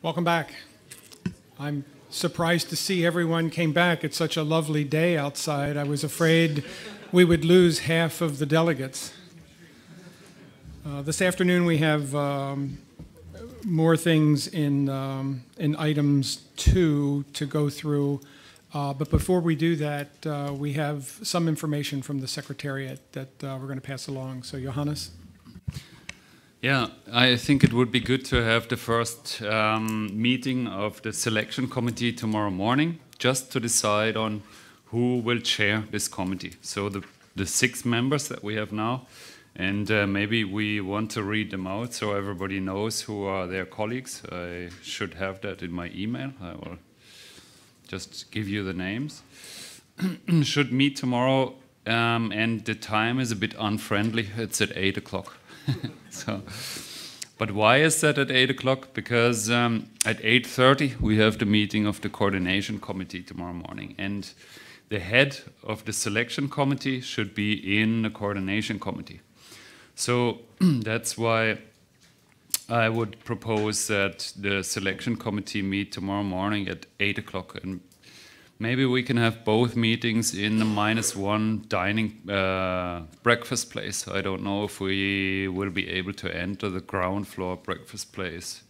Welcome back. I'm surprised to see everyone came back. It's such a lovely day outside. I was afraid we would lose half of the delegates. Uh, this afternoon we have um, more things in, um, in items two to go through. Uh, but before we do that, uh, we have some information from the Secretariat that uh, we're going to pass along. So, Johannes? Yeah, I think it would be good to have the first um, meeting of the selection committee tomorrow morning just to decide on who will chair this committee. So the, the six members that we have now, and uh, maybe we want to read them out so everybody knows who are their colleagues. I should have that in my email. I will just give you the names. should meet tomorrow, um, and the time is a bit unfriendly. It's at 8 o'clock. so, but why is that at 8 o'clock? Because um, at 8.30 we have the meeting of the coordination committee tomorrow morning. And the head of the selection committee should be in the coordination committee. So that's why I would propose that the selection committee meet tomorrow morning at 8 o'clock and maybe we can have both meetings in the minus one dining uh, breakfast place. I don't know if we will be able to enter the ground floor breakfast place,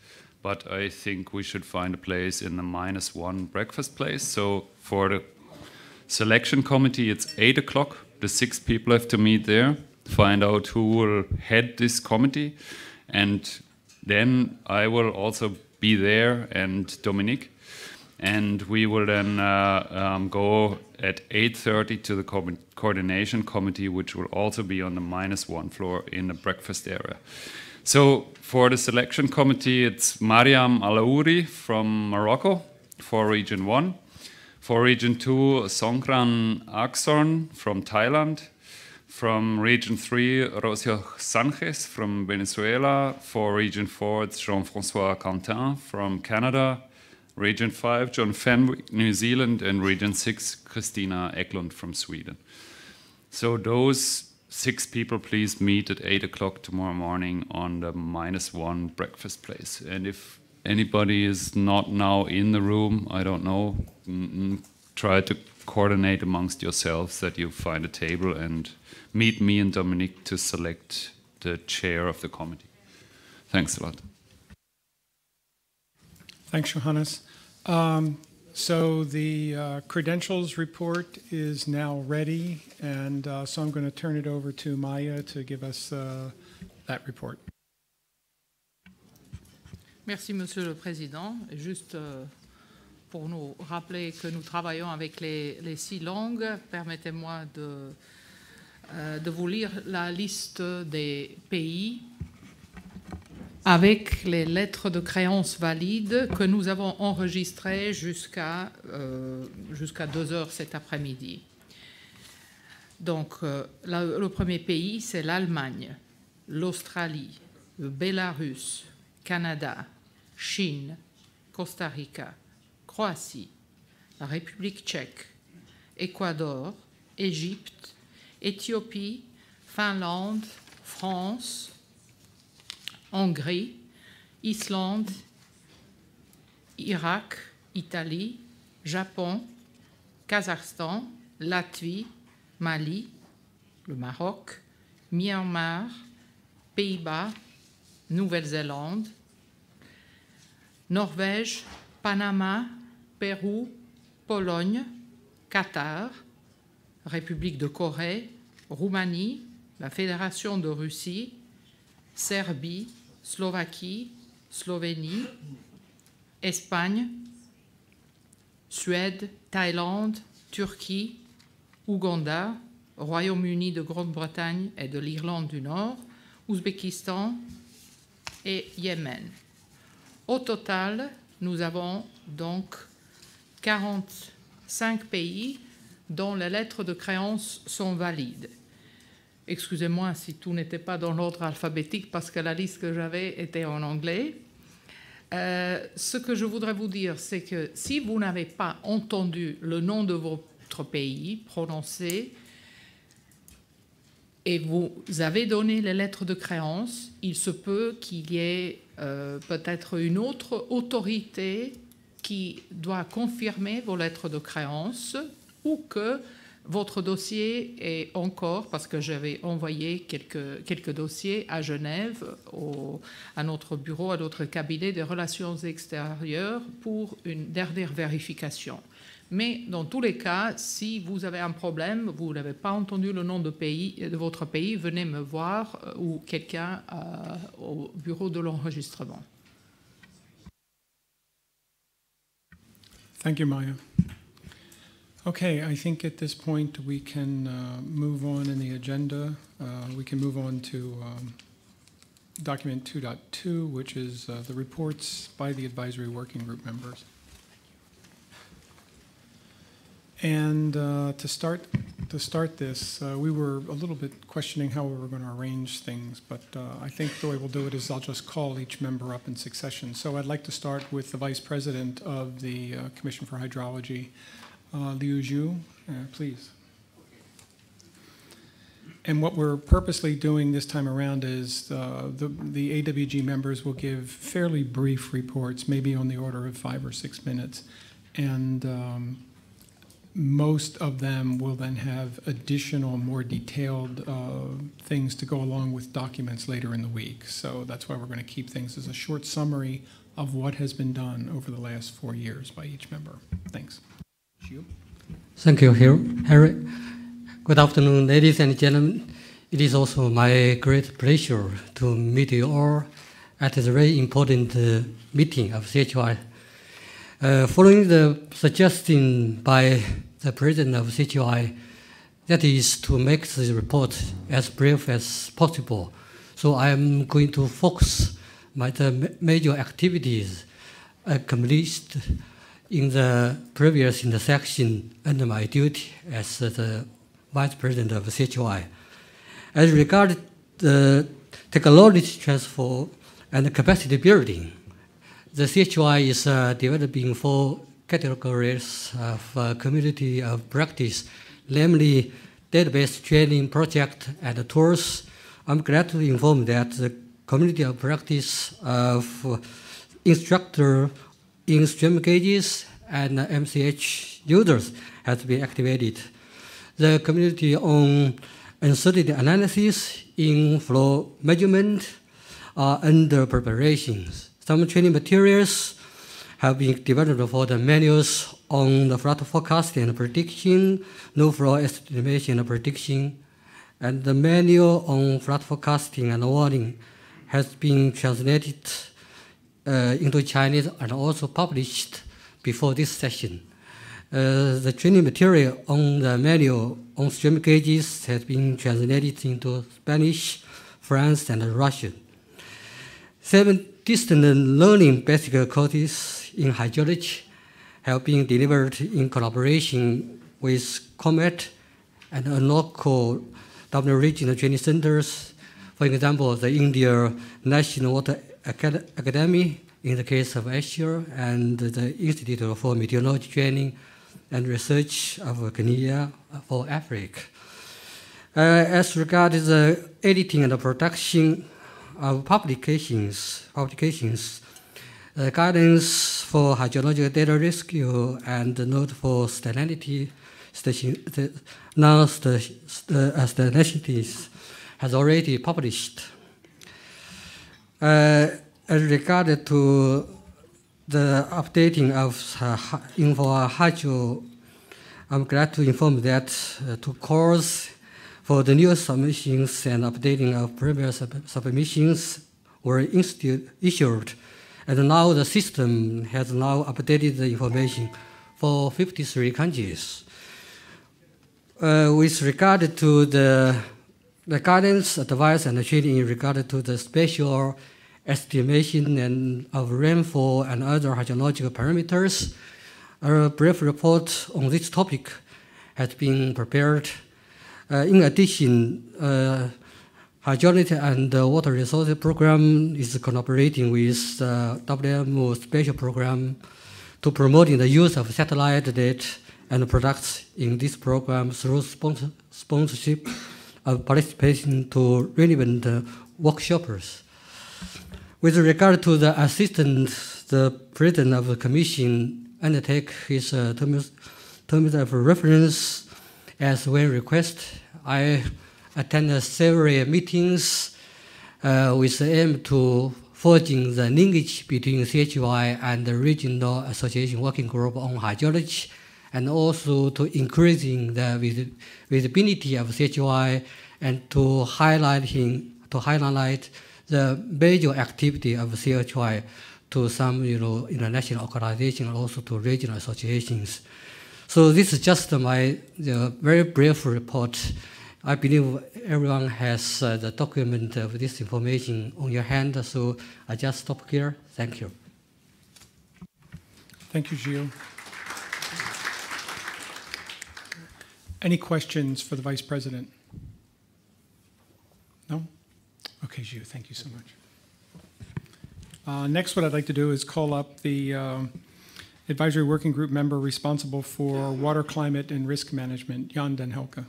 but I think we should find a place in the minus one breakfast place. So for the selection committee, it's eight o'clock. The six people have to meet there, find out who will head this committee, and then I will also be there and Dominique and we will then uh, um, go at 8.30 to the co coordination committee, which will also be on the minus one floor in the breakfast area. So for the selection committee, it's Mariam Alaouri from Morocco for Region 1. For Region 2, Songkran Akson from Thailand. From Region 3, Rocio Sanchez from Venezuela. For Region 4, it's Jean-François Quentin from Canada. Region 5, John Fenwick, New Zealand, and Region 6, Christina Eklund from Sweden. So those six people please meet at 8 o'clock tomorrow morning on the minus one breakfast place. And if anybody is not now in the room, I don't know, mm, mm, try to coordinate amongst yourselves that you find a table and meet me and Dominique to select the chair of the committee. Thanks a lot. Thanks, Johannes. Um, so the uh, credentials report is now ready, and uh, so I'm going to turn it over to Maya to give us uh, that report. Merci, Monsieur le Président. Juste euh, pour nous rappeler que nous travaillons avec les, les six langues, permettez-moi de, euh, de vous lire la liste des pays avec les lettres de créance valides que nous avons enregistrées jusqu'à 2 euh, heures cet après-midi. Donc, euh, le premier pays, c'est l'Allemagne, l'Australie, le Bélarus, Canada, Chine, Costa Rica, Croatie, la République tchèque, Équateur, Égypte, Éthiopie, Finlande, France, Hongrie, Islande, Irak, Italie, Japon, Kazakhstan, Latvie, Mali, le Maroc, Myanmar, Pays-Bas, Nouvelle-Zélande, Norvège, Panama, Pérou, Pologne, Qatar, République de Corée, Roumanie, la Fédération de Russie, Serbie, Slovaquie, Slovénie, Espagne, Suède, Thaïlande, Turquie, Ouganda, Royaume-Uni de Grande-Bretagne et de l'Irlande du Nord, Ouzbékistan et Yémen. Au total, nous avons donc 45 pays dont les lettres de créance sont valides. Excusez-moi si tout n'était pas dans l'ordre alphabétique parce que la liste que j'avais était en anglais. Euh, ce que je voudrais vous dire, c'est que si vous n'avez pas entendu le nom de votre pays prononcé et vous avez donné les lettres de créance, il se peut qu'il y ait euh, peut-être une autre autorité qui doit confirmer vos lettres de créance ou que votre dossier est encore, parce que j'avais envoyé quelques, dossiers à Genève, à notre bureau, à notre cabinet des relations extérieures pour une dernière vérification. Mais dans tous les cas, si vous avez un problème, vous n'avez pas entendu le nom de, pays, de votre pays, venez me voir euh, ou quelqu'un euh, au bureau de l'enregistrement. Thank you, Okay, I think at this point we can uh, move on in the agenda. Uh, we can move on to um, document 2.2, which is uh, the reports by the advisory working group members. And uh, to start to start this, uh, we were a little bit questioning how we were going to arrange things, but uh, I think the way we'll do it is I'll just call each member up in succession. So I'd like to start with the vice president of the Commission for Hydrology, uh, Liu Zhu, uh, please. And what we're purposely doing this time around is uh, the, the AWG members will give fairly brief reports, maybe on the order of five or six minutes. And um, most of them will then have additional, more detailed uh, things to go along with documents later in the week. So that's why we're going to keep things as a short summary of what has been done over the last four years by each member. Thanks. Thank you, Harry. Good afternoon, ladies and gentlemen. It is also my great pleasure to meet you all at this very important uh, meeting of CHI. Uh, following the suggestion by the president of CHI, that is to make the report as brief as possible. So I am going to focus my major activities uh, accomplished in the previous intersection under my duty as the Vice President of CHY, as regard the technology transfer and capacity building, the CHY is uh, developing four categories of uh, community of practice, namely database training project and tools. I'm glad to inform that the community of practice of instructor in stream gauges and MCH users has been activated. The community on uncertainty analysis in flow measurement are under preparations. Some training materials have been developed for the manuals on the flood forecasting and prediction, no flow estimation and prediction, and the manual on flood forecasting and warning has been translated uh, into chinese and also published before this session. Uh, the training material on the manual on stream gauges has been translated into Spanish, French, and Russian. Seven distant learning basic courses in hydrology have been delivered in collaboration with COMET and local WHO regional training centers. For example, the India National Water acad academy in the case of Asia and the Institute for Meteorology Training and Research of Kenya for Africa. Uh, as regards the editing and the production of publications, publications, the uh, guidance for hydrological data rescue and the note for the, non-stanicities uh, uh, has already published. Uh, as regards to the updating of uh, info Haju, I'm glad to inform that uh, to calls for the new submissions and updating of previous submissions were issued, and now the system has now updated the information for 53 countries. Uh, with regard to the the guidance, advice, and training in regard to the spatial estimation and of rainfall and other hydrological parameters. A brief report on this topic has been prepared. Uh, in addition, uh, Hydrology and Water Resources Program is collaborating with the WMO Spatial Program to promoting the use of satellite data and products in this program through sponsor sponsorship of participation to relevant workshoppers. With regard to the assistance, the president of the commission undertake his uh, terms, terms of reference as when requested. I attended several meetings uh, with the aim to forging the linkage between CHY and the regional association working group on hydrology and also to increasing the visibility of CHY and to highlighting to highlight the major activity of CHY to some you know international organizations and also to regional associations. So this is just my uh, very brief report. I believe everyone has uh, the document of this information on your hand, so I just stop here. Thank you. Thank you, Gio. Any questions for the Vice President? No? Okay, Zhu, thank you so much. Uh, next, what I'd like to do is call up the um, advisory working group member responsible for water, climate, and risk management, Jan Den Helke.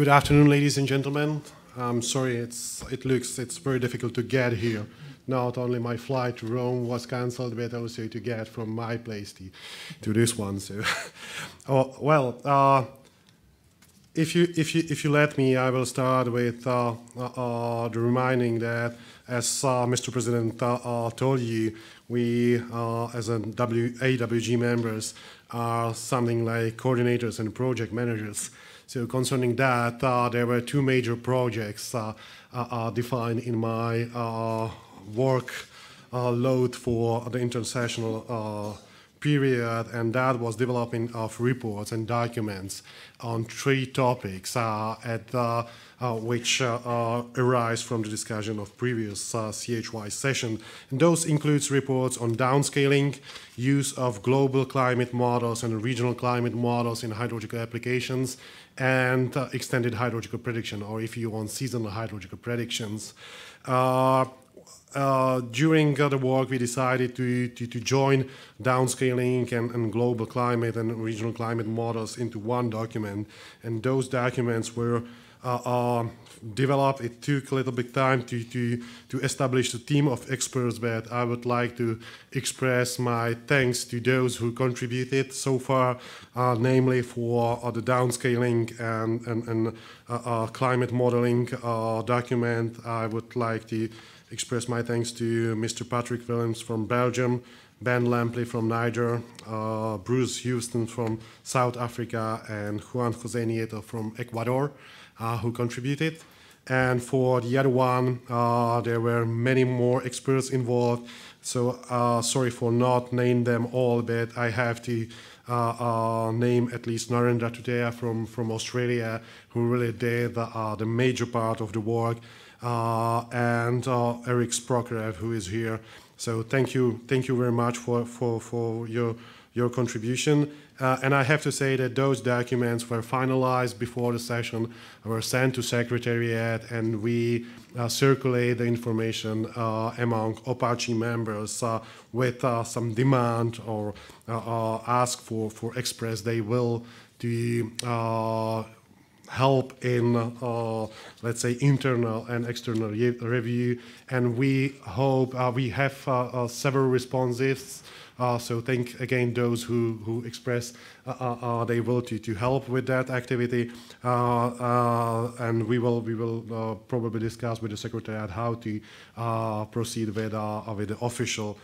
Good afternoon, ladies and gentlemen. I'm sorry, it's, it looks it's very difficult to get here. Not only my flight to Rome was cancelled, but also to get from my place to, to this one. So, oh, well, uh, if you if you if you let me, I will start with uh, uh, uh the reminding that, as uh, Mr. President uh, told you, we as a w, AWG members are something like coordinators and project managers so concerning that, uh, there were two major projects uh, uh, defined in my work load for the international period, and that was developing of reports and documents on three topics uh, at uh, uh, which arise from the discussion of previous CHY session. And those includes reports on downscaling, use of global climate models and regional climate models in hydrological applications, and uh, extended hydrological prediction, or if you want seasonal hydrological predictions. Uh, uh, during uh, the work, we decided to, to, to join downscaling and, and, global climate and regional climate models into one document. And those documents were uh, uh developed. It took a little bit time to, to, to establish a team of experts, but I would like to express my thanks to those who contributed so far, uh, namely for uh, the downscaling and, and, and uh, uh climate modeling uh, document. I would like to express my thanks to Mr. Patrick Williams from Belgium, Ben Lampley from Niger, uh, Bruce Houston from South Africa, and Juan Jose Nieto from Ecuador, uh, who contributed. And for the other one, uh, there were many more experts involved. So uh, sorry for not naming them all, but I have to uh, uh, name at least Narendra Tudeya from, from Australia, who really did the, uh, the major part of the work, uh, and Eric Sprokarev, who is here. So thank you, thank you very much for, for, for your, your contribution. Uh, and I have to say that those documents were finalized before the session, were sent to Secretariat, and we uh, circulate the information uh, among Apache members uh, with uh, some demand or uh, ask for, for express they will to help in, uh, let's say, internal and external re review. And we hope uh, we have uh, several responses uh, so thank again those who, who express uh, their will to, to help with that activity. Uh, uh, and we will we will uh, probably discuss with the Secretariat how to proceed with, with the official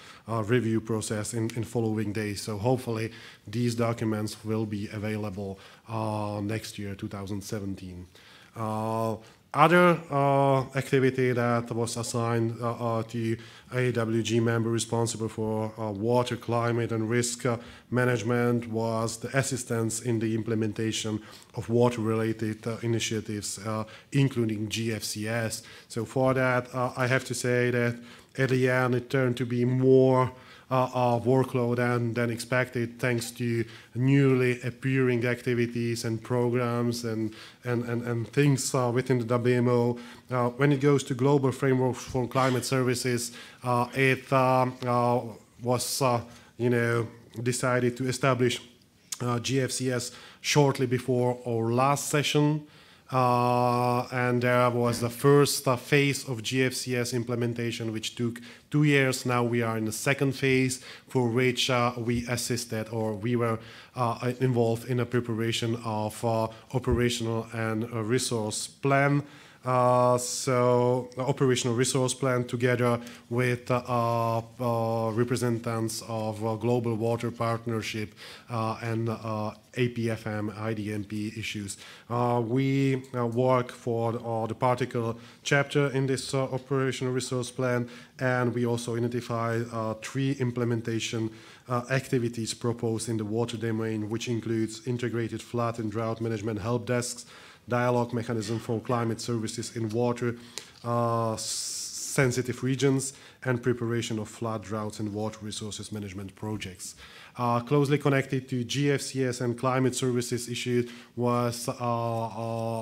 review process in, in following days. So hopefully these documents will be available next year, 2017 other uh, activity that was assigned uh, uh to AWG member responsible for uh, water, climate, and risk uh, management was the assistance in the implementation of water-related initiatives, including GFCS. So for that, I have to say that at the end, it turned to be more uh, of workload than expected, thanks to newly appearing activities and programs and things uh, within the WMO. Uh, when it goes to global frameworks for climate services, it was, you know, decided to establish GFCS shortly before our last session uh, and there was the first uh, phase of GFCS implementation, which took two years. Now we are in the second phase, for which uh, we assisted or we were uh, involved in the preparation of uh, operational and uh, resource plan. Uh, so operational resource plan together with uh, uh, representatives of uh, global water partnership uh, and uh, APFM, IDMP issues. we work for the particle chapter in this operational resource plan, and we also identify three implementation uh, activities proposed in the water domain, which includes integrated flood and drought management help desks, dialogue mechanism for climate services in water uh, sensitive regions and preparation of flood droughts and water resources management projects. Uh, closely connected to GFCS and climate services issues was uh,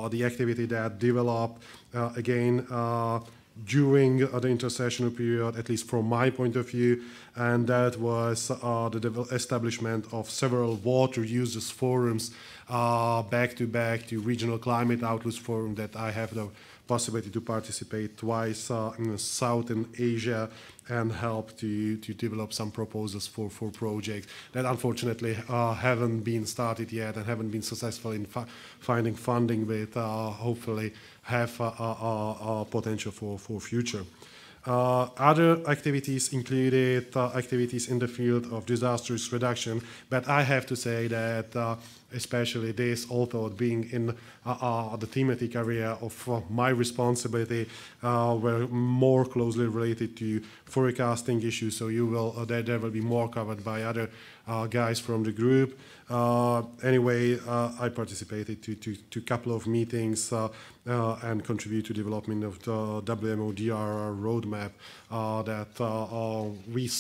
uh, the activity that developed uh, again uh, during the intercessional period, at least from my point of view, and that was uh, the establishment of several water users forums uh, back to back to regional climate outlooks forum that I have the possibility to participate twice uh, in Southern Asia and help to, to develop some proposals for, for projects that unfortunately uh, haven't been started yet and haven't been successful in fi finding funding with uh, hopefully have a, potential for, for future. Uh, other activities included uh, activities in the field of disastrous reduction, but I have to say that uh, especially this, although being in uh, uh, the thematic area of uh, my responsibility, were more closely related to forecasting issues. So you will there, there will be more covered by other guys from the group. Uh, anyway, uh, I participated to, to, to, a couple of meetings uh, and contribute to development of the WMODR roadmap that we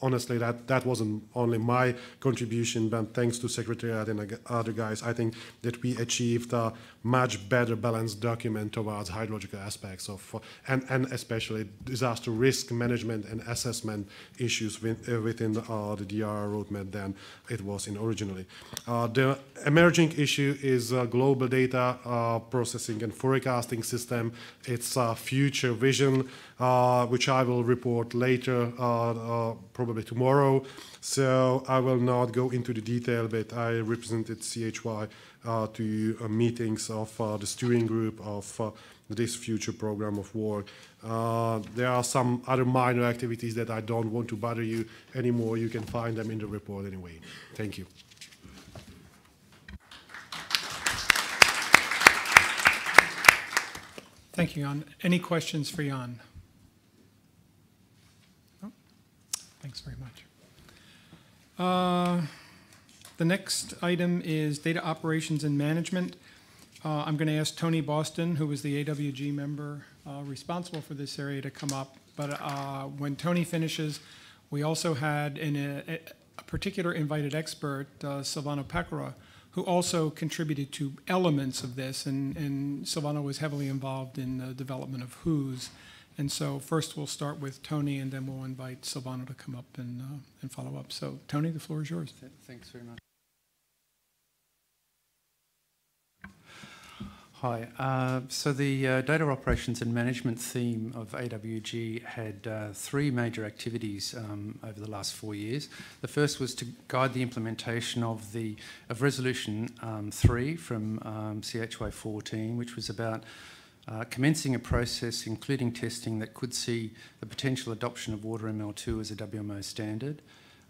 honestly, that, that wasn't only my contribution, but thanks to Secretariat and other guys, I think that we achieved uh, much better balanced document towards hydrological aspects of, and, and especially disaster risk management and assessment issues uh, within the, uh, the DR roadmap than it was in originally. Uh, the emerging issue is uh, global data uh, processing and forecasting system. It's future vision, which I will report later, probably tomorrow. So I will not go into the detail, but I represented CHY uh, to uh, meetings of uh, the steering group of uh, this future program of work. Uh, there are some other minor activities that I don't want to bother you anymore. You can find them in the report anyway. Thank you. Thank you, Jan. Any questions for Jan? No? Thanks very much. Uh, the next item is data operations and management. Uh, I'm going to ask Tony Boston, who was the AWG member uh, responsible for this area, to come up. But uh, when Tony finishes, we also had an, uh, a, a, particular invited expert, Silvano Pecora, who also contributed to elements of this, and, and Silvano was heavily involved in the development of WHO's. And so first we'll start with Tony, and then we'll invite Silvano to come up and, uh, and follow up. So Tony, the floor is yours. Th thanks very much. Hi. Uh, so the uh, data operations and management theme of AWG had uh, three major activities um, over the last four years. The first was to guide the implementation of the of Resolution um, 3 from um, CHY 14, which was about uh, commencing a process including testing that could see the potential adoption of Water ML2 as a WMO standard.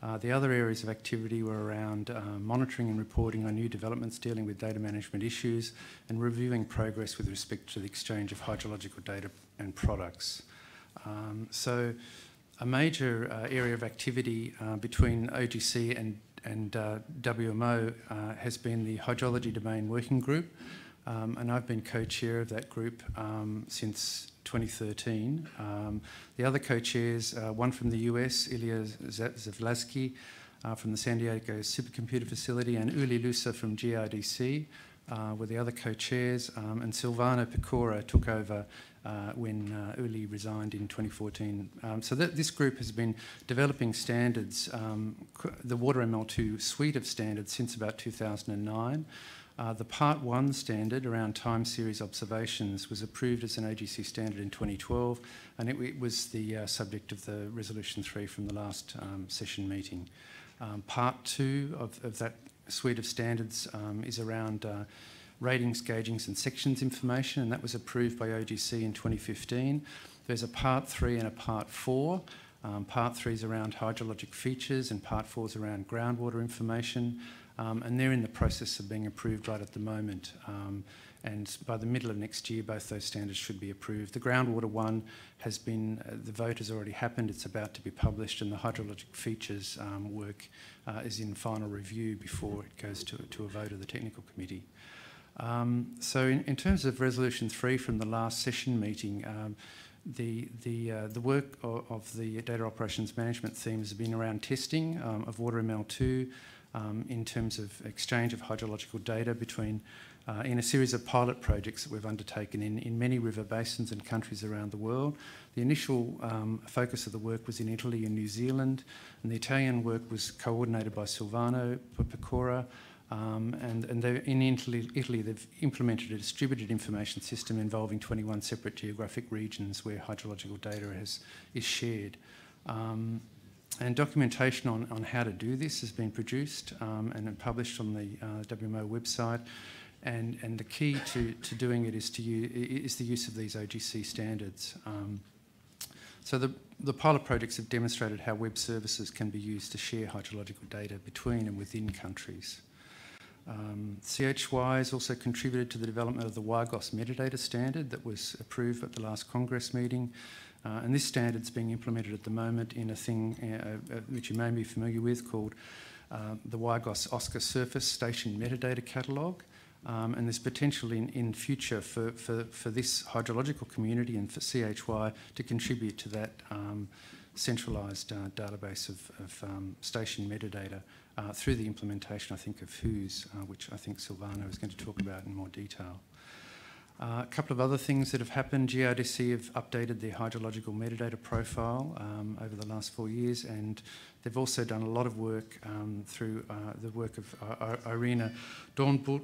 Uh, the other areas of activity were around uh, monitoring and reporting on new developments dealing with data management issues and reviewing progress with respect to the exchange of hydrological data and products. Um, so a major uh, area of activity uh, between OGC and, and uh, WMO has been the Hydrology Domain Working Group, um, and I've been co-chair of that group um, since 2013. Um, the other co-chairs, uh, one from the US, Ilya Zavlaski uh, from the San Diego Supercomputer Facility, and Uli Lusa from GRDC uh, were the other co-chairs, um, and Silvana Picora took over uh, when uh, Uli resigned in 2014. Um, so this group has been developing standards, um, the WaterML2 suite of standards, since about 2009. Uh, the Part 1 standard around time series observations was approved as an AGC standard in 2012 and it, it was the uh, subject of the Resolution 3 from the last um, session meeting. Um, part 2 of, of, that suite of standards um, is around uh, ratings, gaugings and sections information and that was approved by OGC in 2015. There's a Part 3 and a Part 4. Um, part 3 is around hydrologic features and Part 4 is around groundwater information um, and they're in the process of being approved right at the moment. Um, and by the middle of next year, both those standards should be approved. The groundwater one has been, uh, the vote has already happened, it's about to be published, and the hydrologic features um, work uh, is in final review before it goes to, to a vote of the technical committee. Um, so in, in, terms of resolution three from the last session meeting, um, the the uh, the work of, of, the data operations management theme has been around testing um, of water ML2, um, in terms of exchange of hydrological data between uh, in a series of pilot projects that we've undertaken in, in many river basins and countries around the world. The initial um, focus of the work was in Italy and New Zealand, and the Italian work was coordinated by Silvano Pecora, Um, and, and in Italy, Italy, they've implemented a distributed information system involving 21 separate geographic regions where hydrological data has, is shared. Um, and documentation on, on how to do this has been produced um, and published on the uh, WMO website. And, and the key to, to doing it is, to use, is the use of these OGC standards. Um, so the, the pilot projects have demonstrated how web services can be used to share hydrological data between and within countries. Um, CHY has also contributed to the development of the WIGOS metadata standard that was approved at the last Congress meeting uh, and this standard is being implemented at the moment in a thing uh, uh which you may be familiar with called uh, the WIGOS OSCAR Surface Station Metadata Catalogue. Um, and there's potential in, in future for, for, for this hydrological community and for CHY to contribute to that um, centralised uh, database of, of um, station metadata uh, through the implementation, I think, of WHO's, uh, which I think Silvano is going to talk about in more detail. Uh, a couple of other things that have happened. GRDC have updated their hydrological metadata profile um, over the last four years, and they've also done a lot of work um, through uh, the work of uh, Irina Dornbult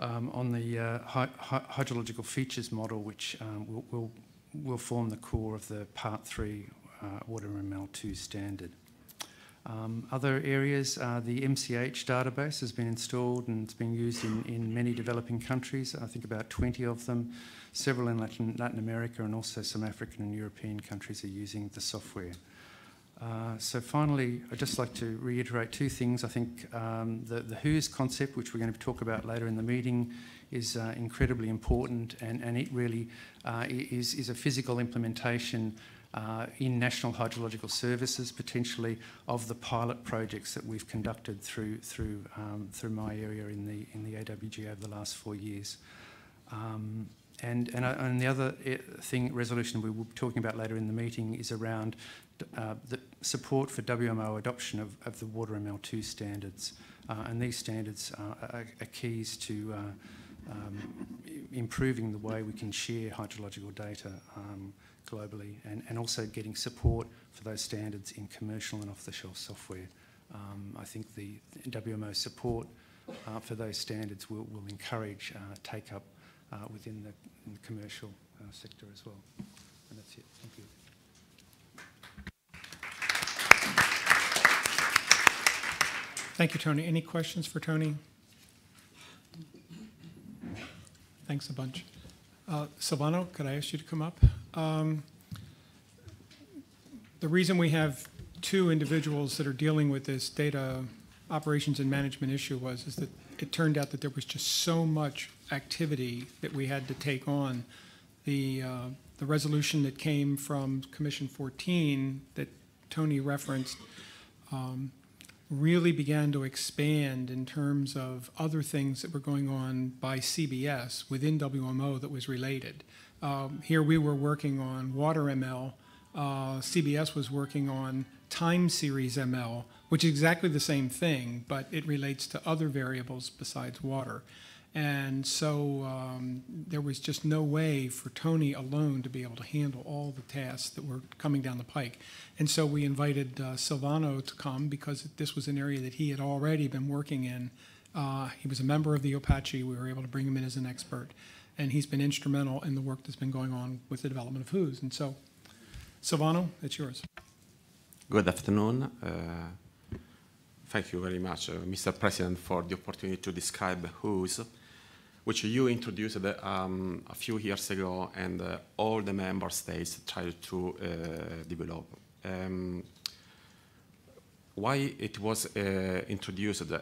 um, on the uh, hy hydrological features model, which um, will, will, will, form the core of the Part 3 uh, Water ML2 standard. Um, other areas the MCH database has been installed and it's been used in, in many developing countries, I think about 20 of them, several in Latin, Latin America and also some African and European countries are using the software. Uh, so finally, I'd just like to reiterate two things. I think um, the, the, WHO's concept, which we're going to talk about later in the meeting, is uh, incredibly important and, and it really uh, is, is a physical implementation uh, in National Hydrological Services, potentially of the pilot projects that we've conducted through through um, through my area in the in the AWG over the last four years. Um, and, and, uh, and, the other eh, thing, resolution we will be talking about later in the meeting is around uh, the support for WMO adoption of, of the Water ML2 standards. Uh, and these standards are, are keys to uh, um, improving the way we can share hydrological data um, globally and, and also getting support for those standards in commercial and off-the-shelf software. Um, I think the WMO support uh, for those standards will, will encourage uh, take-up uh, within the, the commercial uh, sector as well. And that's it. Thank you. Thank you, Tony. Any questions for Tony? Thanks a bunch. Uh, Silvano, could I ask you to come up? Um, the reason we have two individuals that are dealing with this data operations and management issue was is that it turned out that there was just so much activity that we had to take on. The, uh, the resolution that came from Commission 14 that Tony referenced um, really began to expand in terms of other things that were going on by CBS within WMO that was related. Um, here we were working on water ML. Uh, CBS was working on time series ML, which is exactly the same thing, but it relates to other variables besides water. And so um, there was just no way for Tony alone to be able to handle all the tasks that were coming down the pike. And so we invited uh, Silvano to come because this was an area that he had already been working in. Uh, he was a member of the Apache. We were able to bring him in as an expert and he's been instrumental in the work that's been going on with the development of Who's. And so, Silvano, it's yours. Good afternoon. Uh, thank you very much, uh, Mr. President, for the opportunity to describe Who's, which you introduced um, a few years ago, and uh, all the member states tried to uh, develop. Um, why it was uh, introduced uh,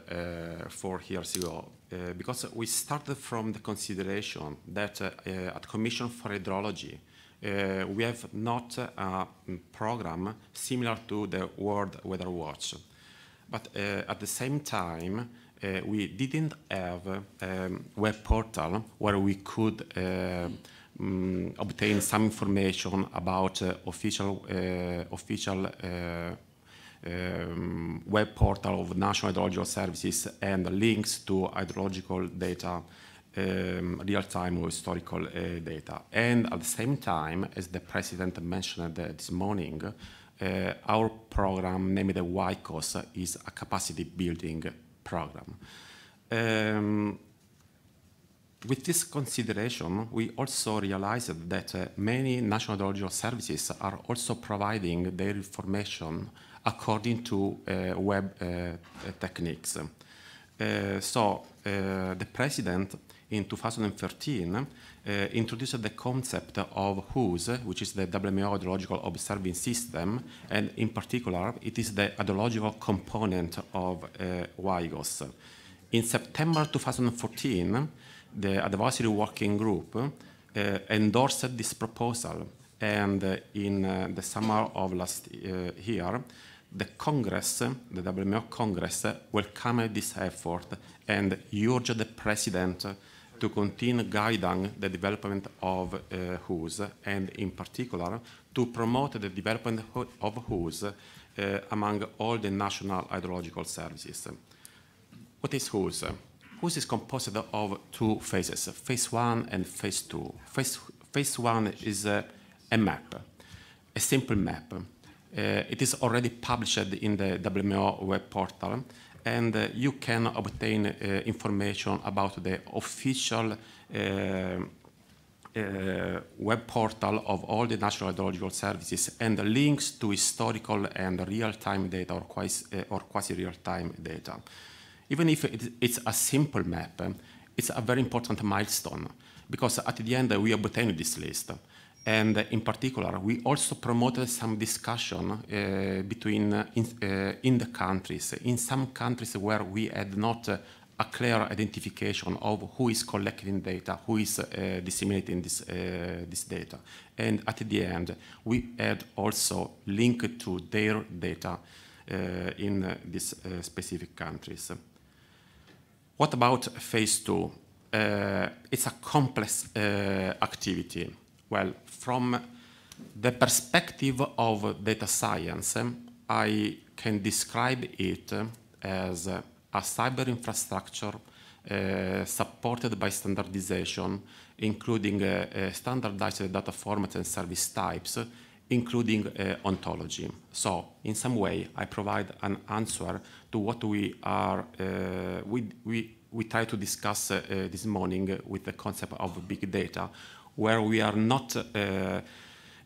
four years ago? uh, because we started from the consideration that uh, uh at Commission for Hydrology, uh, we have not uh, a program similar to the World Weather Watch. But at the same time, we didn't have a um, web portal where we could um, obtain some information about official, official um, web portal of National Hydrological Services and links to hydrological data, um, real-time or historical uh, data. And at the same time, as the President mentioned this morning, uh, our program named the YCOS is a capacity building program. Um, with this consideration, we also realized that uh, many national hydrological services are also providing their information according to eh, web eh, eh, techniques. so the president in 2013 uh, introduced the concept of WHOS, which is the WMO Ideological Observing System, and in particular, it is the ideological component of uh, WIGOS. In September 2014, the advisory working group uh, endorsed this proposal, and in the summer of last year, the Congress, the WMO Congress, welcomed this effort and urged the President to continue guiding the development of uh, and, in particular, to promote the development of WHOs uh, among all the national hydrological services. What is WHOs? WHOs is composed of two phases, phase one and phase two. Phase, phase one is uh, a map, a simple map uh, it is already published in the WMO web portal, and uh, you can obtain uh, information about the official uh, web portal of all the National Hydrological Services and links to historical and real-time data or quasi-real-time uh, quasi data. Even if it, it's a simple map, it's a very important milestone because at the end we obtained this list. And in particular, we also promoted some discussion uh, between uh, in, uh, in, the countries. In some countries where we had not uh, a clear identification of who is collecting data, who is uh, disseminating this, uh, this data. And at the end, we had also linked to their data in these specific countries. What about phase two? it's a complex activity well, from the perspective of data science, I can describe it as a cyber infrastructure uh, supported by standardization, including uh, uh, standardized data formats and service types, including ontology. So, in some way, I provide an answer to what we are we, we we try to discuss this morning with the concept of big data, where we are not uh,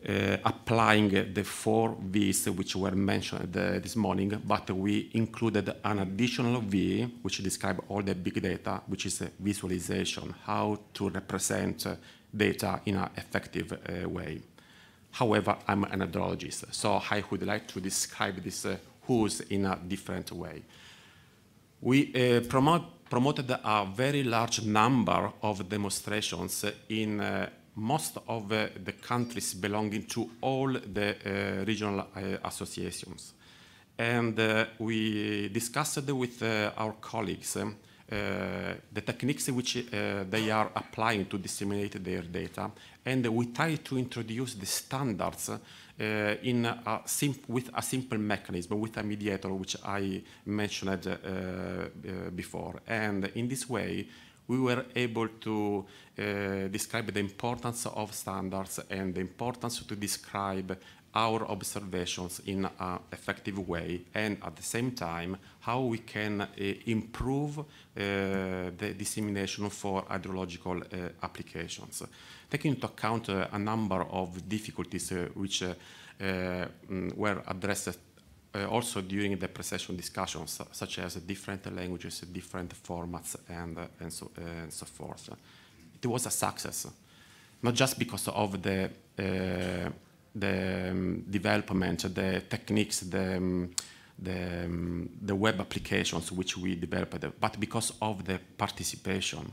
uh, applying the four Vs which were mentioned uh, this morning, but we included an additional V which describes all the big data, which is visualization, how to represent data in an effective way. However, I'm an andrologist, so I would like to describe this uh, who's in a different way. We uh, promote, promoted a very large number of demonstrations in most of the countries belonging to all the uh, regional uh, associations. And uh, we discussed with our colleagues um, uh, the techniques which uh, they are applying to disseminate their data, and we try to introduce the standards uh, in a with a simple mechanism, with a mediator, which I mentioned before. And in this way, we were able to uh, describe the importance of standards and the importance to describe our observations in an effective way and at the same time how we can uh, improve uh, the dissemination for hydrological uh, applications. Taking into account a number of difficulties which were addressed uh, also during the pre-session discussions, such as different languages, different formats, and, uh, and, so, uh, and so forth. It was a success, not just because of the, uh, the um, development, the techniques, the, um, the, um, the web applications which we developed, but because of the participation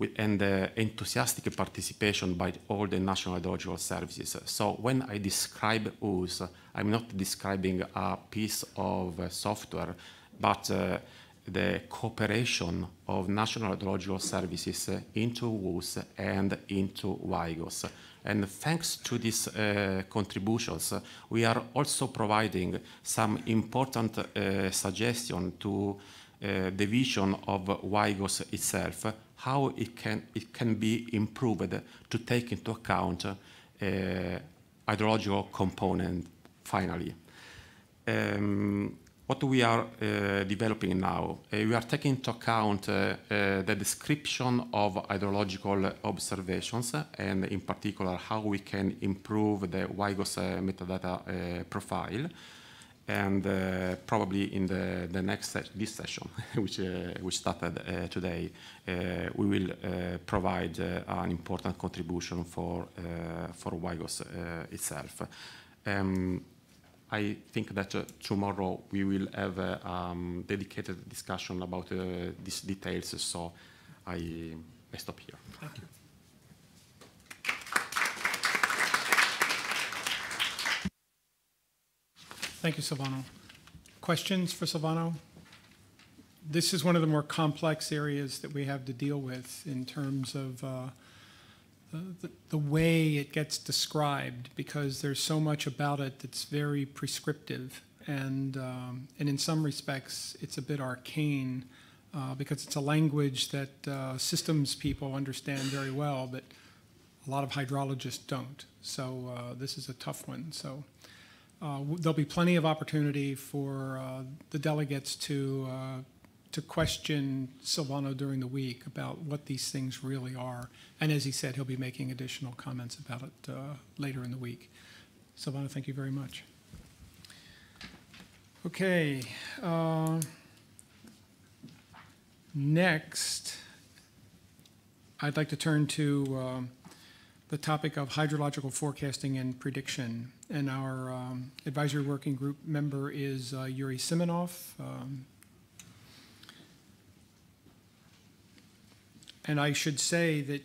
with, and the enthusiastic participation by all the national hydrological services. So when I describe OOS, I'm not describing a piece of uh, software, but uh, the cooperation of national hydrological services into OOS and into WIGOS. And thanks to these uh, contributions, we are also providing some important uh, suggestion to uh, the vision of WIGOS itself, how it can, it can be improved to take into account uh, hydrological component finally. Um, what we are uh, developing now, uh, we are taking into account uh, uh the description of hydrological observations and in particular how we can improve the WIGOS uh, metadata uh, profile and uh, probably in the, the next se this session, which, uh, started uh, today, uh, we will uh, provide uh, an important contribution for, for WIGOS itself. Um, I think that tomorrow we will have a um, dedicated discussion about these details, so I, I stop here. Thank you. Thank you, Silvano. Questions for Silvano? This is one of the more complex areas that we have to deal with in terms of uh, the, the way it gets described because there's so much about it that's very prescriptive and um, and in some respects it's a bit arcane uh, because it's a language that uh, systems people understand very well, but a lot of hydrologists don't. So uh, this is a tough one. So uh, there'll be plenty of opportunity for uh, the delegates to uh, to question Silvano during the week about what these things really are. And as he said, he'll be making additional comments about it uh, later in the week. Silvano, thank you very much. Okay. Um, next, I'd like to turn to. Um, the topic of hydrological forecasting and prediction. And our um, advisory working group member is uh, Yuri Simonov. Um, and I should say that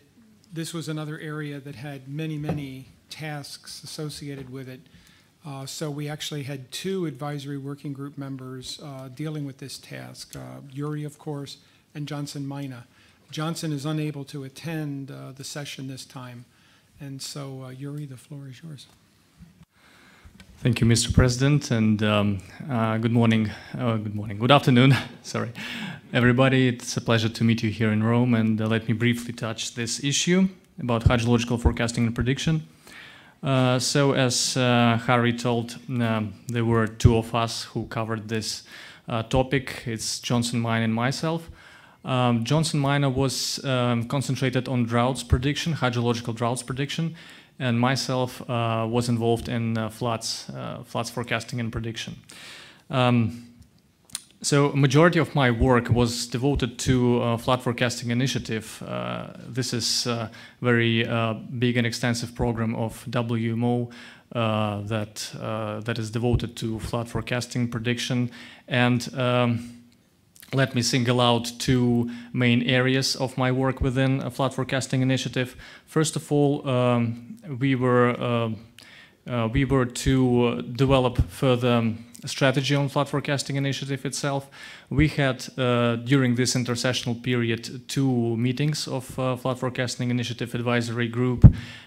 this was another area that had many, many tasks associated with it. Uh, so we actually had two advisory working group members uh, dealing with this task, uh, of course, and Johnson Mina. Johnson is unable to attend uh, the session this time, and so, uh, Yuri, the floor is yours. Thank you, Mr. President, and um, uh, good morning, uh, good morning, good afternoon, sorry, everybody. It's a pleasure to meet you here in Rome, and uh, let me briefly touch this issue about hydrological forecasting and prediction. Uh, so, as uh, Harry told, um, there were two of us who covered this topic. It's Johnson, mine, and myself. Um, Johnson Minor was um, concentrated on droughts prediction, hydrological droughts prediction, and myself uh, was involved in uh, floods, uh, floods forecasting and prediction. Um, so majority of my work was devoted to uh, flood forecasting initiative. Uh, this is a uh, very big and extensive program of WMO that that is devoted to flood forecasting prediction and. Um, let me single out two main areas of my work within a flood forecasting initiative. First of all, um, we were uh, uh, we were to develop further strategy on flood forecasting initiative itself. We had uh, during this intersessional period two meetings of uh, flood forecasting initiative advisory group,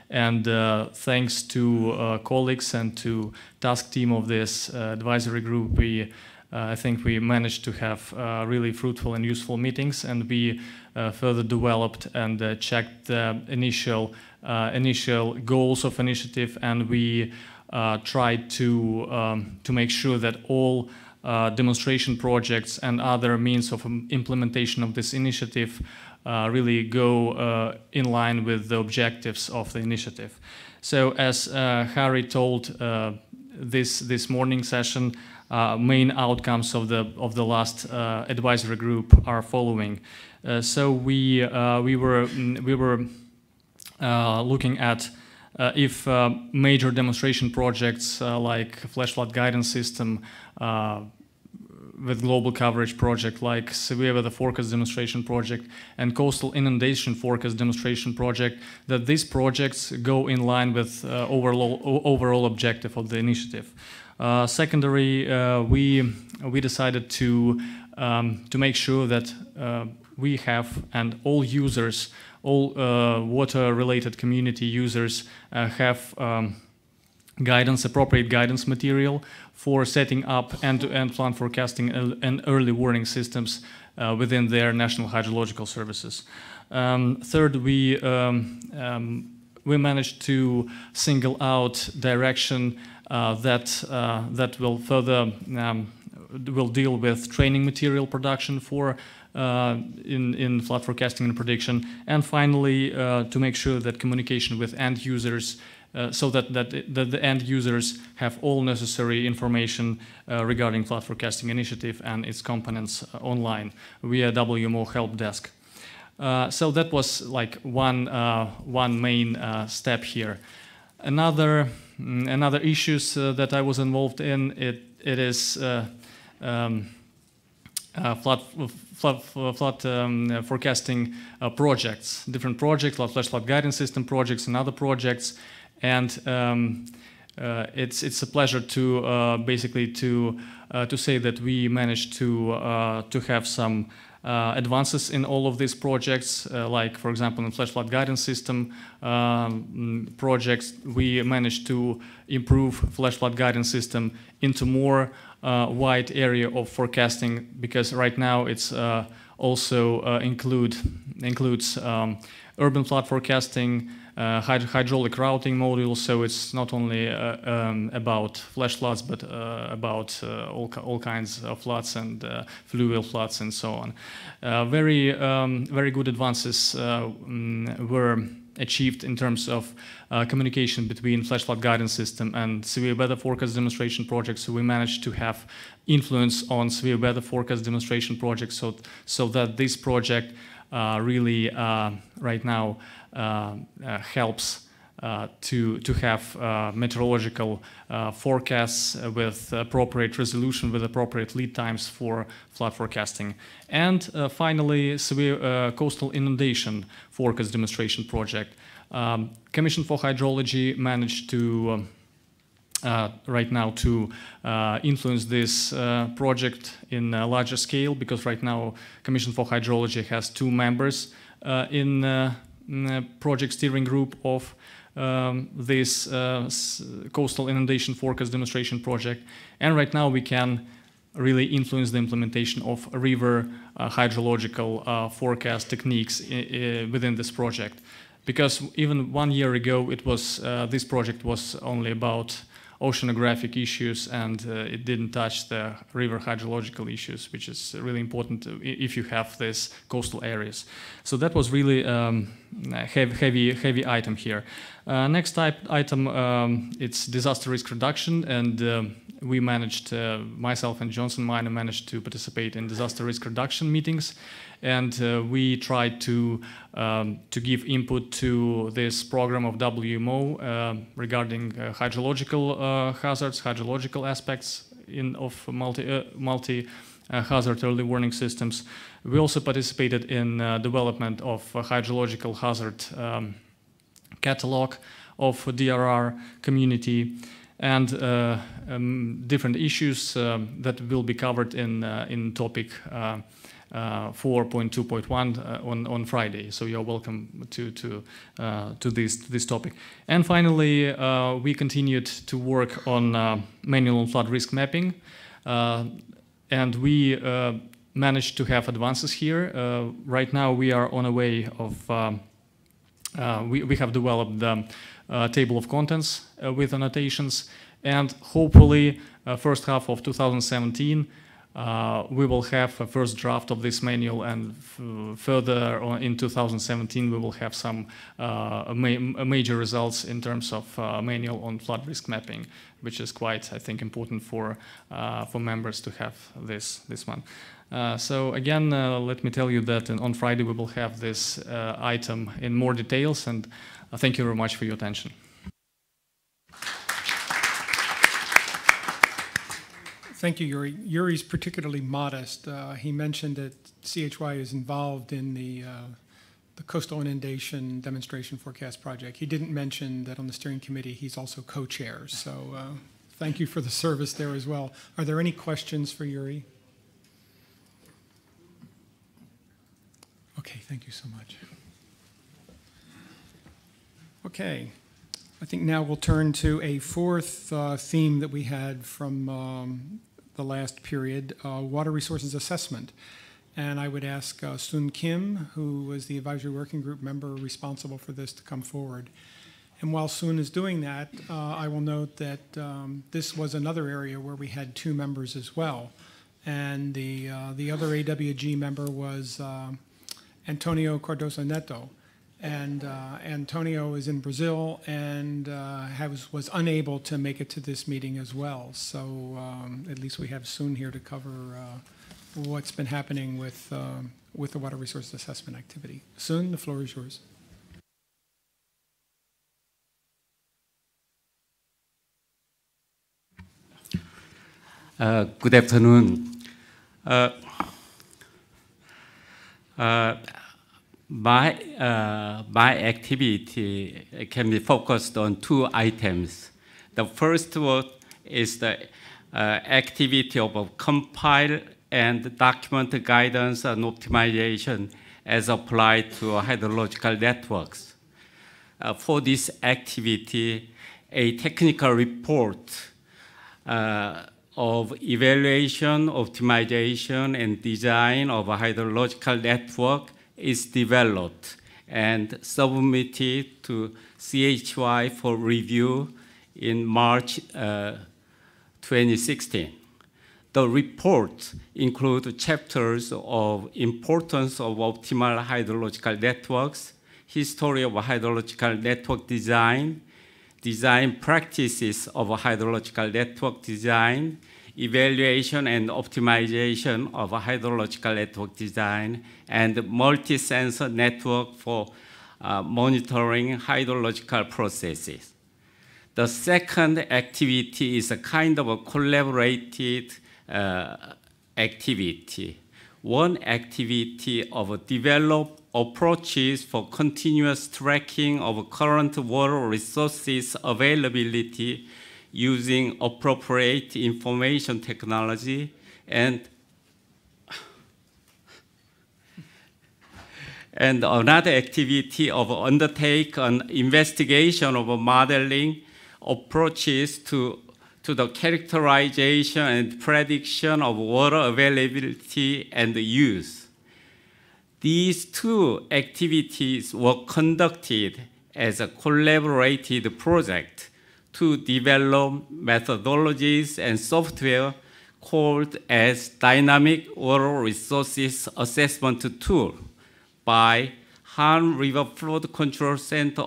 and uh, thanks to uh, colleagues and to task team of this advisory group, we uh, I think we managed to have uh, really fruitful and useful meetings, and we uh, further developed and checked the initial initial goals of initiative, and we tried to um, to make sure that all. Uh, demonstration projects and other means of um, implementation of this initiative uh, really go uh, in line with the objectives of the initiative. So as Harry told this this morning session, uh, main outcomes of the of the last uh, advisory group are following. Uh, so we we were mm, we were looking at uh, if uh, major demonstration projects uh, like flood guidance system with global coverage project like severe weather forecast demonstration project and coastal inundation forecast demonstration project that these projects go in line with overall overall objective of the initiative uh, secondary, uh, we we decided to um, to make sure that uh, we have and all users, all water-related community users have. Um, guidance, appropriate guidance material for setting up end-to-end -end plan forecasting and early warning systems uh, within their national hydrological services. Um, third, we um, um, we managed to single out direction uh, that uh, that will further um, will deal with training material production for uh, in, in flood forecasting and prediction. And finally, uh, to make sure that communication with end users uh, so that, that, that the end users have all necessary information uh, regarding flood forecasting initiative and its components online via WMO help desk. so that was like one, one main step here. Another mm, another issues uh, that I was involved in it it is uh, um, uh, flood flood, flood um, forecasting projects, different projects, flood flash flood guidance system projects, and other projects, and um, uh, it's it's a pleasure to uh, basically to uh, to say that we managed to to have some uh, advances in all of these projects, uh, like, for example, in Flash Flood Guidance System um, projects, we managed to improve Flash Flood Guidance System into more uh, wide area of forecasting because right now it's uh, also uh, include includes um, urban flood forecasting, uh, hyd hydraulic routing modules. So it's not only uh, um, about flash floods, but uh, about uh, all, all kinds of floods and uh, fluvial floods and so on. Uh, very, um, very good advances mm, were achieved in terms of uh, communication between flash flood guidance system and severe weather forecast demonstration projects. So we managed to have influence on severe weather forecast demonstration projects so, so that this project uh, really uh, right now um, uh, helps uh, to, to have uh, meteorological forecasts with appropriate resolution, with appropriate lead times for flood forecasting. And finally, severe coastal inundation forecast demonstration project. Um, Commission for Hydrology managed to um, uh, right now to uh, influence this uh, project in a larger scale because right now Commission for Hydrology has two members in Mm, uh, project steering group of um, this uh, coastal inundation forecast demonstration project. And right now we can really influence the implementation of river uh, hydrological uh, forecast techniques within this project. Because even one year ago, it was uh, this project was only about oceanographic issues and uh, it didn't touch the river hydrological issues, which is really important uh, if you have these coastal areas. So that was really um, heavy, heavy, item here. Uh, next type item, um, it's disaster risk reduction and we managed, myself and Johnson Minor managed to participate in disaster risk reduction meetings and uh, we tried to um, to give input to this program of WMO uh, regarding uh, hydrological uh, hazards, hydrological aspects in of multi uh, multi hazard early warning systems. We also participated in development of hydrological hazard um, catalog of DRR community and uh, um, different issues uh, that will be covered in uh, in topic 4.2.1 uh, on on Friday. So you're welcome to to uh, to this to this topic. And finally, uh, we continued to work on manual flood risk mapping, and we managed to have advances here. Uh, right now, we are on a way of uh, uh, we, we have developed the table of contents with annotations, and hopefully, first half of 2017. Uh, we will have a first draft of this manual, and further in 2017, we will have some uh, ma major results in terms of uh, manual on flood risk mapping, which is quite, I think, important for uh, for members to have this this one. Uh, so again, uh, let me tell you that on Friday we will have this item in more details, and thank you very much for your attention. Thank you, Yuri. Yuri's particularly modest. Uh, he mentioned that CHY is involved in the uh, the coastal inundation demonstration forecast project. He didn't mention that on the steering committee he's also co-chair. So uh, thank you for the service there as well. Are there any questions for Yuri? Okay, thank you so much. Okay, I think now we'll turn to a fourth uh, theme that we had from um, the last period uh, water resources assessment. And I would ask uh, Soon Kim, who was the advisory working group member responsible for this, to come forward. And while Soon is doing that, uh, I will note that um, this was another area where we had two members as well. And the, uh, the other AWG member was uh, Antonio Cardoso Neto and uh, Antonio is in Brazil and uh, has, was unable to make it to this meeting as well. So um, at least we have soon here to cover uh, what's been happening with, uh, with the water resource assessment activity. Soon, the floor is yours. Uh, good afternoon. Uh, my, uh, my activity can be focused on two items. The first one is the uh, activity of compile and document guidance and optimization as applied to hydrological networks. Uh, for this activity, a technical report uh, of evaluation, optimization, and design of a hydrological network is developed and submitted to CHY for review in March uh, 2016. The report includes chapters of importance of optimal hydrological networks, history of hydrological network design, design practices of hydrological network design, evaluation and optimization of hydrological network design and multi-sensor network for uh, monitoring hydrological processes. The second activity is a kind of a collaborated uh, activity. One activity of develop approaches for continuous tracking of current water resources availability using appropriate information technology and and another activity of undertake an investigation of modeling approaches to to the characterization and prediction of water availability and use. These two activities were conducted as a collaborated project to develop methodologies and software called as dynamic Water resources assessment tool by Han River Flood Control Center,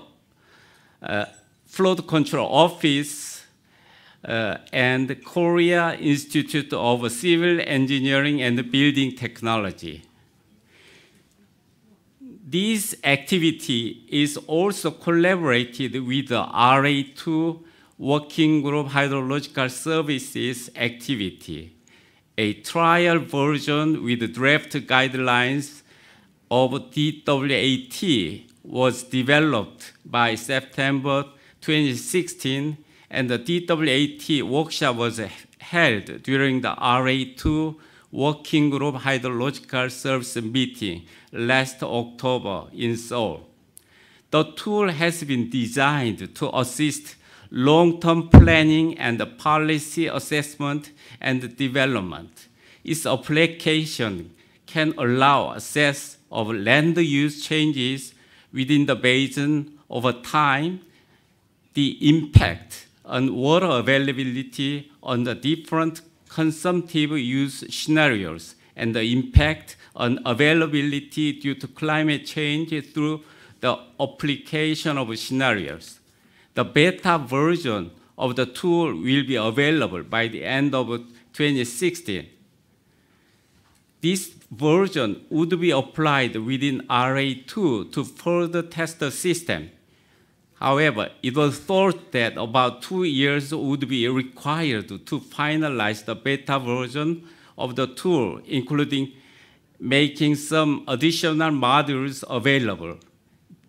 uh, Flood Control Office, uh, and Korea Institute of Civil Engineering and Building Technology. This activity is also collaborated with the RA2 Working Group Hydrological Services activity, a trial version with draft guidelines of DWAT was developed by September 2016 and the DWAT workshop was held during the RA2 Working Group Hydrological Service meeting last October in Seoul. The tool has been designed to assist long-term planning and policy assessment and development. Its application can allow assess of land use changes within the basin over time, the impact on water availability on the different consumptive use scenarios, and the impact on availability due to climate change through the application of scenarios. The beta version of the tool will be available by the end of 2016. This version would be applied within RA2 to further test the system. However, it was thought that about two years would be required to finalize the beta version of the tool, including making some additional modules available.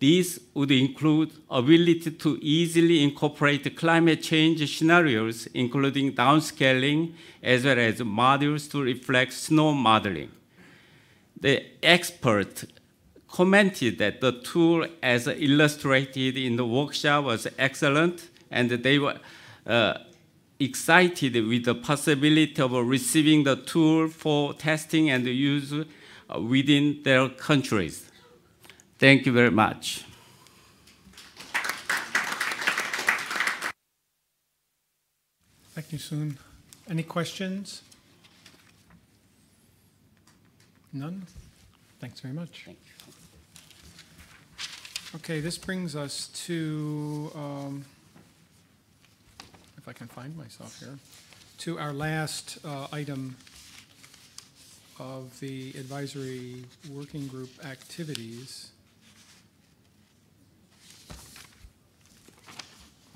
These would include ability to easily incorporate climate change scenarios, including downscaling, as well as modules to reflect snow modeling. The expert commented that the tool, as illustrated in the workshop, was excellent, and they were uh, excited with the possibility of receiving the tool for testing and use uh, within their countries. Thank you very much. Thank you, Soon. Any questions? None? Thanks very much. Thank okay, this brings us to, um, if I can find myself here, to our last uh, item of the advisory working group activities.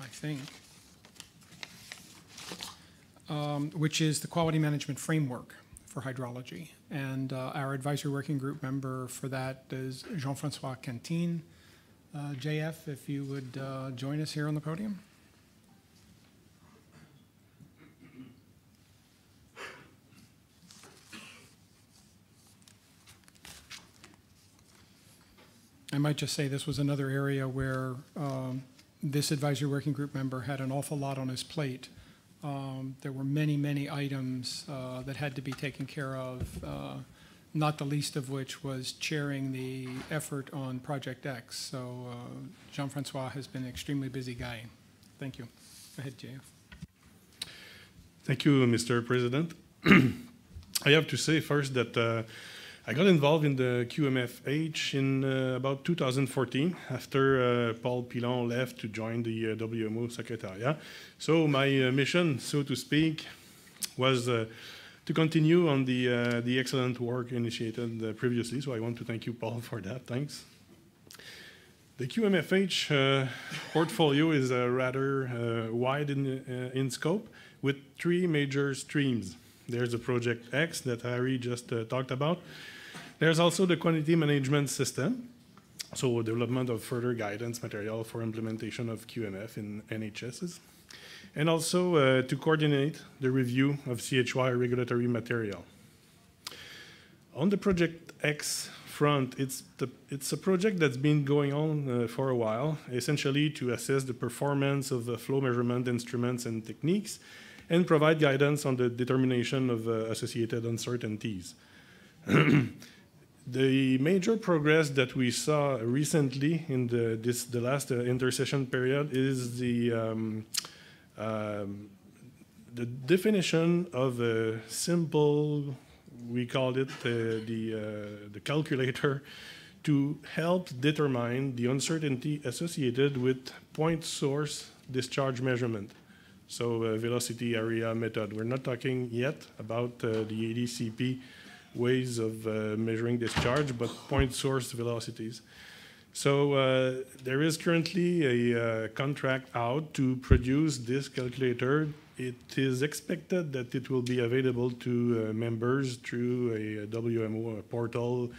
I think, um, which is the quality management framework for hydrology. And uh, our advisory working group member for that is Jean Francois Cantine. Uh, JF, if you would uh, join us here on the podium. I might just say this was another area where um, this advisory working group member had an awful lot on his plate. Um, there were many, many items uh, that had to be taken care of, uh, not the least of which was chairing the effort on Project X. So uh, Jean-Francois has been an extremely busy guy. Thank you. Go ahead, JF. Thank you, Mr. President. I have to say first that uh, I got involved in the QMFH in uh, about 2014 after uh, Paul Pilon left to join the uh, WMO Secretariat. So my uh, mission, so to speak, was uh, to continue on the, uh, the excellent work initiated previously. So I want to thank you, Paul, for that. Thanks. The QMFH portfolio is rather wide in, in scope with three major streams. There's the Project X that Harry just talked about there's also the quantity management system, so development of further guidance material for implementation of QMF in NHSs, and also uh, to coordinate the review of CHY regulatory material. On the Project X front, it's, the, it's a project that's been going on uh, for a while, essentially to assess the performance of the flow measurement instruments and techniques and provide guidance on the determination of uh, associated uncertainties. The major progress that we saw recently in the, this, the last uh, intercession period is the, um, um, the definition of a simple, we called it uh, the, uh, the calculator, to help determine the uncertainty associated with point source discharge measurement. So uh, velocity area method. We're not talking yet about uh, the ADCP ways of uh, measuring discharge, but point source velocities. So uh, there is currently a uh, contract out to produce this calculator. It is expected that it will be available to uh, members through a, WMO portal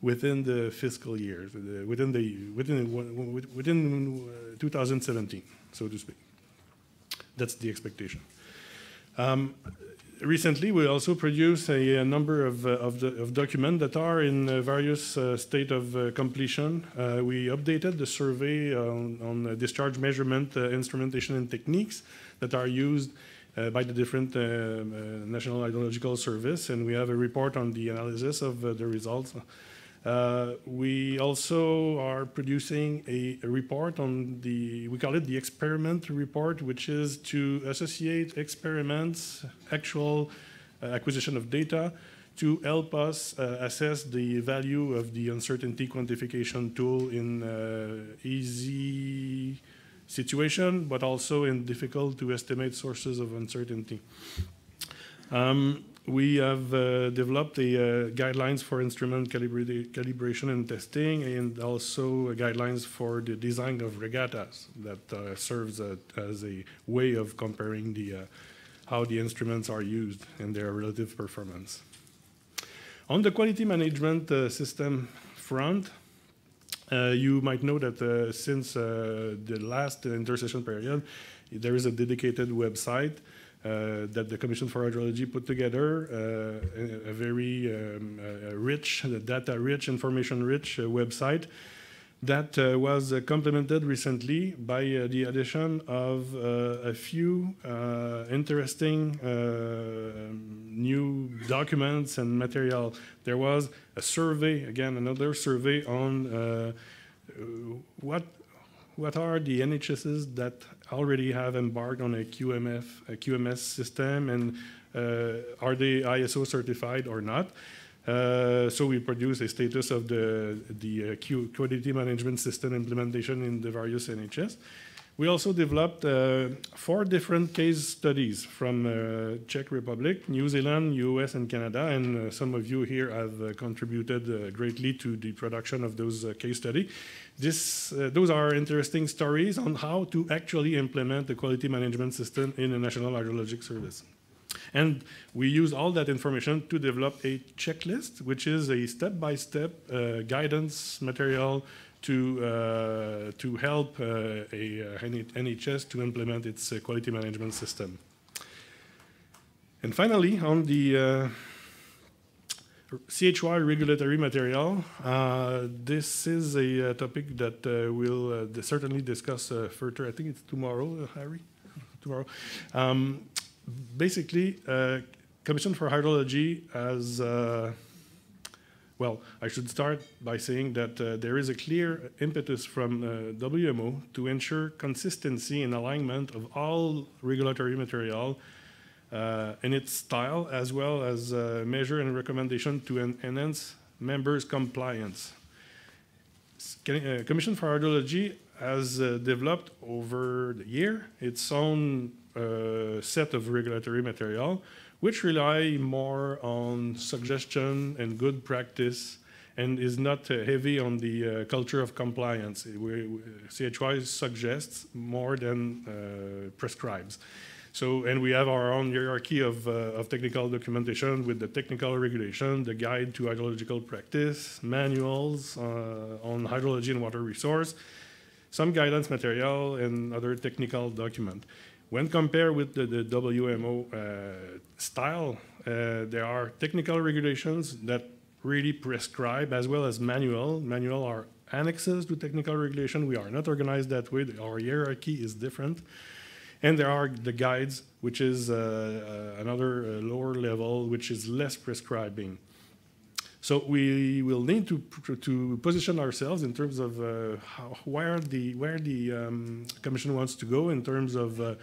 within the fiscal year, within the within within uh, 2017, so to speak. That's the expectation. Um, recently, we also produced a, a number of, uh, of, of documents that are in uh, various uh, state of uh, completion. Uh, we updated the survey on, on discharge measurement uh, instrumentation and techniques that are used by the different um, National Hydrological Service, and we have a report on the analysis of the results uh, we also are producing a, a, report on the, we call it the experiment report, which is to associate experiments, actual uh, acquisition of data, to help us uh, assess the value of the uncertainty quantification tool in uh, easy situation, but also in difficult to estimate sources of uncertainty. Um, we have uh, developed the uh, guidelines for instrument calibra calibration and testing, and also guidelines for the design of regattas that uh, serves a, as a way of comparing the uh, how the instruments are used and their relative performance. On the quality management uh, system front, uh, you might know that since the last intercession period, there is a dedicated website uh, that the Commission for Hydrology put together uh, a, a, very um, a rich, data-rich, information-rich uh, website that uh, was uh, complemented recently by uh, the addition of a few interesting new documents and material. There was a survey, again, another survey on what, what are the NHSs that already have embarked on a QMF, a QMS system, and uh, are they ISO certified or not? Uh, so we produce a status of the, the uh, quality management system implementation in the various NHS. We also developed uh, four different case studies from uh, Czech Republic, New Zealand, US, and Canada, and uh, some of you here have contributed greatly to the production of those case studies this, uh, those are interesting stories on how to actually implement the quality management system in the National Hydrologic Service. And we use all that information to develop a checklist, which is a step-by-step uh, guidance material to, uh, to help uh, a, uh, NHS to implement its uh, quality management system. And finally, on the uh, CHY regulatory material. Uh, this is a, a uh, topic that uh, we'll uh, certainly discuss uh, further. I think it's tomorrow, uh, Harry. tomorrow. Um, basically, Commission for Hydrology has. well, I should start by saying that there is a clear impetus from WMO to ensure consistency and alignment of all regulatory material uh, in its style, as well as uh, measure and recommendation to en enhance members' compliance. Can, uh, Commission for Hydrology has developed over the year its own set of regulatory material, which rely more on suggestion and good practice and is not uh, heavy on the uh, culture of compliance. We, we, CHY suggests more than uh, prescribes. So, and we have our own hierarchy of, uh, of technical documentation with the technical regulation, the guide to hydrological practice, manuals uh, on hydrology and water resource, some guidance material, and other technical document. When compared with the, the WMO uh, style, uh, there are technical regulations that really prescribe as well as manual. Manual are annexes to technical regulation. We are not organized that way. Our hierarchy is different. And there are the guides, which is uh, uh another uh, lower level, which is less prescribing. So we will need to, to position ourselves in terms of uh, how, where the, where the um, commission wants to go in terms of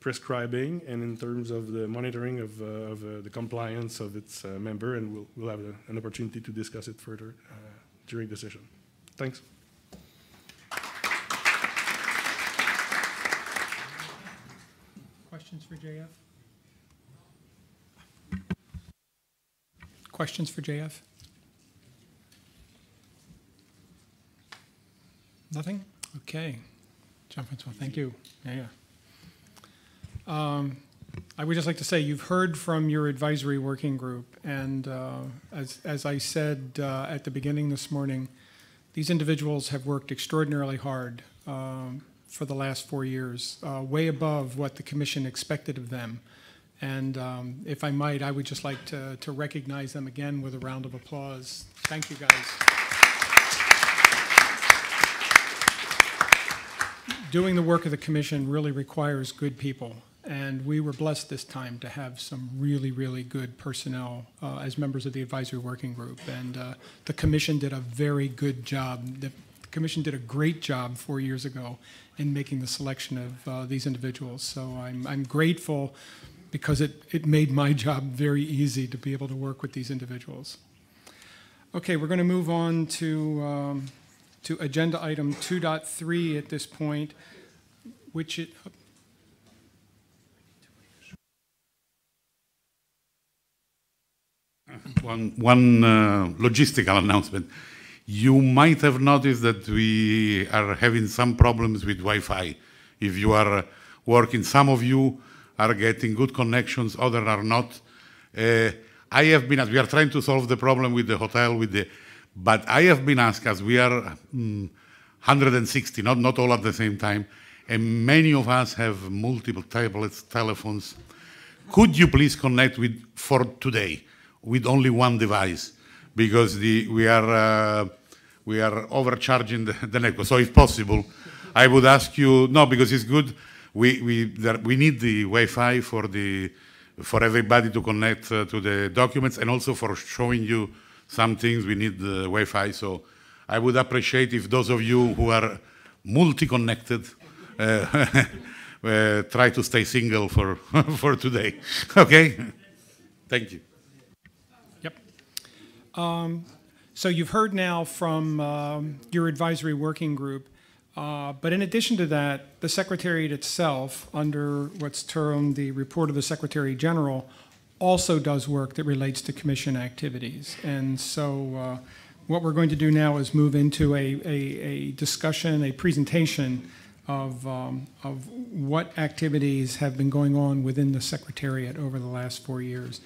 prescribing and in terms of the monitoring of, uh, of uh, the compliance of its uh, member, and we'll, we'll have a, an opportunity to discuss it further during the session. Thanks. Questions for JF? Questions for JF? Nothing? Okay. John Francois, thank you. Yeah, yeah. Um, I would just like to say you've heard from your advisory working group, and uh, as, as I said uh, at the beginning this morning, these individuals have worked extraordinarily hard. Um, for the last four years, uh, way above what the commission expected of them. And um, if I might, I would just like to, to recognize them again with a round of applause. Thank you, guys. Doing the work of the commission really requires good people. And we were blessed this time to have some really, really good personnel uh, as members of the advisory working group. And uh, the commission did a very good job. The commission did a great job four years ago in making the selection of uh, these individuals. So I'm, I'm grateful because it, it made my job very easy to be able to work with these individuals. Okay, we're going to move on to, um, to agenda item 2.3 at this point, which it, One, one uh, logistical announcement. You might have noticed that we are having some problems with Wi-Fi. If you are working, some of you are getting good connections, others are not. Uh, I have been, we are trying to solve the problem with the hotel, with the, but I have been asked, as we are um, mm, 160, not, not all at the same time, and many of us have multiple tablets, telephones. Could you please connect with, for today with only one device? Because the, we are... Uh, we are overcharging the, the network. So if possible, I would ask you, no, because it's good, we, we, there, we need the Wi-Fi for, the, for everybody to connect uh, to the documents and also for showing you some things we need the Wi-Fi. So I would appreciate if those of you who are multi-connected uh, uh, try to stay single for, for today. Okay? Thank you. Yep. Um, so you've heard now from um, your advisory working group, uh, but in addition to that, the Secretariat itself, under what's termed the report of the Secretary General, also does work that relates to commission activities. And so uh, what we're going to do now is move into a, a, a discussion, a presentation of, um, of what activities have been going on within the Secretariat over the last four years.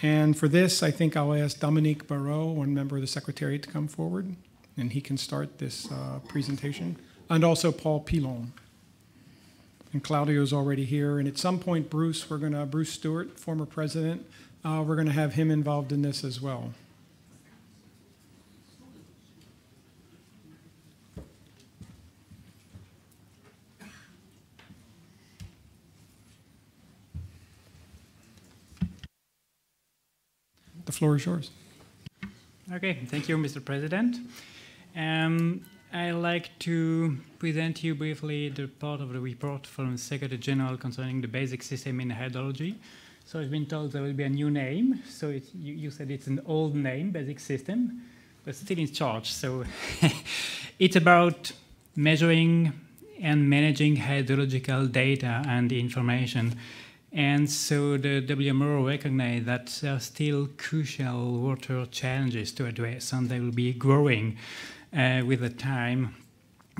And for this, I think I'll ask Dominique Barreau, one member of the Secretariat, to come forward, and he can start this uh, presentation. And also Paul Pilon. And Claudio's already here. And at some point, Bruce, we're going to, Bruce Stewart, former president, uh, we're going to have him involved in this as well. the floor is yours. Okay, thank you, Mr. President. Um, I'd like to present you briefly the part of the report from the Secretary General concerning the basic system in hydrology. So I've been told there will be a new name. So you, you, said it's an old name, basic system, but still in charge. So it's about measuring and managing hydrological data and information. And so the WMO recognize that there are still crucial water challenges to address, and they will be growing uh, with the time.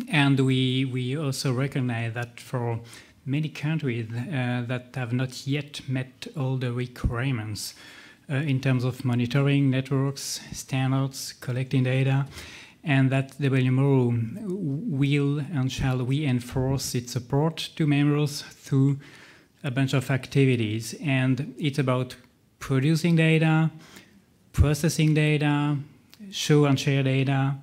And we, we also recognize that for many countries uh, that have not yet met all the requirements uh, in terms of monitoring networks, standards, collecting data, and that the WMO will and shall reinforce its support to members through a bunch of activities, and it's about producing data, processing data, show and share data,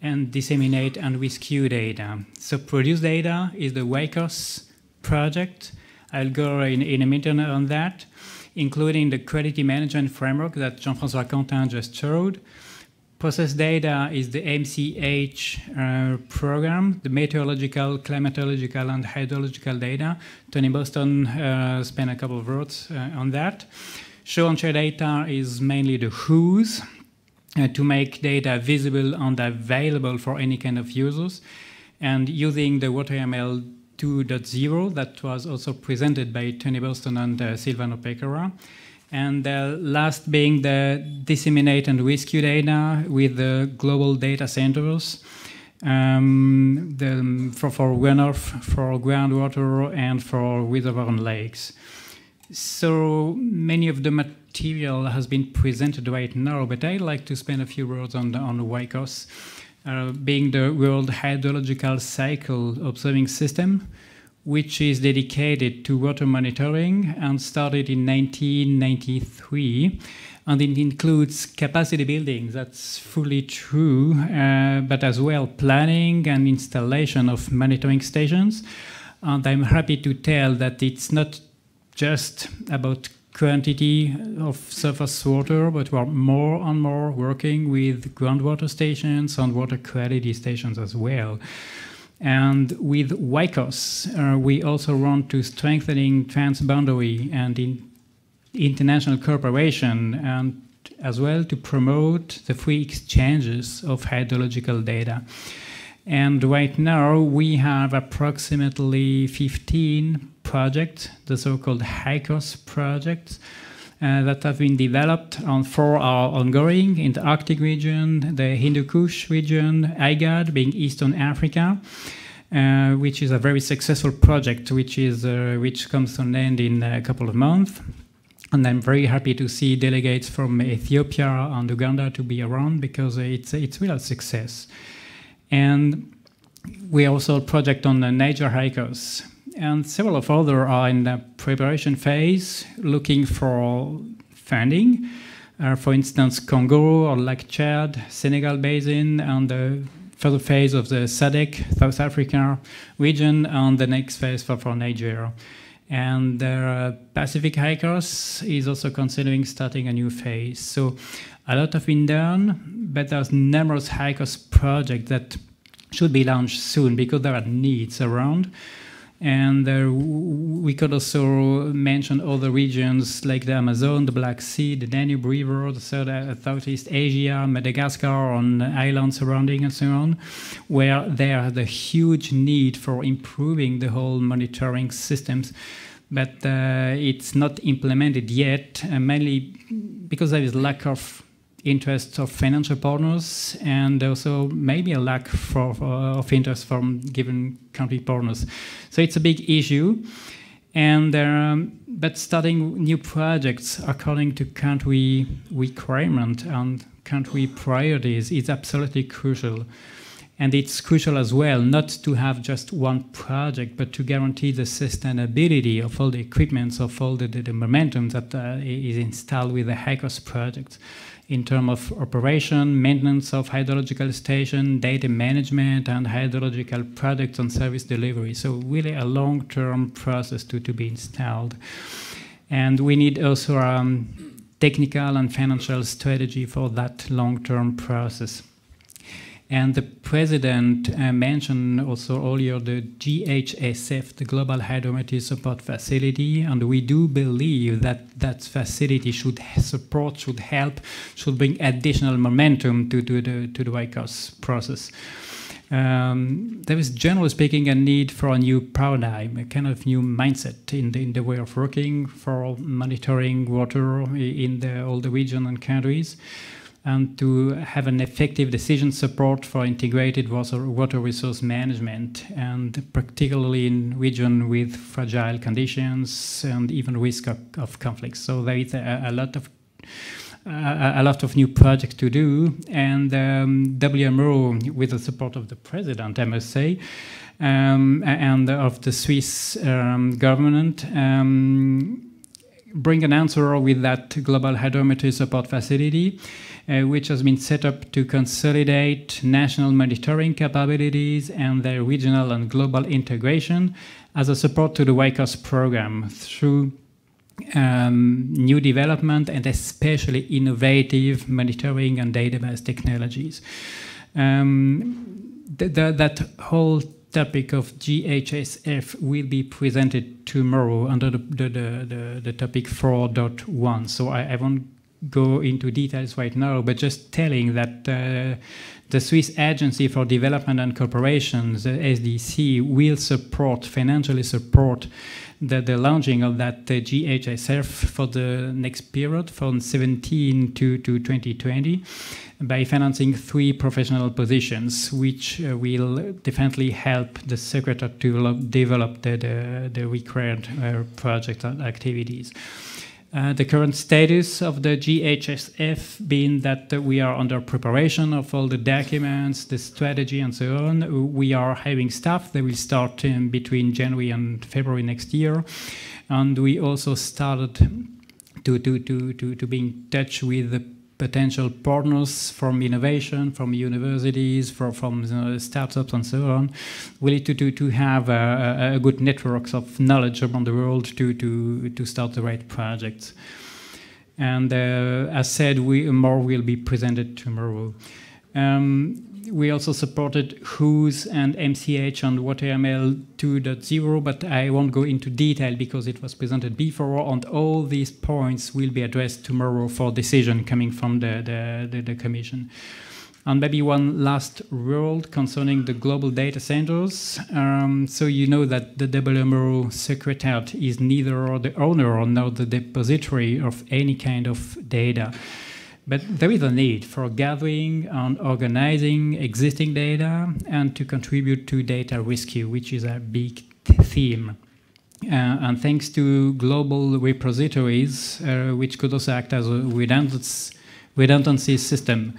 and disseminate and rescue data. So produce data is the WACOS project. I'll go in, in a minute on that, including the quality management framework that Jean-François Quentin just showed, Process data is the MCH uh, program, the meteorological, climatological, and hydrological data. Tony Boston uh, spent a couple of words uh, on that. Show and share data is mainly the who's uh, to make data visible and available for any kind of users. And using the WaterML 2.0 that was also presented by Tony Boston and uh, Silvano Pecora, and the last being the disseminate and rescue data with the global data centers um, the, for, for runoff, for groundwater, and for reservoir lakes. So many of the material has been presented right now, but I'd like to spend a few words on, the, on WICOS, uh, being the World Hydrological Cycle Observing System which is dedicated to water monitoring and started in 1993. And it includes capacity building, that's fully true, uh, but as well planning and installation of monitoring stations. And I'm happy to tell that it's not just about quantity of surface water, but we are more and more working with groundwater stations and water quality stations as well. And with WICOS, uh, we also want to strengthening transboundary and in international cooperation and as well to promote the free exchanges of hydrological data. And right now we have approximately 15 projects, the so-called HICOS projects, uh, that have been developed for four are ongoing in the Arctic region, the Hindu Kush region, IGAD being Eastern Africa. Uh, which is a very successful project, which is uh, which comes an end in a couple of months. And I'm very happy to see delegates from Ethiopia and Uganda to be around because it's it's real success. And we also project on the Niger hikers and several of other are in the preparation phase, looking for funding. Uh, for instance, Congo or Lake Chad, Senegal Basin, and the further phase of the SADC, South Africa region, and the next phase for, for Nigeria. And uh, Pacific Hikers is also considering starting a new phase. So a lot of been done, but there's numerous hikers projects that should be launched soon because there are needs around. And uh, we could also mention other regions like the Amazon, the Black Sea, the Danube River, the South, uh, Southeast Asia, Madagascar, on islands surrounding and so on, where there's a huge need for improving the whole monitoring systems. But uh, it's not implemented yet, uh, mainly because there is lack of interests of financial partners and also maybe a lack for, of interest from given country partners. So it's a big issue. And um, but starting new projects according to country requirement and country priorities is absolutely crucial. And it's crucial as well not to have just one project, but to guarantee the sustainability of all the equipment, of all the, the, momentum that uh, is installed with the HACOS project in terms of operation, maintenance of hydrological station, data management, and hydrological products and service delivery. So really a long-term process to, to be installed. And we need also a um, technical and financial strategy for that long-term process. And the president uh, mentioned also earlier the GHSF, the Global Hydrometry Support Facility, and we do believe that that facility should support, should help, should bring additional momentum to, to the to the ICOS process. Um, there is, generally speaking, a need for a new paradigm, a kind of new mindset in the, in the way of working for monitoring water in the, all the region and countries and to have an effective decision support for integrated water resource management, and particularly in regions with fragile conditions and even risk of, of conflicts. So there is a, a lot of uh, a lot of new projects to do, and um, WMO, with the support of the president, I must say, um, and of the Swiss um, government, um, bring an answer with that global hydrometry support facility. Uh, which has been set up to consolidate national monitoring capabilities and their regional and global integration as a support to the WICOS program through um, new development and especially innovative monitoring and database technologies. Um, that whole topic of GHSF will be presented tomorrow under the, the, the, the topic 4.1. So I, I won't go into details right now, but just telling that uh, the Swiss Agency for Development and Corporations, the uh, SDC, will support, financially support the, the launching of that uh, GHSF for the next period from 17 to, to 2020 by financing three professional positions, which uh, will definitely help the secretary to develop the, the, the required uh, project activities. Uh, the current status of the GHSF being that we are under preparation of all the documents, the strategy, and so on. We are having staff that will start in between January and February next year. And we also started to, to, to, to, to be in touch with the potential partners from innovation, from universities, from, from startups, and so on. We need to, to, to have a, a, good networks of knowledge around the world to, to, to start the right projects. And uh, as said, we, more will be presented tomorrow. Um, we also supported Who's and MCH and WaterML 2.0, but I won't go into detail because it was presented before, and all these points will be addressed tomorrow for decision coming from the, the, the, the Commission. And maybe one last word concerning the global data centers. Um, so you know that the WMO Secretariat is neither the owner nor the depository of any kind of data. But there is a need for gathering and organizing existing data and to contribute to data rescue, which is a big theme. Uh, and thanks to global repositories, uh, which could also act as a redundancy, system.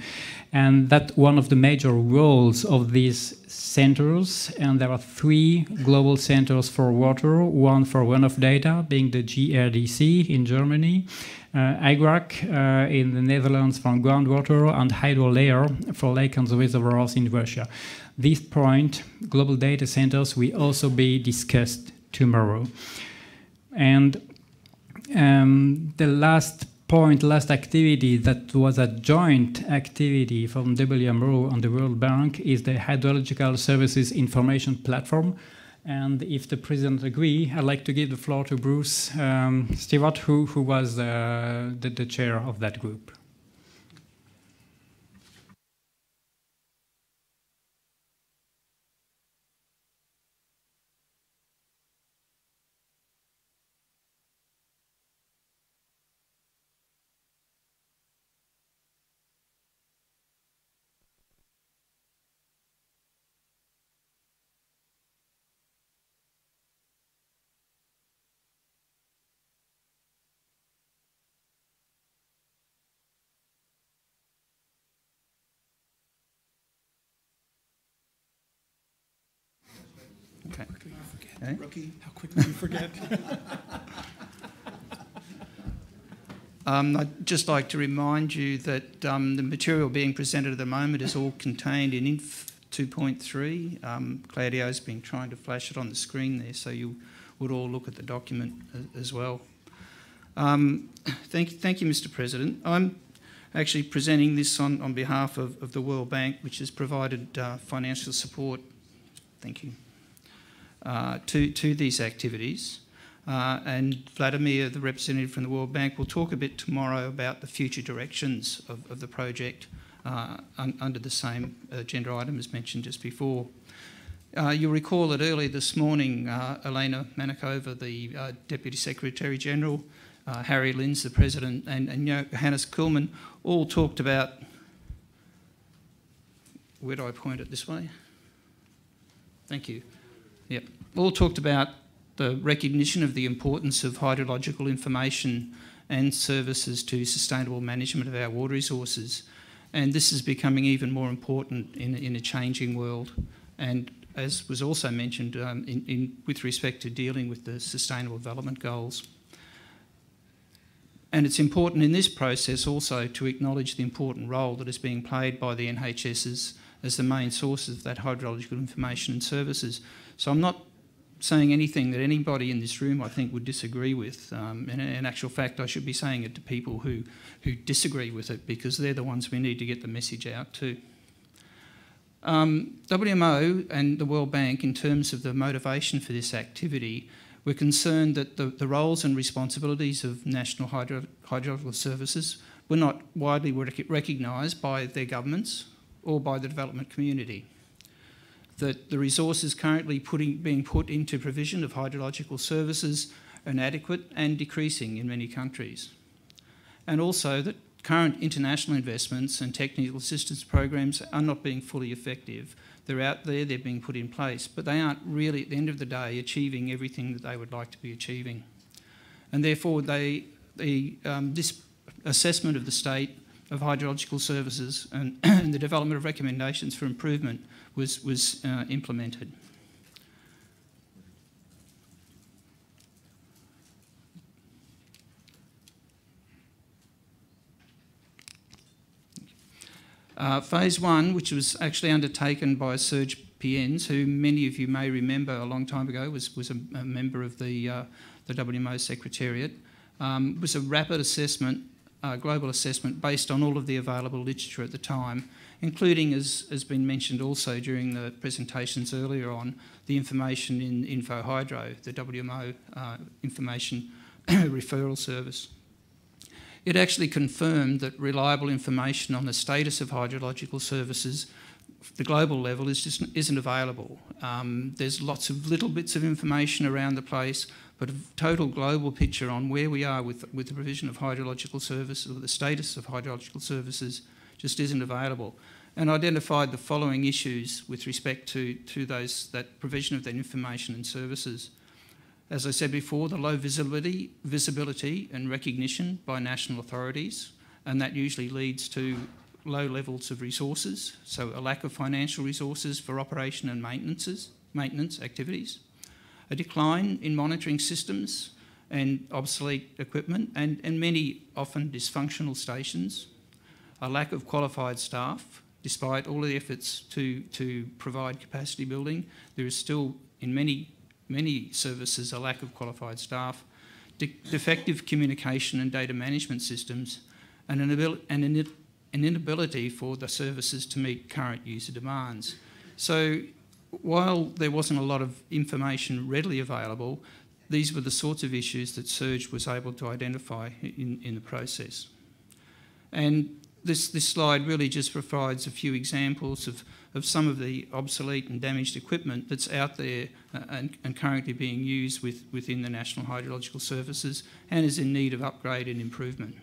And that's one of the major roles of these centers. And there are three global centers for water, one for runoff data, being the GRDC in Germany, IGRAC uh, uh, in the Netherlands from groundwater and hydro layer for lake and reservoirs in Russia. This point, global data centers, will also be discussed tomorrow. And um, the last point, last activity that was a joint activity from WMO and the World Bank is the Hydrological Services Information Platform, and if the president agree, I'd like to give the floor to Bruce um, Stewart, who, who was uh, the, the chair of that group. Rookie. How quickly you forget. Um, I'd just like to remind you that um, the material being presented at the moment is all contained in INF 2.3. Um, Claudio's been trying to flash it on the screen there, so you would all look at the document as well. Um, thank, thank you, Mr. President. I'm actually presenting this on, on behalf of, of the World Bank, which has provided uh, financial support. Thank you uh, to, to these activities. Uh, and Vladimir, the representative from the World Bank, will talk a bit tomorrow about the future directions of, of the project uh, un under the same agenda item as mentioned just before. Uh, you'll recall that early this morning, uh, Elena Manikova, the uh, Deputy Secretary General, uh, Harry Linds, the President, and, and Johannes Kuhlmann all talked about. Where do I point it this way? Thank you. Yep all talked about the recognition of the importance of hydrological information and services to sustainable management of our water resources. And this is becoming even more important in, in a changing world. And as was also mentioned um, in, in, with respect to dealing with the sustainable development goals. And it's important in this process also to acknowledge the important role that is being played by the NHSs as the main sources of that hydrological information and services. So I'm not saying anything that anybody in this room I think would disagree with. Um, in actual fact, I should be saying it to people who, who disagree with it because they're the ones we need to get the message out to. Um, WMO and the World Bank, in terms of the motivation for this activity, we're concerned that the, the roles and responsibilities of national hydro, hydrological services were not widely recognised by their governments or by the development community that the resources currently putting, being put into provision of hydrological services are inadequate and decreasing in many countries. And also that current international investments and technical assistance programs are not being fully effective. They're out there, they're being put in place, but they aren't really, at the end of the day, achieving everything that they would like to be achieving. And therefore, they, the, um, this assessment of the state of hydrological services and the development of recommendations for improvement was, was uh, implemented. Uh, phase one, which was actually undertaken by Serge Piens, who many of you may remember a long time ago was, was a, a member of the, uh, the WMO Secretariat, um, was a rapid assessment, uh, global assessment, based on all of the available literature at the time including, as has been mentioned also during the presentations earlier on, the information in InfoHydro, the WMO uh, information referral service. It actually confirmed that reliable information on the status of hydrological services the global level is just isn't available. Um, there's lots of little bits of information around the place, but a total global picture on where we are with, with the provision of hydrological services or the status of hydrological services just isn't available and identified the following issues with respect to, to those, that provision of that information and services. As I said before, the low visibility, visibility and recognition by national authorities, and that usually leads to low levels of resources, so a lack of financial resources for operation and maintenances, maintenance activities, a decline in monitoring systems and obsolete equipment, and, and many often dysfunctional stations, a lack of qualified staff, despite all the efforts to, to provide capacity building, there is still, in many, many services, a lack of qualified staff, de defective communication and data management systems, and an, and an inability for the services to meet current user demands. So while there wasn't a lot of information readily available, these were the sorts of issues that Surge was able to identify in, in the process. And this, this slide really just provides a few examples of, of some of the obsolete and damaged equipment that's out there uh, and, and, currently being used with, within the National Hydrological Services and is in need of upgrade and improvement.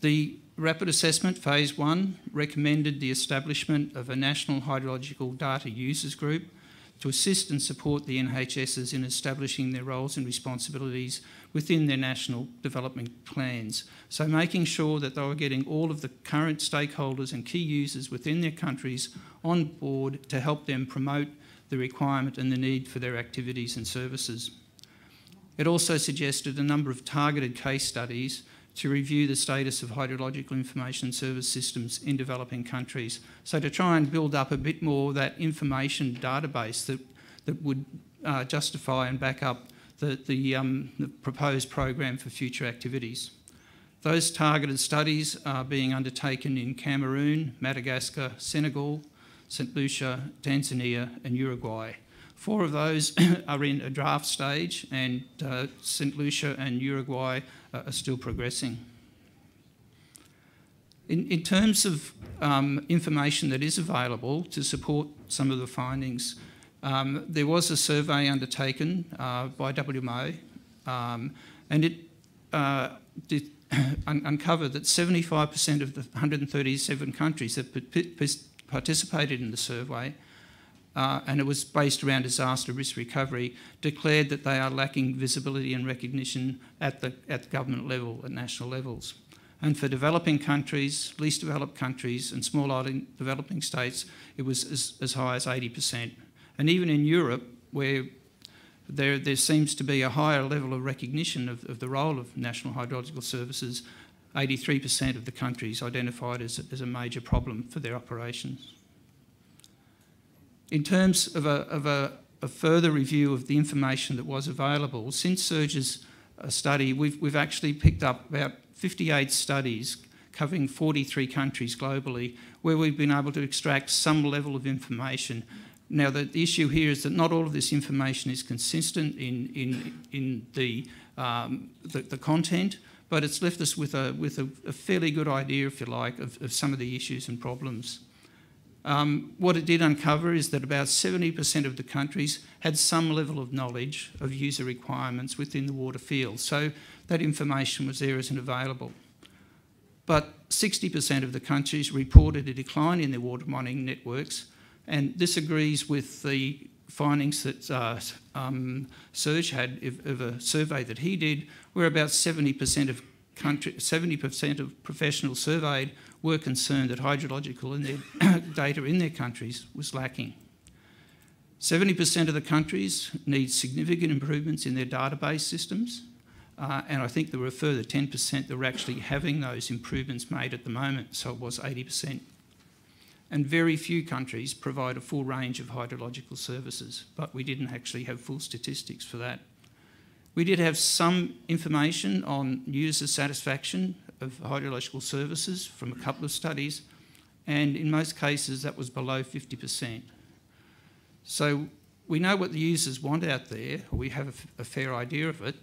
The rapid assessment phase one recommended the establishment of a National Hydrological Data Users Group to assist and support the NHSs in establishing their roles and responsibilities within their national development plans. So making sure that they were getting all of the current stakeholders and key users within their countries on board to help them promote the requirement and the need for their activities and services. It also suggested a number of targeted case studies to review the status of hydrological information service systems in developing countries. So to try and build up a bit more that information database that, that would uh, justify and back up the, the, um, the proposed program for future activities. Those targeted studies are being undertaken in Cameroon, Madagascar, Senegal, St Lucia, Tanzania and Uruguay. Four of those are in a draft stage and uh, St Lucia and Uruguay are still progressing. In, in terms of um, information that is available to support some of the findings, um, there was a survey undertaken uh, by WMO um, and it uh, did un uncovered that 75% of the 137 countries that participated in the survey, uh, and it was based around disaster risk recovery, declared that they are lacking visibility and recognition at the, at government level, at national levels. And for developing countries, least developed countries, and small island developing states, it was as, as high as 80%. And even in Europe, where there, there seems to be a higher level of recognition of, of the role of national hydrological services, 83% of the countries identified as, as a major problem for their operations. In terms of a, of a, a further review of the information that was available, since Surge's uh, study, we've, we've actually picked up about 58 studies covering 43 countries globally where we've been able to extract some level of information now, the, the issue here is that not all of this information is consistent in, in, in the, um, the, the, content, but it's left us with a, with a, a fairly good idea, if you like, of, of some of the issues and problems. Um, what it did uncover is that about 70% of the countries had some level of knowledge of user requirements within the water field, so that information was there and available. But 60% of the countries reported a decline in their water mining networks and this agrees with the findings that uh, um, Serge had of a survey that he did, where about 70% of country, 70% of professionals surveyed were concerned that hydrological in their data in their countries was lacking. 70% of the countries need significant improvements in their database systems, uh, and I think there were further 10% that were actually having those improvements made at the moment, so it was 80% and very few countries provide a full range of hydrological services, but we didn't actually have full statistics for that. We did have some information on user satisfaction of hydrological services from a couple of studies, and in most cases that was below 50%. So we know what the users want out there, we have a, fair idea of it,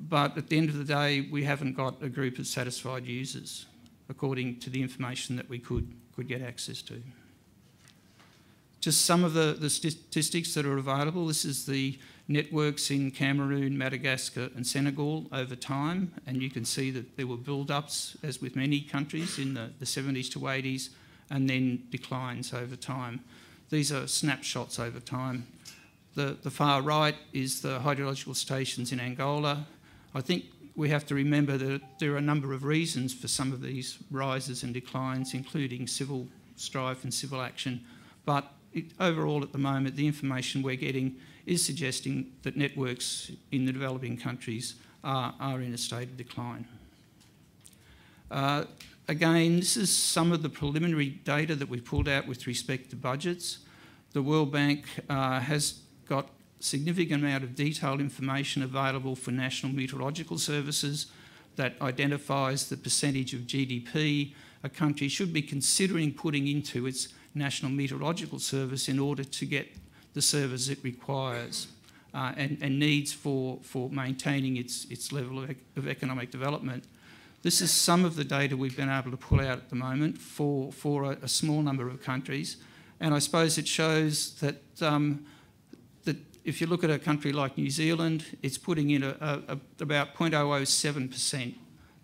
but at the end of the day we haven't got a group of satisfied users according to the information that we could could get access to. Just some of the, the statistics that are available. This is the networks in Cameroon, Madagascar and Senegal over time, and you can see that there were build-ups, as with many countries, in the, the 70s to 80s, and then declines over time. These are snapshots over time. The, the far right is the hydrological stations in Angola. I think we have to remember that there are a number of reasons for some of these rises and declines, including civil strife and civil action. But it, overall, at the moment, the information we're getting is suggesting that networks in the developing countries are, are in a state of decline. Uh, again, this is some of the preliminary data that we have pulled out with respect to budgets. The World Bank uh, has got significant amount of detailed information available for National Meteorological Services that identifies the percentage of GDP a country should be considering putting into its National Meteorological Service in order to get the service it requires uh, and, and, needs for, for maintaining its, its level of, of economic development. This is some of the data we've been able to pull out at the moment for, for a, a small number of countries. And I suppose it shows that um, if you look at a country like New Zealand, it's putting in a, a, a, about 0.007%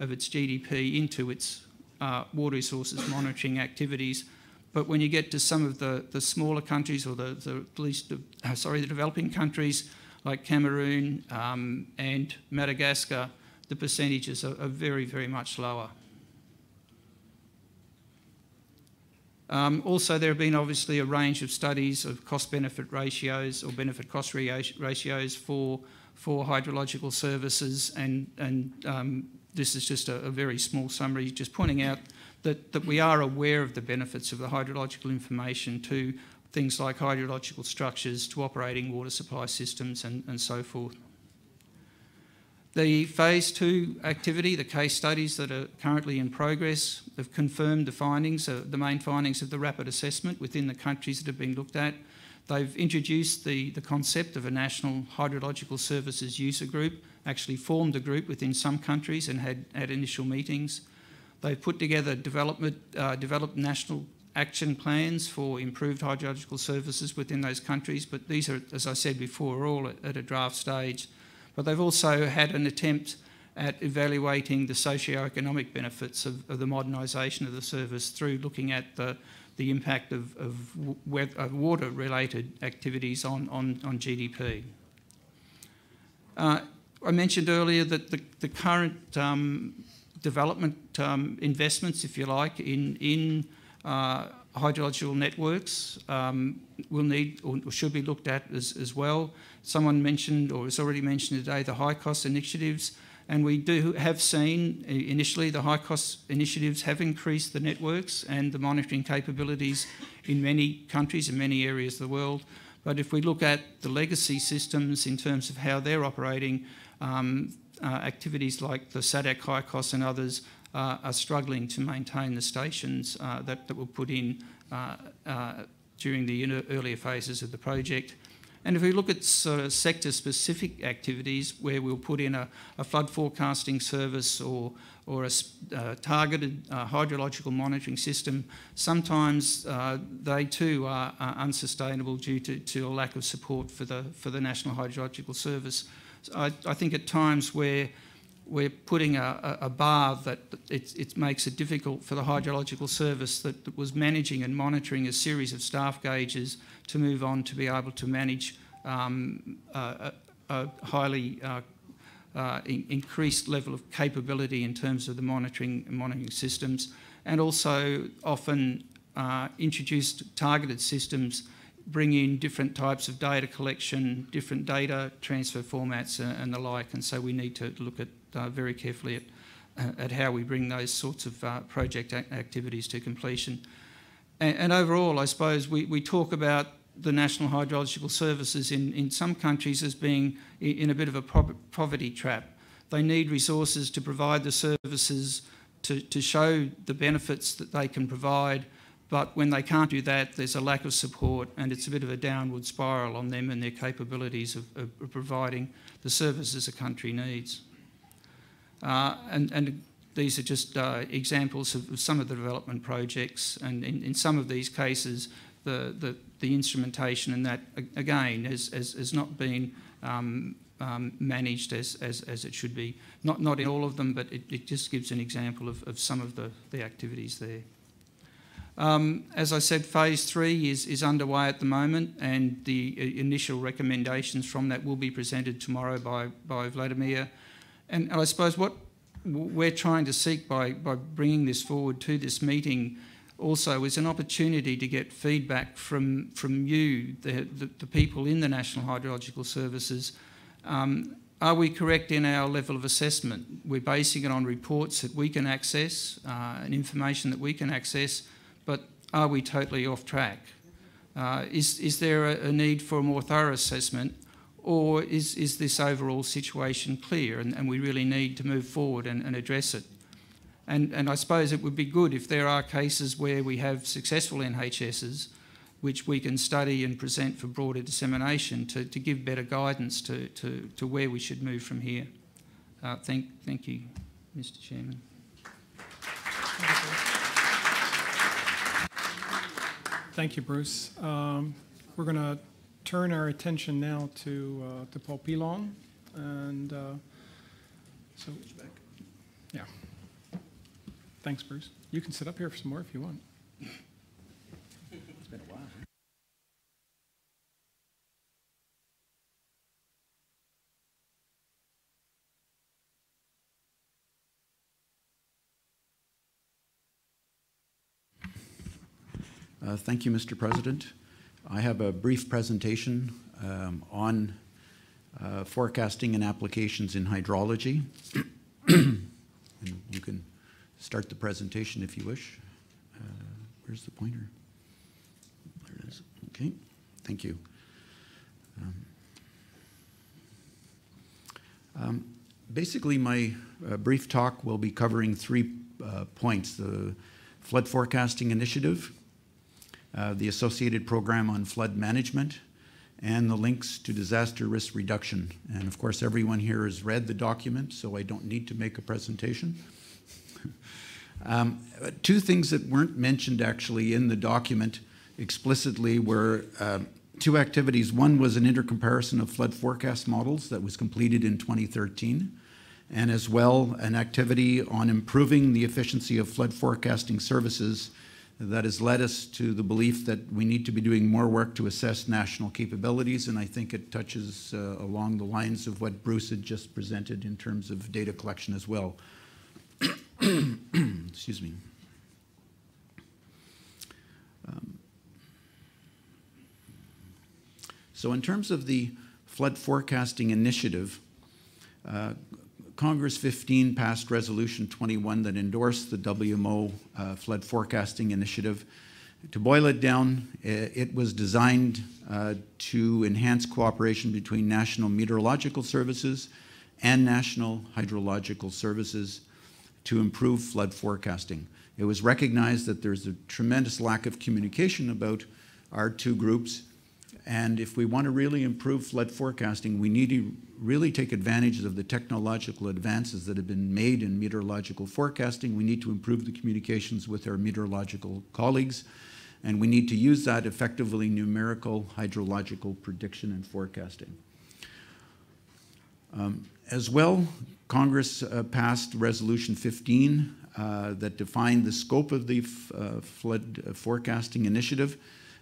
of its GDP into its uh, water resources monitoring activities. But when you get to some of the, the smaller countries or the, the least, uh, sorry, the developing countries like Cameroon um, and Madagascar, the percentages are, are very, very much lower. Um, also, there have been obviously a range of studies of cost-benefit ratios or benefit-cost ratios for for hydrological services, and and um, this is just a, a, very small summary, just pointing out that that we are aware of the benefits of the hydrological information to things like hydrological structures, to operating water supply systems, and, and so forth. The phase two activity, the case studies that are currently in progress, have confirmed the findings, uh, the main findings of the rapid assessment within the countries that have been looked at. They've introduced the, the concept of a National Hydrological Services User Group, actually formed a group within some countries and had, had initial meetings. They've put together development, uh, developed national action plans for improved hydrological services within those countries, but these are, as I said before, all at, at a draft stage but they've also had an attempt at evaluating the socio-economic benefits of, of the modernisation of the service through looking at the, the impact of, of, of water-related activities on, on, on GDP. Uh, I mentioned earlier that the, the current um, development um, investments, if you like, in, in uh, hydrological networks um, will need or should be looked at as, as well. Someone mentioned, or was already mentioned today, the high cost initiatives. And we do have seen uh, initially the high cost initiatives have increased the networks and the monitoring capabilities in many countries and many areas of the world. But if we look at the legacy systems in terms of how they're operating, um, uh, activities like the SADC high costs and others uh, are struggling to maintain the stations uh, that, that were put in uh, uh, during the earlier phases of the project. And if we look at sort of sector-specific activities where we'll put in a, a flood forecasting service or, or a uh, targeted uh, hydrological monitoring system, sometimes uh, they too are, are, unsustainable due to, to a lack of support for the, for the National Hydrological Service. So I, I think at times where we're putting a, a, bar that it, it, makes it difficult for the hydrological service that was managing and monitoring a series of staff gauges to move on to be able to manage um, a, a, highly uh, uh, in increased level of capability in terms of the monitoring monitoring systems, and also often uh, introduced targeted systems bring in different types of data collection, different data transfer formats, and, uh, and the like. And so we need to look at uh, very carefully at uh, at how we bring those sorts of uh, project activities to completion. And, and, overall, I suppose we, we talk about the National Hydrological Services in, in some countries as being in a bit of a poverty trap. They need resources to provide the services to, to show the benefits that they can provide, but when they can't do that, there's a lack of support and it's a bit of a downward spiral on them and their capabilities of, of providing the services a country needs. Uh, and, and these are just uh, examples of some of the development projects and in, in some of these cases the, the, the instrumentation and that, again, has, has, has not been um, um, managed as, as, as it should be. Not, not in all of them, but it, it just gives an example of, of some of the, the activities there. Um, as I said, phase three is, is underway at the moment, and the uh, initial recommendations from that will be presented tomorrow by, by Vladimir. And, and I suppose what we're trying to seek by, by bringing this forward to this meeting also is an opportunity to get feedback from, from you, the, the, the people in the National Hydrological Services. Um, are we correct in our level of assessment? We're basing it on reports that we can access uh, and information that we can access, but are we totally off track? Uh, is, is there a, a, need for a more thorough assessment or is, is this overall situation clear and, and we really need to move forward and, and address it? And, and I suppose it would be good if there are cases where we have successful NHSs which we can study and present for broader dissemination to, to give better guidance to, to, to where we should move from here. Uh, thank, thank you, Mr Chairman. Thank you, Bruce. Um, we're going to turn our attention now to, uh, to Paul Pilon. And uh, so Thanks, Bruce. You can sit up here for some more if you want. it's been a while. Uh, thank you, Mr. President. I have a brief presentation um, on uh, forecasting and applications in hydrology. start the presentation if you wish. Uh, where's the pointer? There it is. Okay, thank you. Um, um, basically, my uh, brief talk will be covering three uh, points, the Flood Forecasting Initiative, uh, the associated program on flood management, and the links to disaster risk reduction. And of course, everyone here has read the document, so I don't need to make a presentation um, two things that weren't mentioned actually in the document explicitly were uh, two activities. One was an intercomparison of flood forecast models that was completed in 2013, and as well an activity on improving the efficiency of flood forecasting services that has led us to the belief that we need to be doing more work to assess national capabilities, and I think it touches uh, along the lines of what Bruce had just presented in terms of data collection as well. Excuse me. Um, so, in terms of the flood forecasting initiative, uh, Congress 15 passed Resolution 21 that endorsed the WMO uh, flood forecasting initiative. To boil it down, it was designed uh, to enhance cooperation between National Meteorological Services and National Hydrological Services to improve flood forecasting. It was recognized that there's a tremendous lack of communication about our two groups. And if we want to really improve flood forecasting, we need to really take advantage of the technological advances that have been made in meteorological forecasting. We need to improve the communications with our meteorological colleagues. And we need to use that effectively numerical hydrological prediction and forecasting. Um, as well, Congress uh, passed Resolution 15 uh, that defined the scope of the uh, flood uh, forecasting initiative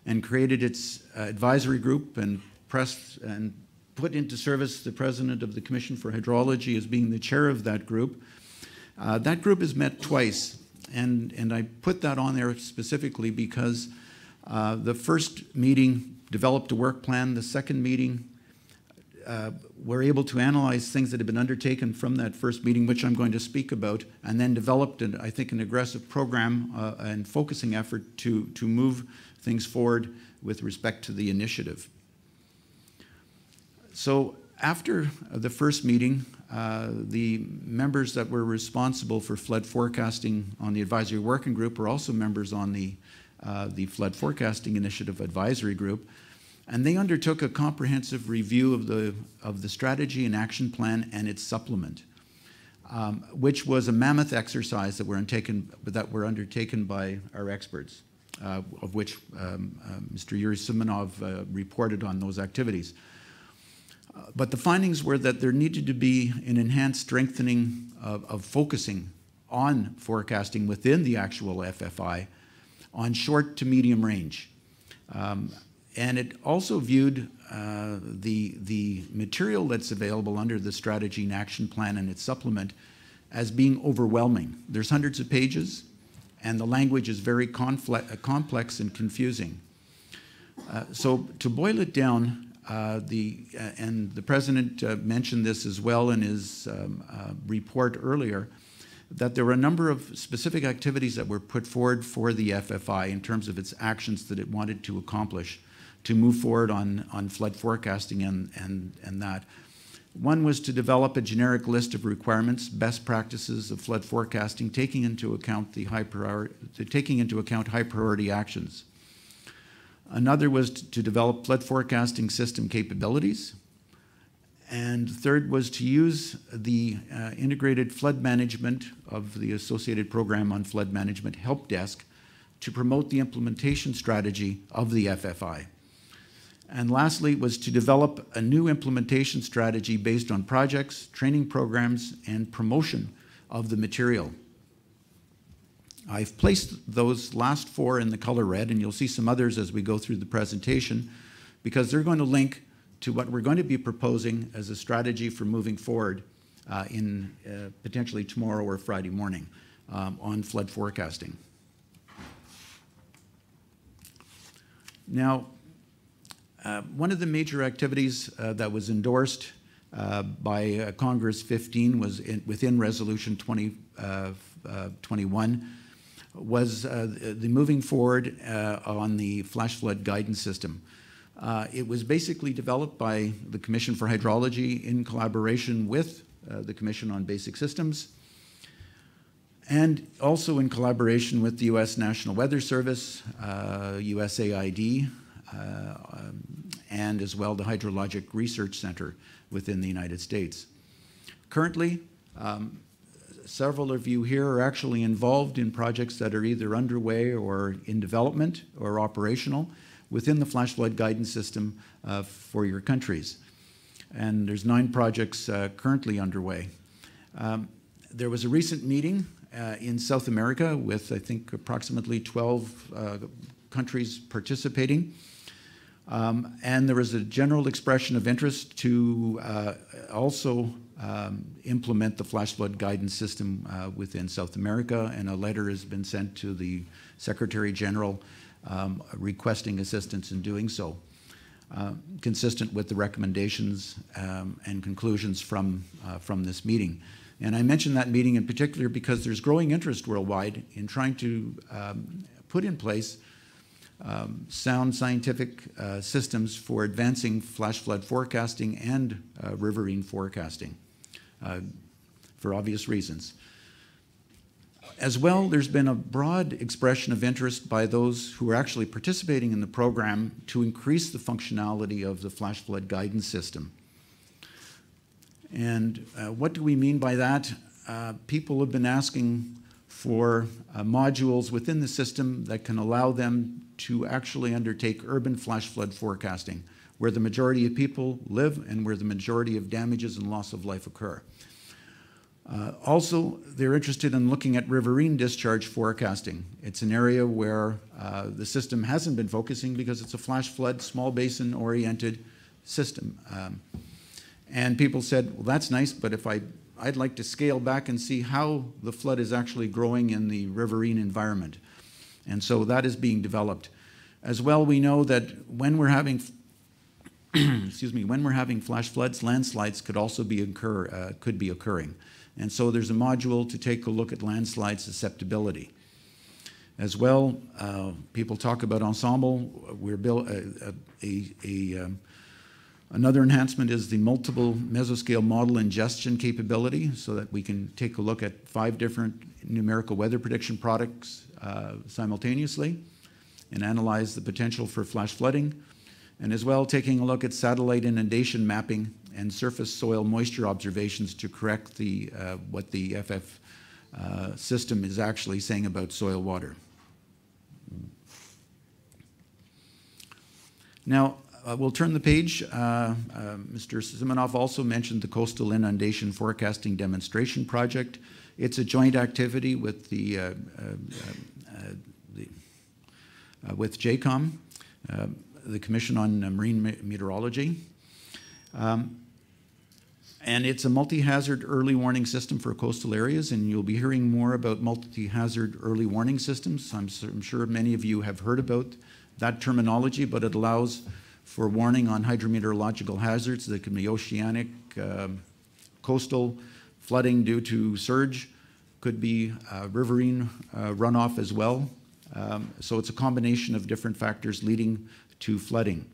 and created its uh, advisory group and pressed and put into service the president of the Commission for Hydrology as being the chair of that group. Uh, that group has met twice, and, and I put that on there specifically because the first meeting developed a work plan, the second meeting uh, were able to analyze things that had been undertaken from that first meeting, which I'm going to speak about, and then developed, an, I think, an aggressive program uh, and focusing effort to, to move things forward with respect to the initiative. So after the first meeting, uh, the members that were responsible for flood forecasting on the advisory working group were also members on the, uh, the flood forecasting initiative advisory group. And they undertook a comprehensive review of the, of the strategy and action plan and its supplement, um, which was a mammoth exercise that were, undertaken, that were undertaken by our experts, uh, of which um, uh, Mr. Yuri Simonov uh, reported on those activities. Uh, but the findings were that there needed to be an enhanced strengthening of, of focusing on forecasting within the actual FFI on short to medium range. Um, and it also viewed uh, the, the material that's available under the strategy and action plan and its supplement as being overwhelming. There's hundreds of pages, and the language is very uh, complex and confusing. Uh, so to boil it down, uh, the, uh, and the president uh, mentioned this as well in his um, report earlier, that there were a number of specific activities that were put forward for the FFI in terms of its actions that it wanted to accomplish to move forward on, on flood forecasting and, and, and that. One was to develop a generic list of requirements, best practices of flood forecasting, taking into account the high priority, taking into account high priority actions. Another was to, develop flood forecasting system capabilities. And third was to use the uh, integrated flood management of the associated program on flood management help desk to promote the implementation strategy of the FFI. And lastly was to develop a new implementation strategy based on projects, training programs, and promotion of the material. I've placed those last four in the color red, and you'll see some others as we go through the presentation, because they're going to link to what we're going to be proposing as a strategy for moving forward uh, in uh, potentially tomorrow or Friday morning um, on flood forecasting. Now, uh, one of the major activities uh, that was endorsed uh, by uh, Congress 15 was in, within Resolution 2021 uh, uh, was the moving forward on the flash flood guidance system. it was basically developed by the Commission for Hydrology in collaboration with the Commission on Basic Systems and also in collaboration with the U.S. National Weather Service, USAID, uh, and as well the Hydrologic Research Center within the United States. Currently, um, several of you here are actually involved in projects that are either underway or in development or operational within the flash flood guidance system uh, for your countries. And there's nine projects uh, currently underway. Um, there was a recent meeting uh, in South America with, I think, approximately 12 uh, countries participating. Um, and there is a general expression of interest to uh, also um, implement the flash flood guidance system uh, within South America. And a letter has been sent to the Secretary General um, requesting assistance in doing so, uh, consistent with the recommendations um, and conclusions from, uh, from this meeting. And I mention that meeting in particular because there's growing interest worldwide in trying to um, put in place um, sound scientific uh, systems for advancing flash flood forecasting and uh, riverine forecasting uh, for obvious reasons. As well, there's been a broad expression of interest by those who are actually participating in the program to increase the functionality of the flash flood guidance system. And uh, what do we mean by that? Uh, people have been asking for uh, modules within the system that can allow them to actually undertake urban flash flood forecasting, where the majority of people live and where the majority of damages and loss of life occur. Uh, also, they're interested in looking at riverine discharge forecasting. It's an area where uh, the system hasn't been focusing because it's a flash flood, small basin oriented system. Um, and people said, well, that's nice, but if I I'd like to scale back and see how the flood is actually growing in the riverine environment. And so that is being developed. As well, we know that when we're having excuse me, when we're having flash floods, landslides could also be occur, uh, could be occurring. And so there's a module to take a look at landslide susceptibility. As well, uh, people talk about ensemble. We're built uh, a, a, a um, Another enhancement is the multiple mesoscale model ingestion capability so that we can take a look at five different numerical weather prediction products uh, simultaneously and analyze the potential for flash flooding. And as well, taking a look at satellite inundation mapping and surface soil moisture observations to correct the, uh, what the FF uh, system is actually saying about soil water. Now, uh, we'll turn the page. Uh, uh Mr. Siminoff also mentioned the Coastal Inundation Forecasting Demonstration Project. It's a joint activity with the, uh, uh, the with JCOM, the Commission on Marine Meteorology. Um, and it's a multi-hazard early warning system for coastal areas, and you'll be hearing more about multi-hazard early warning systems. I'm, I'm, sure many of you have heard about that terminology, but it allows for warning on hydrometeorological hazards that can be oceanic, uh, coastal, flooding due to surge, could be uh, riverine uh, runoff as well. Um, so it's a combination of different factors leading to flooding.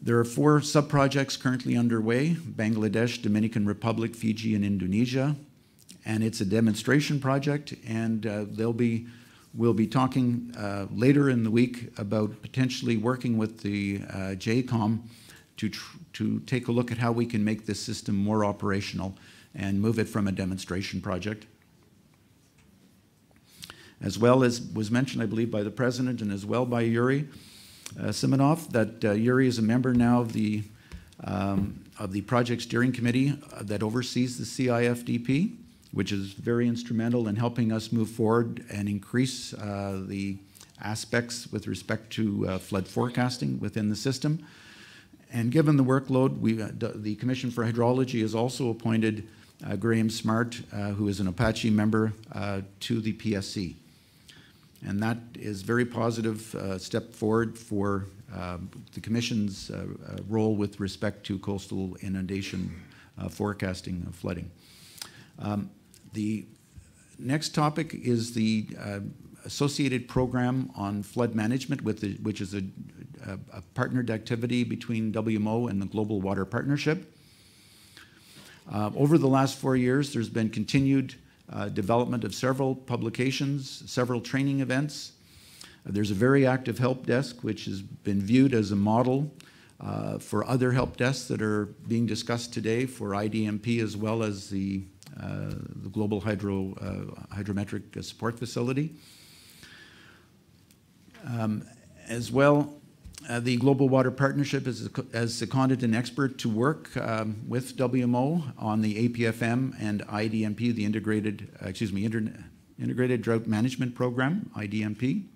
There are four subprojects currently underway, Bangladesh, Dominican Republic, Fiji, and Indonesia. And it's a demonstration project, and uh, they'll be We'll be talking uh, later in the week about potentially working with the uh, JCOM to, to take a look at how we can make this system more operational and move it from a demonstration project. As well as was mentioned, I believe, by the President and as well by Yuri uh, Simonov, that uh, Yuri is a member now of the, um, of the Project Steering Committee that oversees the CIFDP which is very instrumental in helping us move forward and increase uh, the aspects with respect to uh, flood forecasting within the system. And given the workload, we, uh, the Commission for Hydrology has also appointed uh, Graham Smart, uh, who is an Apache member, uh, to the PSC. And that is very positive step forward for um, the Commission's role with respect to coastal inundation forecasting of flooding. Um, the next topic is the uh, associated program on flood management, the, which is a, a, a, partnered activity between WMO and the Global Water Partnership. Uh, over the last four years, there's been continued uh, development of several publications, several training events. Uh, there's a very active help desk, which has been viewed as a model uh, for other help desks that are being discussed today for IDMP as well as the uh, the Global Hydro, uh, Hydrometric Support Facility. Um, as well, uh, the Global Water Partnership is, has seconded an expert to work um, with WMO on the APFM and IDMP, the Integrated, uh, excuse me, Integrated Drought Management Program, IDMP.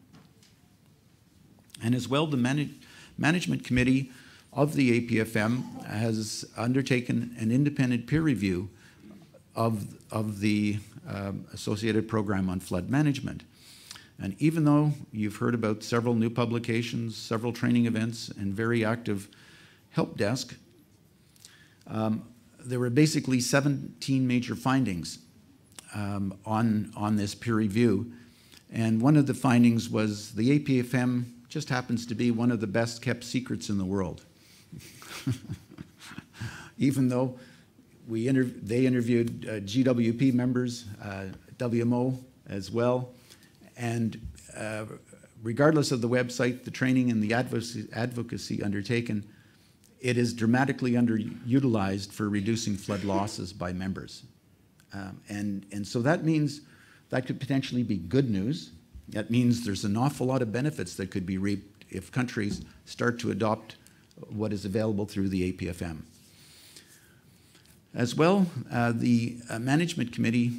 And as well, the manage Management Committee of the APFM has undertaken an independent peer review of, of the um, associated program on flood management. And even though you've heard about several new publications, several training events, and very active help desk, um, there were basically 17 major findings um, on, on this peer review. And one of the findings was the APFM just happens to be one of the best kept secrets in the world. Even though we inter they interviewed uh, GWP members, uh, WMO as well, and uh, regardless of the website, the training and the advocacy, advocacy undertaken, it is dramatically underutilized for reducing flood losses by members. Um, and, and so that means that could potentially be good news. That means there's an awful lot of benefits that could be reaped if countries start to adopt what is available through the APFM. As well, uh, the uh, Management Committee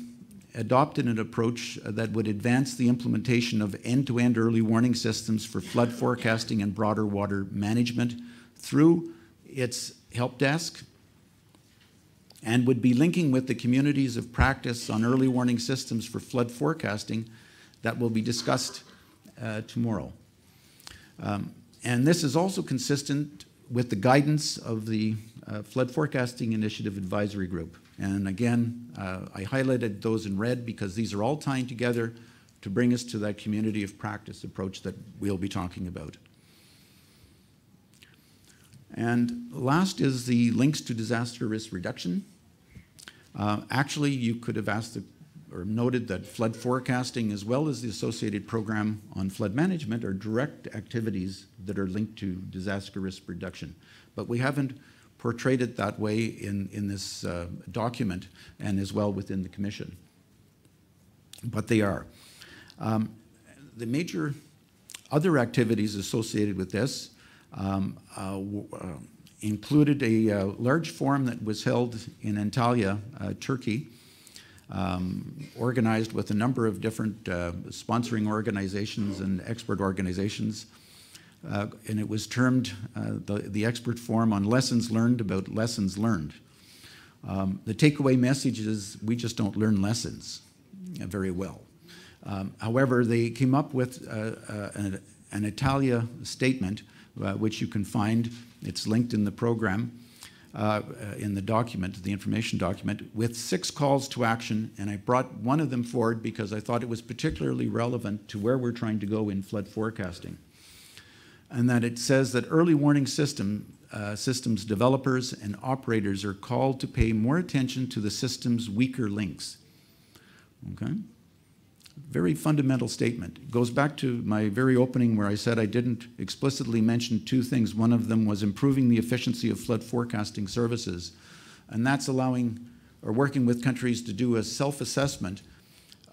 adopted an approach uh, that would advance the implementation of end-to-end -end early warning systems for flood forecasting and broader water management through its help desk and would be linking with the communities of practice on early warning systems for flood forecasting that will be discussed uh, tomorrow. Um, and this is also consistent with the guidance of the uh, Flood Forecasting Initiative Advisory Group. And again, uh, I highlighted those in red because these are all tying together to bring us to that community of practice approach that we'll be talking about. And last is the links to disaster risk reduction. Uh, actually, you could have asked the, or noted that flood forecasting as well as the associated program on flood management are direct activities that are linked to disaster risk reduction. But we haven't portrayed it that way in, in this uh, document and as well within the commission. But they are. Um, the major other activities associated with this um, uh, uh, included a uh, large forum that was held in Antalya, uh, Turkey, um, organized with a number of different uh, sponsoring organizations and expert organizations uh, and it was termed uh, the, the expert forum on lessons learned about lessons learned. Um, the takeaway message is we just don't learn lessons uh, very well. Um, however, they came up with uh, uh an, an, Italia statement, uh, which you can find. It's linked in the program, in the document, the information document, with six calls to action. And I brought one of them forward because I thought it was particularly relevant to where we're trying to go in flood forecasting and that it says that early warning system uh, systems developers and operators are called to pay more attention to the system's weaker links. Okay? Very fundamental statement. It goes back to my very opening where I said I didn't explicitly mention two things. One of them was improving the efficiency of flood forecasting services, and that's allowing or working with countries to do a self assessment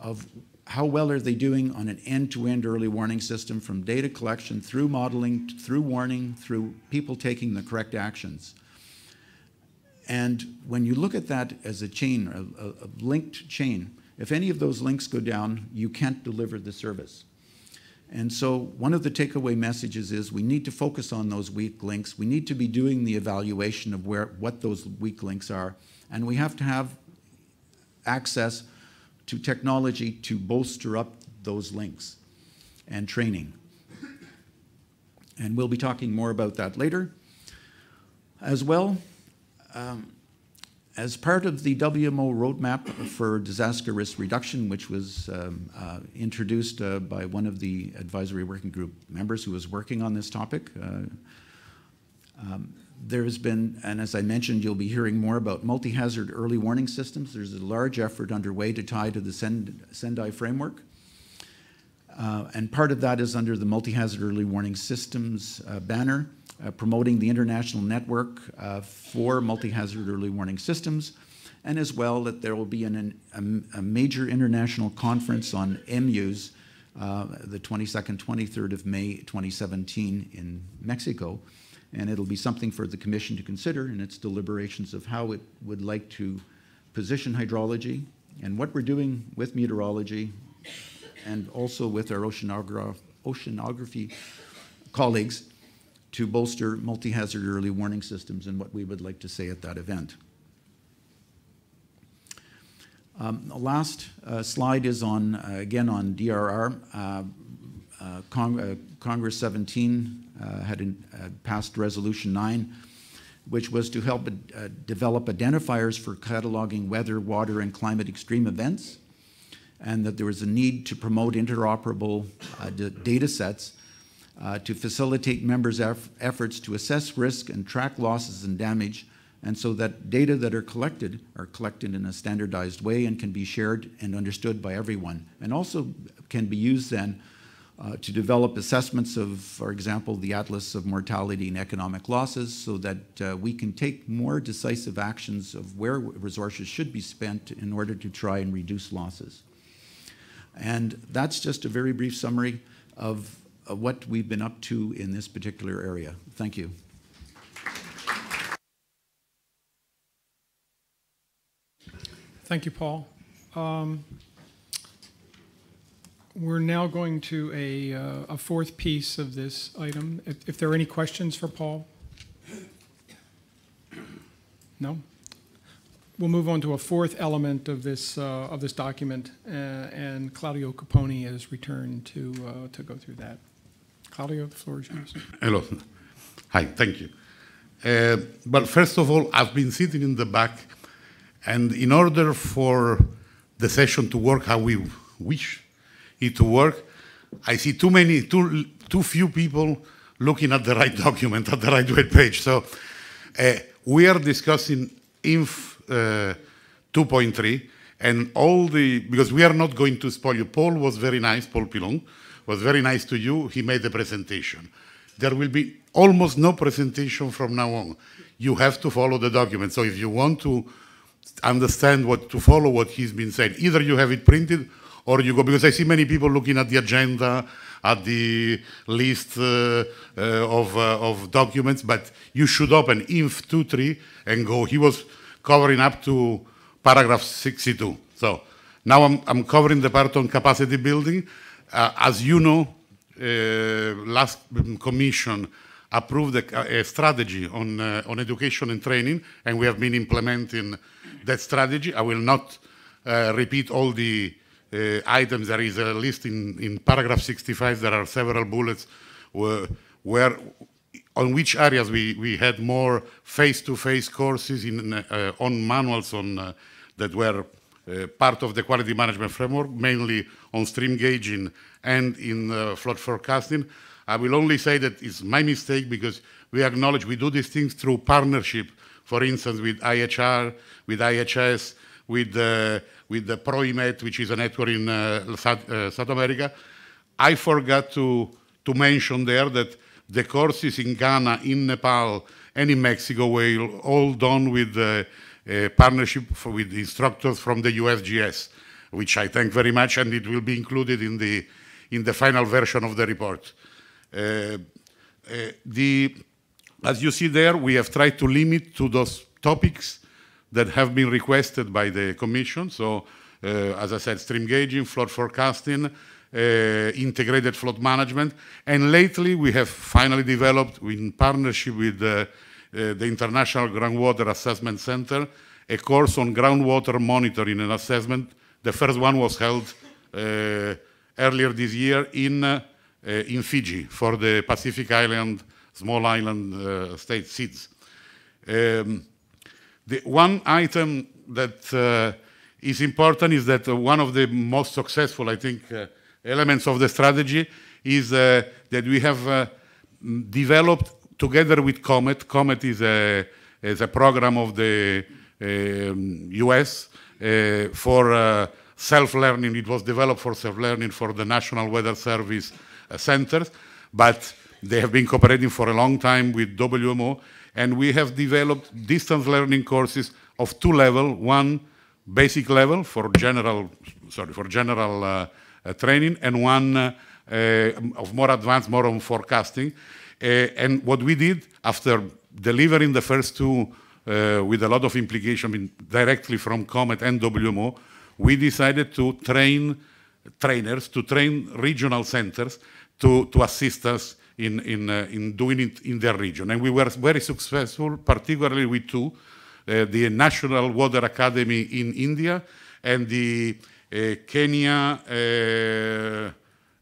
of how well are they doing on an end-to-end early warning system from data collection through modeling, through warning, through people taking the correct actions. And when you look at that as a chain, a, a linked chain, if any of those links go down, you can't deliver the service. And so one of the takeaway messages is we need to focus on those weak links. We need to be doing the evaluation of where, what those weak links are. And we have to have access to technology to bolster up those links and training. And we'll be talking more about that later. As well, um, as part of the WMO roadmap for disaster risk reduction, which was um, uh, introduced uh, by one of the advisory working group members who was working on this topic, uh, um, there has been, and as I mentioned, you'll be hearing more about multi-hazard early warning systems. There's a large effort underway to tie to the Sendai framework. Uh, and part of that is under the multi-hazard early warning systems uh, banner, uh, promoting the international network uh, for multi-hazard early warning systems, and as well that there will be an, an, um, a, major international conference on MUs uh, the 22nd, 23rd of May 2017 in Mexico, and it'll be something for the Commission to consider in its deliberations of how it would like to position hydrology and what we're doing with meteorology and also with our oceanograph oceanography colleagues to bolster multi-hazard early warning systems and what we would like to say at that event. Um, the last uh, slide is on, uh, again, on DRR. Uh, uh, Cong uh, Congress 17 uh, had, in, uh, passed Resolution 9, which was to help uh, develop identifiers for cataloging weather, water, and climate extreme events, and that there was a need to promote interoperable data sets uh, to facilitate members' efforts to assess risk and track losses and damage, and so that data that are collected are collected in a standardized way and can be shared and understood by everyone, and also can be used then uh, to develop assessments of, for example, the Atlas of Mortality and Economic Losses so that uh, we can take more decisive actions of where resources should be spent in order to try and reduce losses. And that's just a very brief summary of uh, what we've been up to in this particular area. Thank you. Thank you, Paul. Um, we're now going to a, uh, a fourth piece of this item. If, if there are any questions for Paul? No? We'll move on to a fourth element of this, uh, of this document, uh, and Claudio Caponi has returned to, uh, to go through that. Claudio, the floor is yours. Hello. Hi, thank you. Uh, well, first of all, I've been sitting in the back, and in order for the session to work how we wish, it to work. I see too many, too, too few people looking at the right document, at the right web page. So uh, we are discussing INF uh, 2.3 and all the, because we are not going to spoil you. Paul was very nice, Paul Pilon was very nice to you. He made the presentation. There will be almost no presentation from now on. You have to follow the document. So if you want to understand what to follow what he's been saying, either you have it printed or you go because I see many people looking at the agenda, at the list uh, uh, of uh, of documents. But you should open inf two three and go. He was covering up to paragraph 62. So now I'm I'm covering the part on capacity building. Uh, as you know, uh, last commission approved a, a strategy on uh, on education and training, and we have been implementing that strategy. I will not uh, repeat all the uh, items. There is a list in, in paragraph 65. There are several bullets where, where on which areas we, we had more face-to-face -face courses in, uh, on manuals on, uh, that were uh, part of the quality management framework, mainly on stream gauging and in uh, flood forecasting. I will only say that it's my mistake because we acknowledge we do these things through partnership, for instance, with IHR, with IHS, with uh, with the ProIMET, which is a network in South, uh, South America. I forgot to, to mention there that the courses in Ghana, in Nepal, and in Mexico were all done with uh, a partnership for, with instructors from the USGS, which I thank very much, and it will be included in the in the final version of the report. Uh, uh, the as you see there, we have tried to limit to those topics that have been requested by the Commission. So, uh, as I said, stream gauging, flood forecasting, uh, integrated flood management. And lately, we have finally developed, in partnership with uh, uh, the International Groundwater Assessment Center, a course on groundwater monitoring and assessment. The first one was held uh, earlier this year in, uh, in Fiji for the Pacific Island, small island state seeds. Um, the one item that uh, is important is that uh, one of the most successful, I think, uh, elements of the strategy is uh, that we have developed together with Comet. Comet is a, is a program of the US um, for self-learning. It was developed for self-learning for the National Weather Service uh, centers, but they have been cooperating for a long time with WMO, and we have developed distance learning courses of two levels, one basic level for general, sorry, for general uh, uh, training and one uh, uh of more advanced, more on forecasting. Uh, and what we did after delivering the first two uh, with a lot of implication directly from Comet and WMO, we decided to train trainers, to train regional centers to, to assist us in, in, uh, in doing it in their region. And we were very successful, particularly with two, uh, the National Water Academy in India and the uh, Kenya,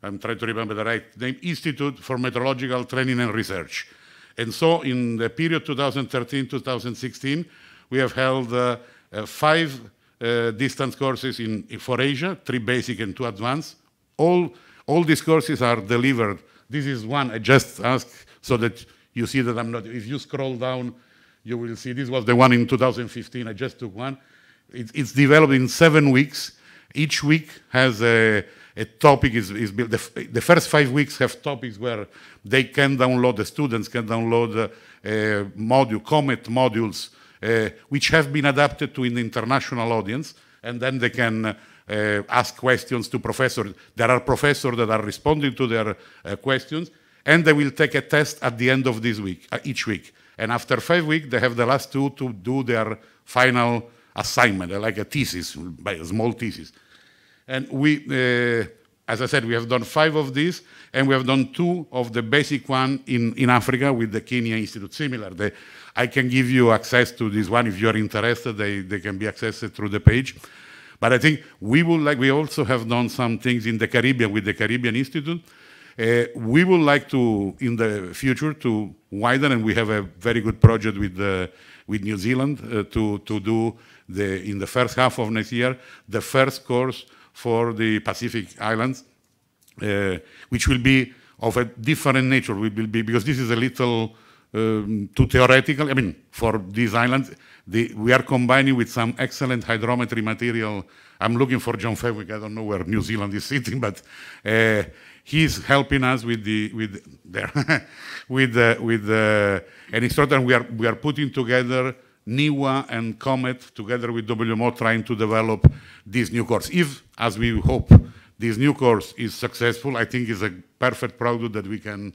I'm trying to remember the right name, Institute for Meteorological Training and Research. And so in the period 2013-2016, we have held uh, uh, five uh, distance courses in, for Asia, three basic and two advanced. All, all these courses are delivered this is one I just asked so that you see that I'm not, if you scroll down, you will see this was the one in 2015. I just took one. It, it's developed in seven weeks. Each week has a, a topic is, is built. The, the, first five weeks have topics where they can download, the students can download uh, uh, module, comet modules, uh, which have been adapted to an international audience, and then they can uh, uh, ask questions to professors. There are professors that are responding to their uh, questions, and they will take a test at the end of this week, uh, each week. And after five weeks, they have the last two to do their final assignment, uh, like a thesis, a small thesis. And we, uh, as I said, we have done five of these, and we have done two of the basic one in, in Africa with the Kenya Institute. Similar, I can give you access to this one if you are interested. They, they can be accessed through the page. But I think we would like, we also have done some things in the Caribbean with the Caribbean Institute. Uh, we would like to, in the future, to widen, and we have a very good project with, the uh, with New Zealand uh, to, to do, the, in the first half of next year, the first course for the Pacific Islands, uh, which will be of a different nature, will be, because this is a little um, too theoretical. I mean, for these islands, the, we are combining with some excellent hydrometry material. I'm looking for John Fenwick. I don't know where New Zealand is sitting, but uh, he's helping us with the with there with uh, with uh, an instructor. We are we are putting together NIWA and Comet together with WMO, trying to develop this new course. If, as we hope, this new course is successful, I think it's a perfect product that we can,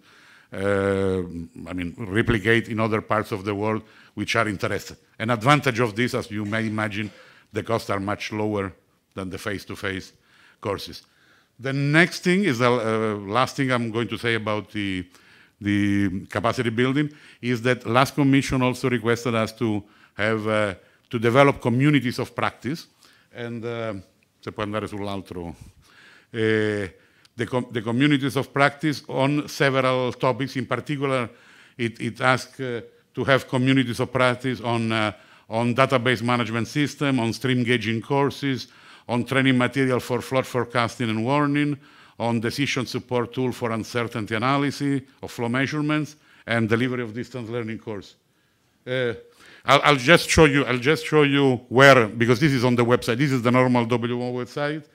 uh, I mean, replicate in other parts of the world which are interested. An advantage of this, as you may imagine, the costs are much lower than the face-to-face -face courses. The next thing is the uh, last thing I'm going to say about the, the capacity building is that last commission also requested us to have uh, to develop communities of practice and uh, se può andare sull'altro eh, the, the, communities of practice on several topics in particular it, it asks uh, to have communities of practice on, uh, on database management system, on stream gauging courses, on training material for flood forecasting and warning, on decision support tool for uncertainty analysis of flow measurements, and delivery of distance learning course. Uh, I'll, I'll, just show you. I'll just show you where because this is on the website. This is the normal WMO website.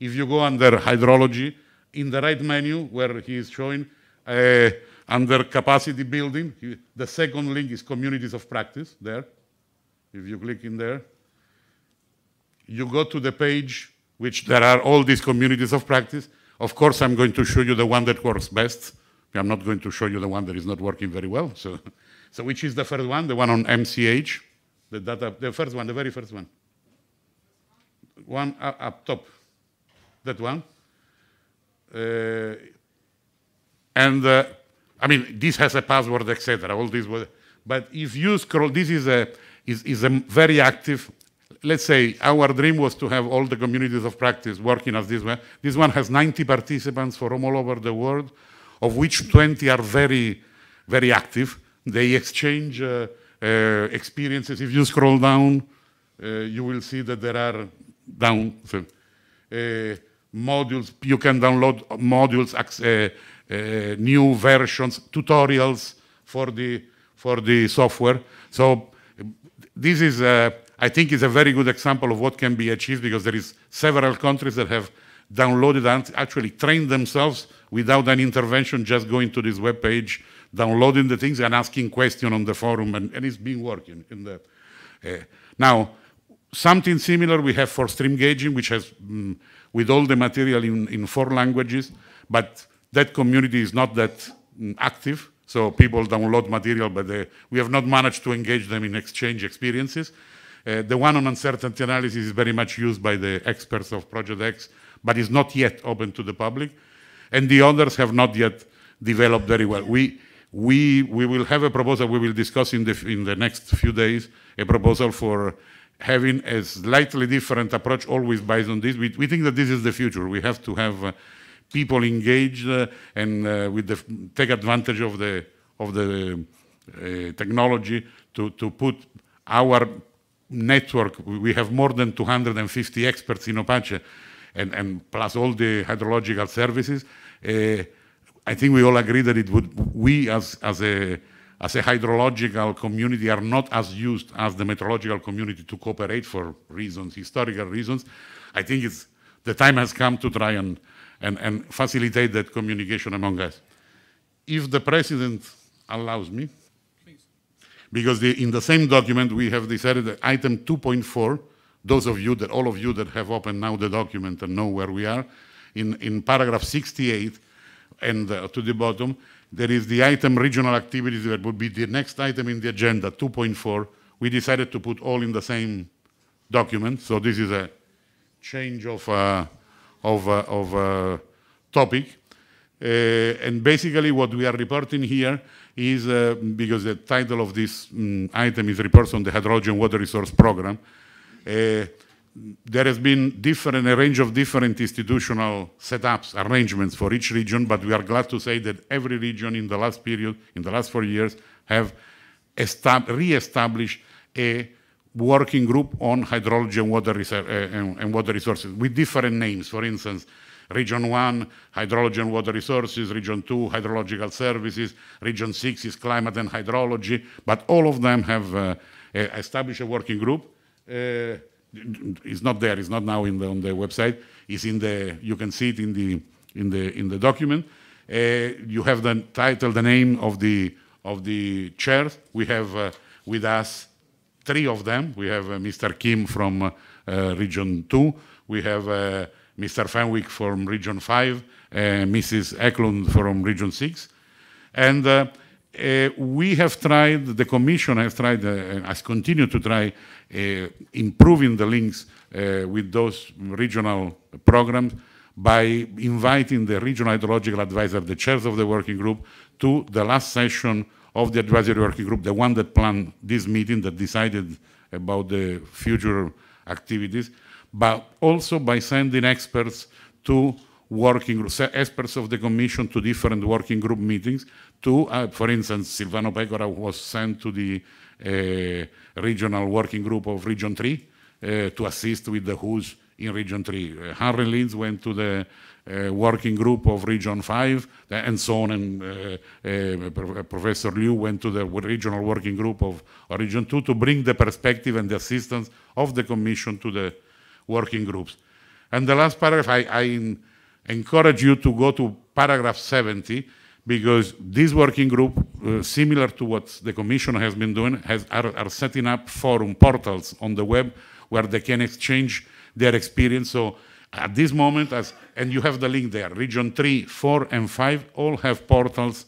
If you go under hydrology, in the right menu where he is showing, uh, under capacity building, the second link is communities of practice there. If you click in there, you go to the page which there are all these communities of practice. Of course, I'm going to show you the one that works best. I'm not going to show you the one that is not working very well. So, so which is the first one? The one on MCH, the data, the first one, the very first one. One up top, that one. Uh, and uh, I mean, this has a password, etc. All this, was, but if you scroll, this is a is, is a very active. Let's say our dream was to have all the communities of practice working as this one. This one has 90 participants from all over the world, of which 20 are very, very active. They exchange uh, uh, experiences. If you scroll down, uh, you will see that there are down uh, modules. You can download modules uh, uh, new versions, tutorials for the, for the software. So this is, a, I think, is a very good example of what can be achieved because there is several countries that have downloaded and actually trained themselves without an intervention, just going to this web page, downloading the things and asking questions on the forum, and, and it's been working in that. Uh, now, something similar we have for stream gauging, which has, mm, with all the material in, in four languages, but that community is not that mm, active, so people download material, but they, we have not managed to engage them in exchange experiences. Uh, the one on uncertainty analysis is very much used by the experts of Project X, but is not yet open to the public. And the others have not yet developed very well. We, we, we will have a proposal, we will discuss in the, in the next few days, a proposal for having a slightly different approach always based on this. We, we think that this is the future. We have to have uh, people engaged uh, and uh, with the take advantage of the of the uh, technology to to put our network. We have more than 250 experts in Apache, and and plus all the hydrological services. I think we all agree that it would we as as a as a hydrological community are not as used as the meteorological community to cooperate for reasons historical reasons. I think it's the time has come to try and and, and facilitate that communication among us. If the president allows me, Please. because the, in the same document we have decided that item 2.4, those of you that, all of you that have opened now the document and know where we are, in, in paragraph 68 and uh, to the bottom, there is the item regional activities that would be the next item in the agenda, 2.4. We decided to put all in the same document, so this is a change of uh, of, uh, of uh, topic. Uh, and basically what we are reporting here is, uh, because the title of this um, item is Reports on the Hydrogen Water Resource Program, there has been different, a range of different institutional setups, arrangements for each region, but we are glad to say that every region in the last period, in the last four years, have re-established a working group on hydrology and water, eh, eh, and, and water resources with different names. For instance, Region 1, hydrology and water resources. Region 2, hydrological services. Region 6 is climate and hydrology. But all of them have uh, eh, established a working group. Uh, it's not there. It's not now the, on the website. It's in the. You can see it in the in the in the document. Uh, you have the title, the name of the of the chairs. We have uh, with us three of them. We have uh, Mr. Kim from uh, uh, Region 2, we have Mr. Fenwick from Region 5, Mrs. Eklund from Region 6. And uh, we have tried, the Commission has tried, uh, has continued to try uh, improving the links uh, with those regional programs by inviting the regional hydrological advisor, the chairs of the working group, to the last session of the advisory working group, the one that planned this meeting, that decided about the future activities, but also by sending experts to working groups, experts of the Commission to different working group meetings. To, uh, for instance, Silvano Pecora was sent to the uh, regional working group of Region 3 uh, to assist with the WHO's in Region 3. Uh, Harry Linz went to the uh, working group of Region 5, uh, and so on. And uh, uh Professor Liu went to the regional working group of Region 2 to bring the perspective and the assistance of the Commission to the working groups. And the last paragraph, I, I encourage you to go to paragraph 70 because this working group, uh, similar to what the Commission has been doing, has, are, are, setting up forum portals on the web where they can exchange their experience. So at this moment, as, and you have the link there, region 3, 4, and 5 all have portals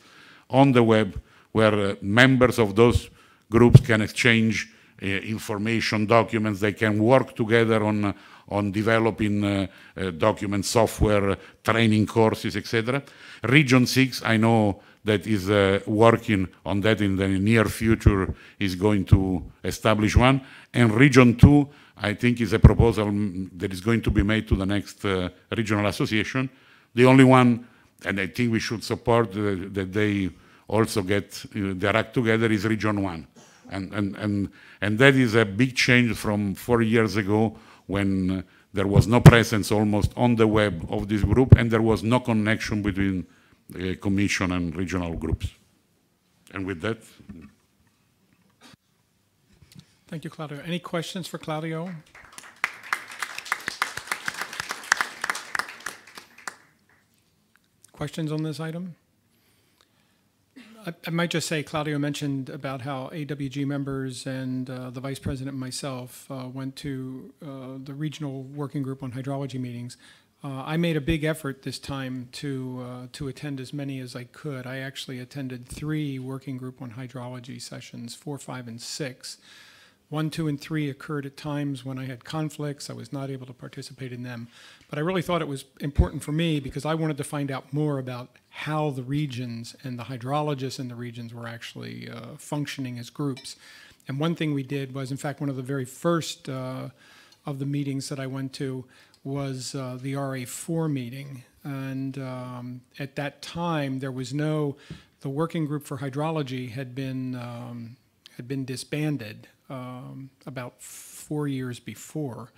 on the web where uh, members of those groups can exchange uh, information, documents, they can work together on, uh, on developing uh, uh, document software, training courses, etc. Region 6, I know that is uh, working on that in the near future, is going to establish one. And Region 2, I think is a proposal that is going to be made to the next uh, regional association. The only one, and I think we should support uh, that they also get uh, their act together, is Region 1. And, and, and, and that is a big change from four years ago when uh, there was no presence almost on the web of this group and there was no connection between the uh, commission and regional groups. And with that, Thank you, Claudio. Any questions for Claudio? questions on this item? I, might just say Claudio mentioned about how AWG members and uh, the vice president and myself uh, went to uh, the regional working group on hydrology meetings. Uh, I made a big effort this time to uh, to attend as many as I could. I actually attended three working group on hydrology sessions, four, five, and six. One, two, and three occurred at times when I had conflicts. I was not able to participate in them. But I really thought it was important for me because I wanted to find out more about how the regions and the hydrologists in the regions were actually uh, functioning as groups. And one thing we did was, in fact, one of the very first uh, of the meetings that I went to was uh, the RA4 meeting. And um, at that time, there was no, the working group for hydrology had been. Um, had been disbanded um, about four years before.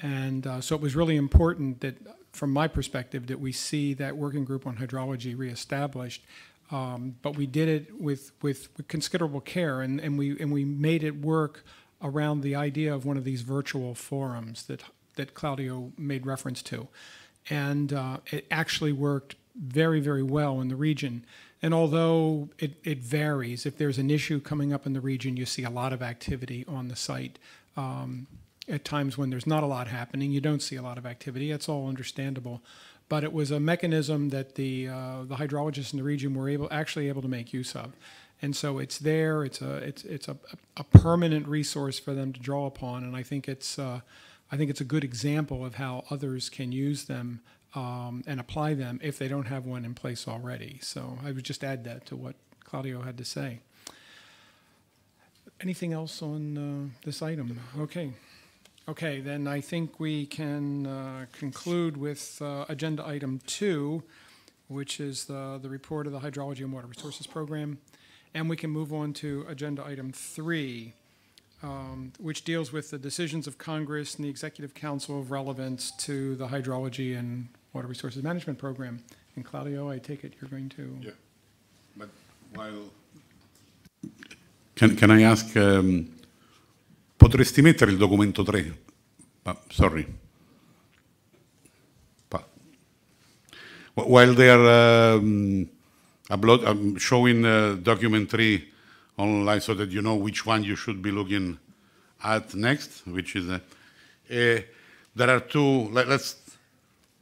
And uh, so it was really important that, from my perspective, that we see that working group on hydrology reestablished. Um, but we did it with, with, with considerable care, and, and, we, and we made it work around the idea of one of these virtual forums that, that Claudio made reference to. And uh, it actually worked very, very well in the region. And although it, it varies, if there's an issue coming up in the region, you see a lot of activity on the site. Um, at times when there's not a lot happening, you don't see a lot of activity. That's all understandable. But it was a mechanism that the uh, the hydrologists in the region were able actually able to make use of, and so it's there. It's a it's it's a, a permanent resource for them to draw upon, and I think it's uh, I think it's a good example of how others can use them um, and apply them if they don't have one in place already. So I would just add that to what Claudio had to say. Anything else on uh, this item? Okay. Okay, then I think we can uh, conclude with uh, agenda item two, which is the, the report of the Hydrology and Water Resources Program. And we can move on to agenda item three, um, which deals with the decisions of Congress and the Executive Council of relevance to the hydrology and Water Resources Management Program. And Claudio, I take it you're going to. Yeah. But while. Can, can I ask, um, potresti mettere il documento 3? sorry. while they are um, upload, um, showing a uh, document 3 online so that you know which one you should be looking at next, which is, uh, eh, there are two, let, us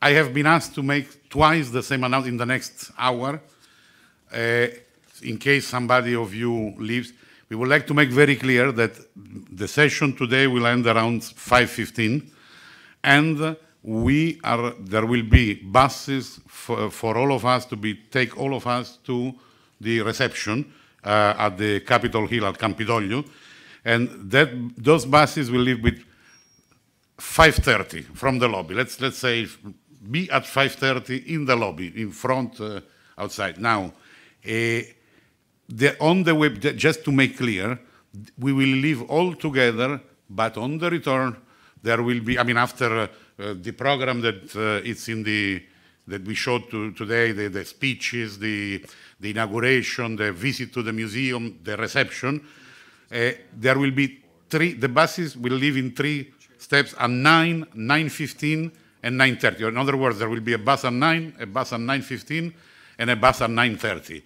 I have been asked to make twice the same announcement in the next hour. Uh, in case somebody of you leaves, we would like to make very clear that the session today will end around 5.15 and we are, there will be buses for, for, all of us to be, take all of us to the reception uh, at the Capitol Hill at Campidoglio. And that, those buses will leave with 5.30 from the lobby. Let's, let's say be at 5.30 in the lobby, in front, uh, outside. Now, uh, the, on the web, just to make clear, we will leave all together, but on the return, there will be, I mean, after uh, uh, the program that it's in the, that we showed to, today, the, the speeches, the, the inauguration, the visit to the museum, the reception. Uh, there will be three, the buses will leave in three steps at 9, 9.15, and 9.30. In other words, there will be a bus at 9, a bus at 9.15, and a bus at 9.30.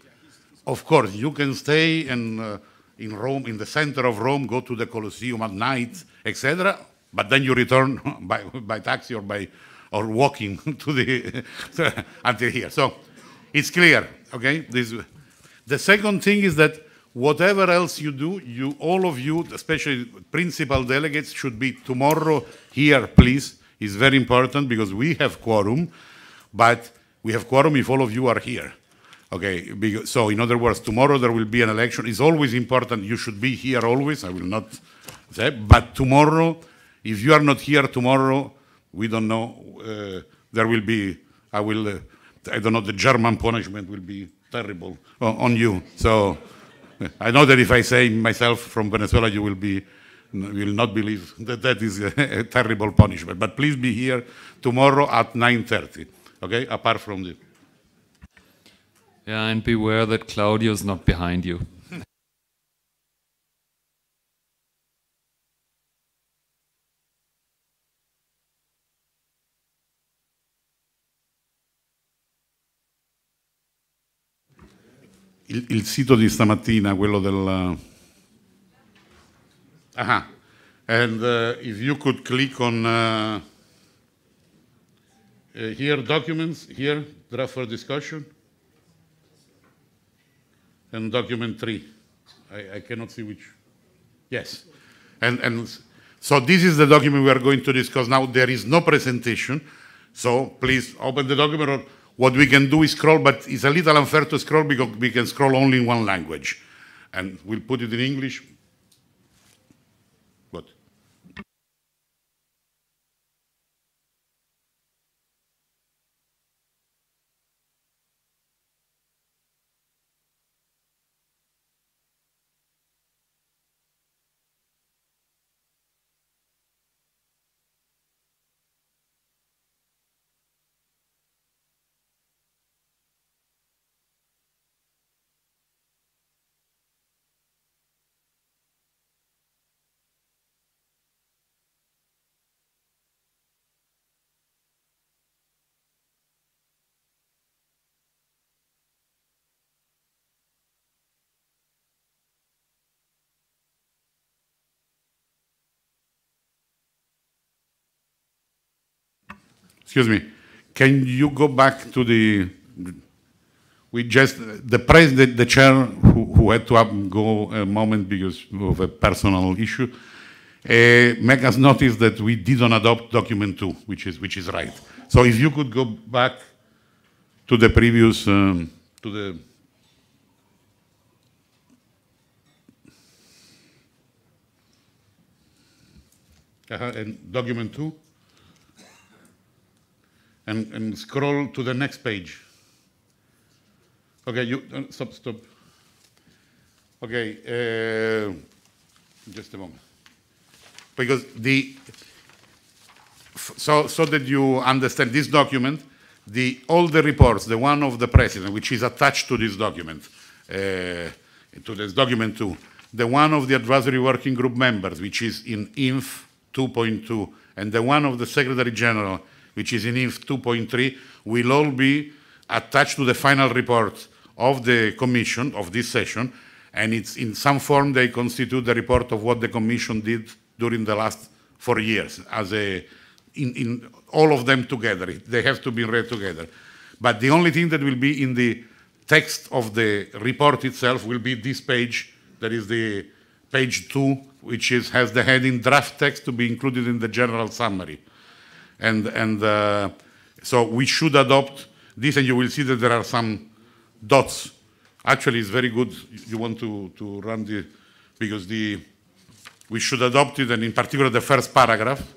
Of course, you can stay in uh, in Rome, in the center of Rome, go to the Colosseum at night, etc., but then you return by, by taxi or by or walking to the until here. So it's clear, okay? This, the second thing is that whatever else you do, you all of you, especially principal delegates, should be tomorrow here, please, is very important because we have quorum, but we have quorum if all of you are here. Okay, so in other words, tomorrow there will be an election. It's always important. You should be here always. I will not say, but tomorrow, if you are not here tomorrow, we don't know. Uh, there will be. I will. Uh, I don't know. The German punishment will be terrible on, on you. So I know that if I say myself from Venezuela, you will be you will not believe that that is a, a terrible punishment. But please be here tomorrow at 9.30, okay, apart from the... Yeah, and beware that Claudio is not behind you. il, sito di stamattina, quello del... Aha, uh-huh. And uh, if you could click on uh, uh, here, documents, here, draft for discussion, and document three. I, I cannot see which. Yes. And, and so this is the document we are going to discuss now. There is no presentation. So please open the document. Or what we can do is scroll, but it's a little unfair to scroll because we can scroll only in one language. And we'll put it in English. Excuse me. Can you go back to the? We just the press the, chair who, who had to go a moment because of a personal issue. Uh, make us notice that we didn't adopt document two, which is which is right. So if you could go back to the previous um, to the uh -huh, and document two and, and scroll to the next page. Okay, you uh, stop, stop. Okay, uh, just a moment. Because the, so, so that you understand this document, the, all the reports, the one of the president, which is attached to this document, uh, to this document too, the one of the advisory working group members, which is in INF 2.2, and the one of the secretary general, which is in INF 2.3, will all be attached to the final report of the Commission of this session, and it's in some form they constitute the report of what the Commission did during the last four years, as a, in, in all of them together. They have to be read together. But the only thing that will be in the text of the report itself will be this page, that is the page two, which is, has the heading draft text to be included in the general summary and, and uh, so we should adopt this, and you will see that there are some dots. Actually, it's very good. You want to, to run the, because the, we should adopt it, and in particular, the first paragraph.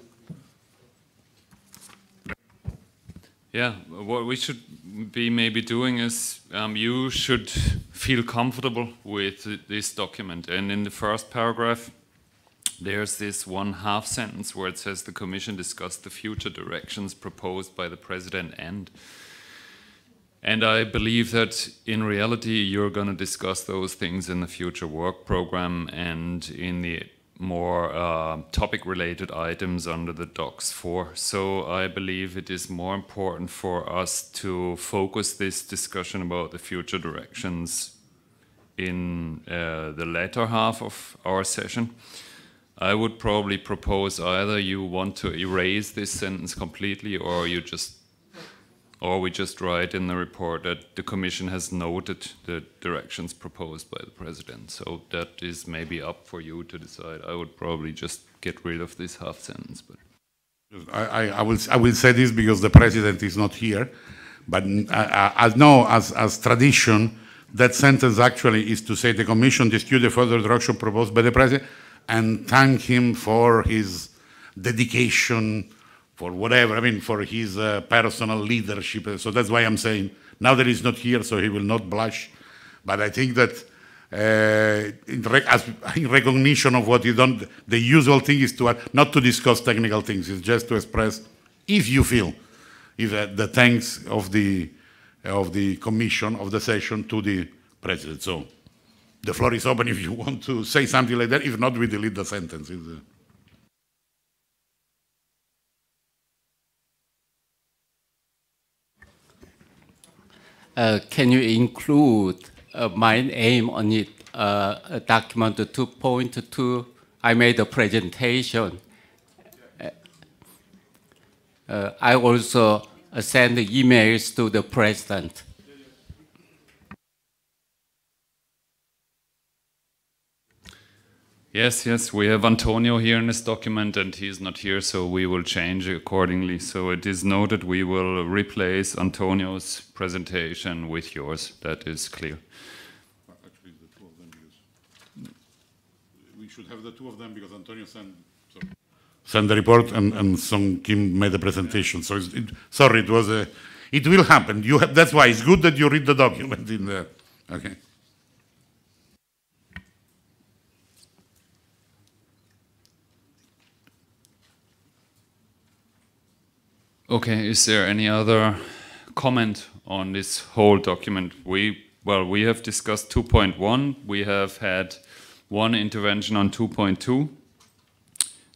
Yeah, what we should be maybe doing is um, you should feel comfortable with this document. And in the first paragraph, there's this one half sentence where it says the Commission discussed the future directions proposed by the President and. And I believe that in reality, you're going to discuss those things in the future work program and in the more uh, topic related items under the docs 4. So I believe it is more important for us to focus this discussion about the future directions in uh, the latter half of our session. I would probably propose either you want to erase this sentence completely or you just or we just write in the report that the commission has noted the directions proposed by the president. So that is maybe up for you to decide. I would probably just get rid of this half sentence. But I, I, will, I will say this because the president is not here. But I, I know as, as tradition, that sentence actually is to say the commission dispute the further direction proposed by the president and thank him for his dedication, for whatever, I mean, for his uh, personal leadership. So that's why I'm saying now that he's not here, so he will not blush. But I think that uh, in, rec in, recognition of what you don't, the usual thing is to not to discuss technical things. It's just to express if you feel if uh, the thanks of the of the commission of the session to the president. So the floor is open if you want to say something like that. If not, we delete the sentence. Uh, can you include uh, my name on it, uh, document 2.2? I made a presentation. Uh, I also send emails to the president. Yes, yes, we have Antonio here in this document and he is not here, so we will change accordingly. So it is noted we will replace Antonio's presentation with yours. That is clear. Actually, the two of them, we should have the two of them because Antonio sent, so. sent the report and, and Song Kim made the presentation. So it, sorry, it was a, it will happen. You have, that's why it's good that you read the document in there. Okay. Okay, is there any other comment on this whole document? We well, we have discussed 2.1. We have had one intervention on 2.2.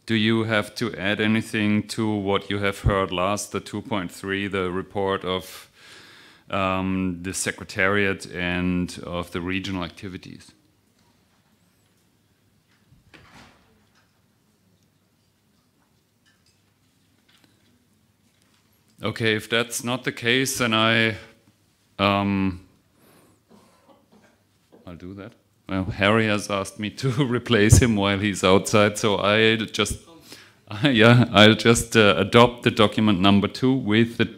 Do you have to add anything to what you have heard last, the 2.3, the report of um, the Secretariat and of the regional activities? okay, if that's not the case, then I, um, I'll do that. Well, Harry has asked me to replace him while he's outside, so I just, uh, yeah, I'll just uh, adopt the document number two with the.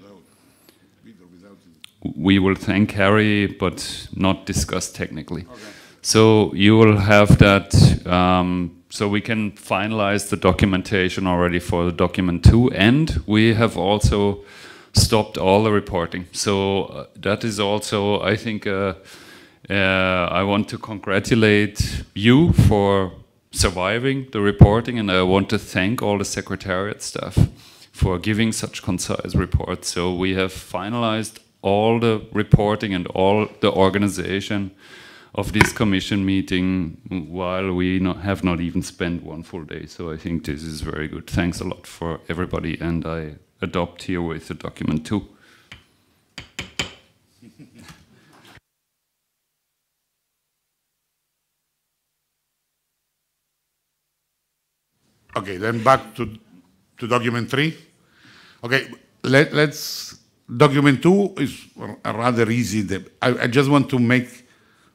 We will thank Harry, but not discuss technically. Okay. So you will have that um, so we can finalize the documentation already for the document two, and we have also stopped all the reporting. So uh, that is also, I think, uh, uh, I want to congratulate you for surviving the reporting, and I want to thank all the secretariat staff for giving such concise reports. So we have finalized all the reporting and all the organization of this commission meeting while we not, have not even spent one full day. So I think this is very good. Thanks a lot for everybody, and I adopt here with the document too. Okay, then back to, to document three. Okay, let, us document two is rather easy. I, I just want to make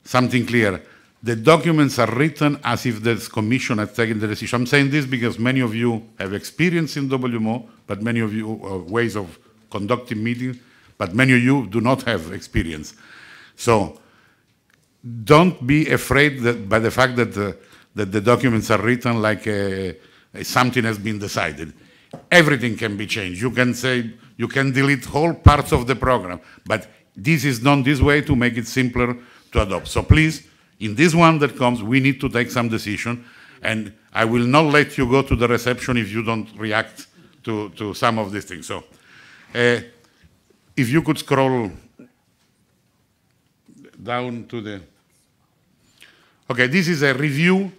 something clear. The documents are written as if the commission had taken the decision. I'm saying this because many of you have experience in WMO, but many of you have uh, ways of conducting meetings, but many of you do not have experience. So don't be afraid that by the fact that the, uh, that the documents are written like a, uh, a something has been decided. Everything can be changed. You can say, you can delete whole parts of the program, but this is done this way to make it simpler to adopt. So please, in this one that comes, we need to take some decision, and I will not let you go to the reception if you don't react to, to some of these things. So uh, if you could scroll down to the... Okay, this is a review.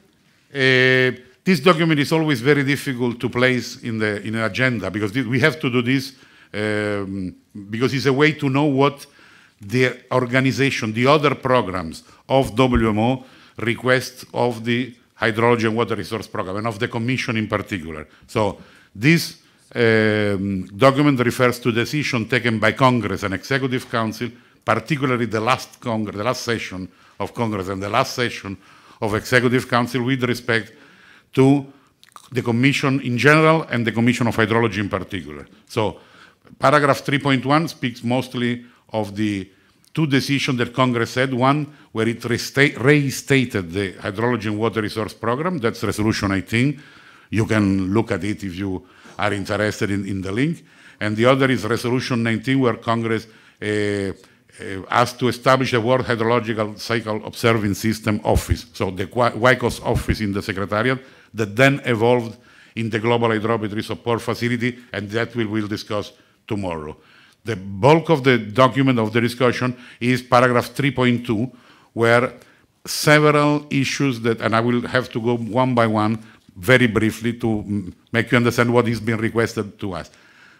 Uh, this document is always very difficult to place in, the, in an agenda because we have to do this um, because it's a way to know what the organization, the other programs of WMO requests of the hydrology and water resource program and of the commission in particular. So this um, document refers to decision taken by Congress and Executive Council, particularly the last Congress, the last session of Congress and the last session of Executive Council with respect to the Commission in general and the Commission of Hydrology in particular. So paragraph 3.1 speaks mostly of the two decisions that Congress had. One where it restated the hydrology and water resource program. That's resolution 18. You can look at it if you are interested in, in the link. And the other is resolution 19, where Congress uh, uh, asked to establish a World Hydrological Cycle Observing System office. So the WICOS office in the Secretariat that then evolved in the Global Hydrometry Support Facility, and that we will discuss tomorrow the bulk of the document of the discussion is paragraph 3.2, where several issues that, and I will have to go one by one very briefly to make you understand what is being requested to us.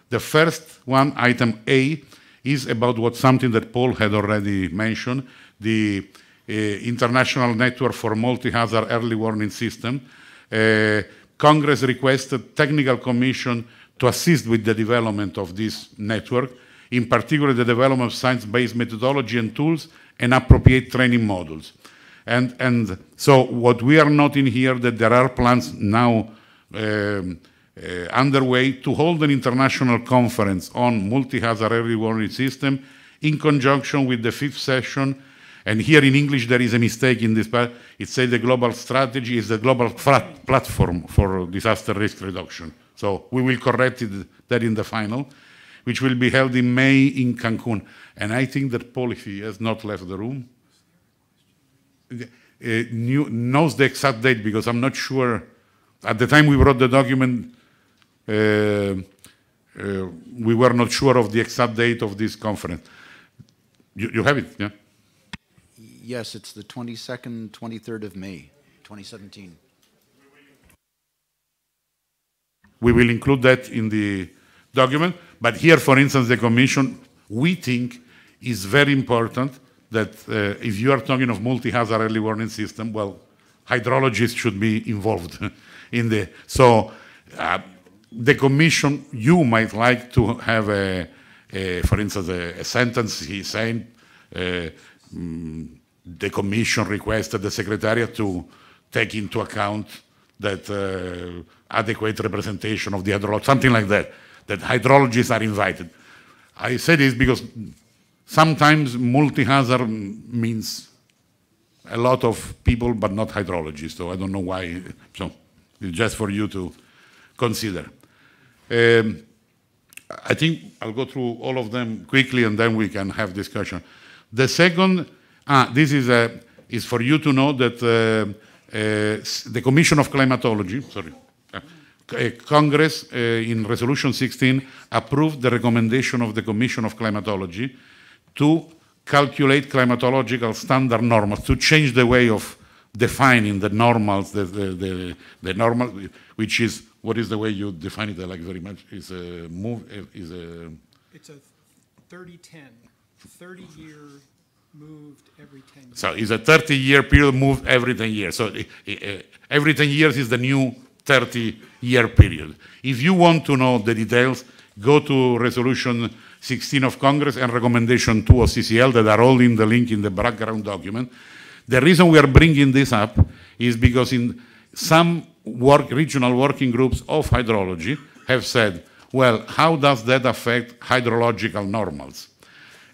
The first one, item A, is about what something that Paul had already mentioned, the uh, International Network for Multi-Hazard Early Warning System. Uh, Congress requested technical commission to assist with the development of this network in particular the development of science-based methodology and tools and appropriate training models. And, and so what we are noting here that there are plans now um, uh, underway to hold an international conference on multi-hazard early warning system in conjunction with the fifth session. And here in English there is a mistake in this part. It says the global strategy is the global platform for disaster risk reduction. So we will correct it, that in the final which will be held in May in Cancun. And I think that policy has not left the room. Uh, knew, knows the exact date because I'm not sure. At the time we wrote the document, uh, uh, we were not sure of the exact date of this conference. You, you have it, yeah? Yes, it's the 22nd, 23rd of May, 2017. We will include that in the document. But here, for instance, the Commission, we think, is very important that uh, if you are talking of multi-hazard early warning system, well, hydrologists should be involved in the. So uh, the Commission, you might like to have a, a for instance, a, a sentence he's saying. Uh, mm, the Commission requested the Secretariat to take into account that uh, adequate representation of the hydrologists, something like that that hydrologists are invited. I say this because sometimes multi-hazard means a lot of people, but not hydrologists. So I don't know why. So just for you to consider. Um, I think I'll go through all of them quickly, and then we can have discussion. The second, ah, this is a is for you to know that uh, uh, the Commission of Climatology. Sorry. Eh, Congress, eh, in Resolution 16, approved the recommendation of the Commission of Climatology to calculate climatological standard normals, to change the way of defining the normals, the, the, the, the normal, which is, what is the way you define it? I like very much, is a move, eh, is a... It's a 30-10, 30-year moved every 10 years. So it's a 30-year period moved every 10 years. So every 10 years is the new 30-year period. If you want to know the details, go to resolution 16 of Congress and recommendation 2 of CCL that are all in the link in the background document. The reason we are bringing this up is because in some work, regional working groups of hydrology have said, well, how does that affect hydrological normals?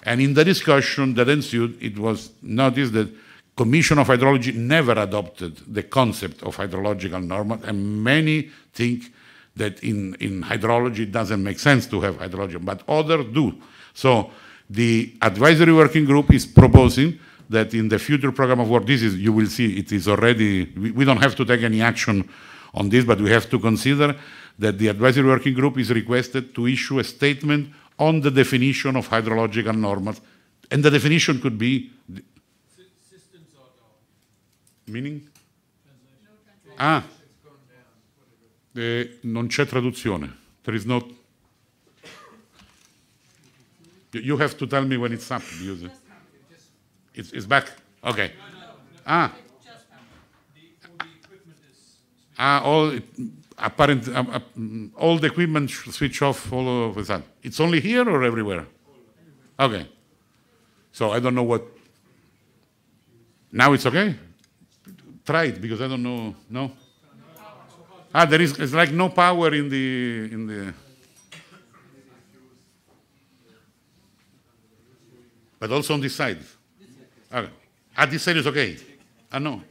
And in the discussion that ensued, it was noticed that Commission of Hydrology never adopted the concept of hydrological normal, and many think that in, in hydrology it doesn't make sense to have hydrology, but others do. So the advisory working group is proposing that in the future program of work, this is, you will see it is already, we, we don't have to take any action on this, but we have to consider that the advisory working group is requested to issue a statement on the definition of hydrological normals. And the definition could be Meaning? Ah, eh, non c'è traduzione. There is no. You have to tell me when it's up. It's, it's back. Okay. Ah. Ah, all apparent, uh, uh mm, all the equipment switch off all of a sudden. It's only here or everywhere? Okay. So I don't know what. Now it's okay. Try it because I don't know. No. Ah, there is. It's like no power in the in the. But also on this side. Okay. Ah, At ah, this side is okay. Ah no.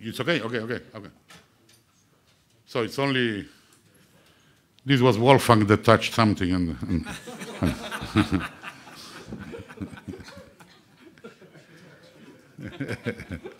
It's okay. Okay. Okay. Okay. So it's only. This was Wolfgang that touched something and, and, and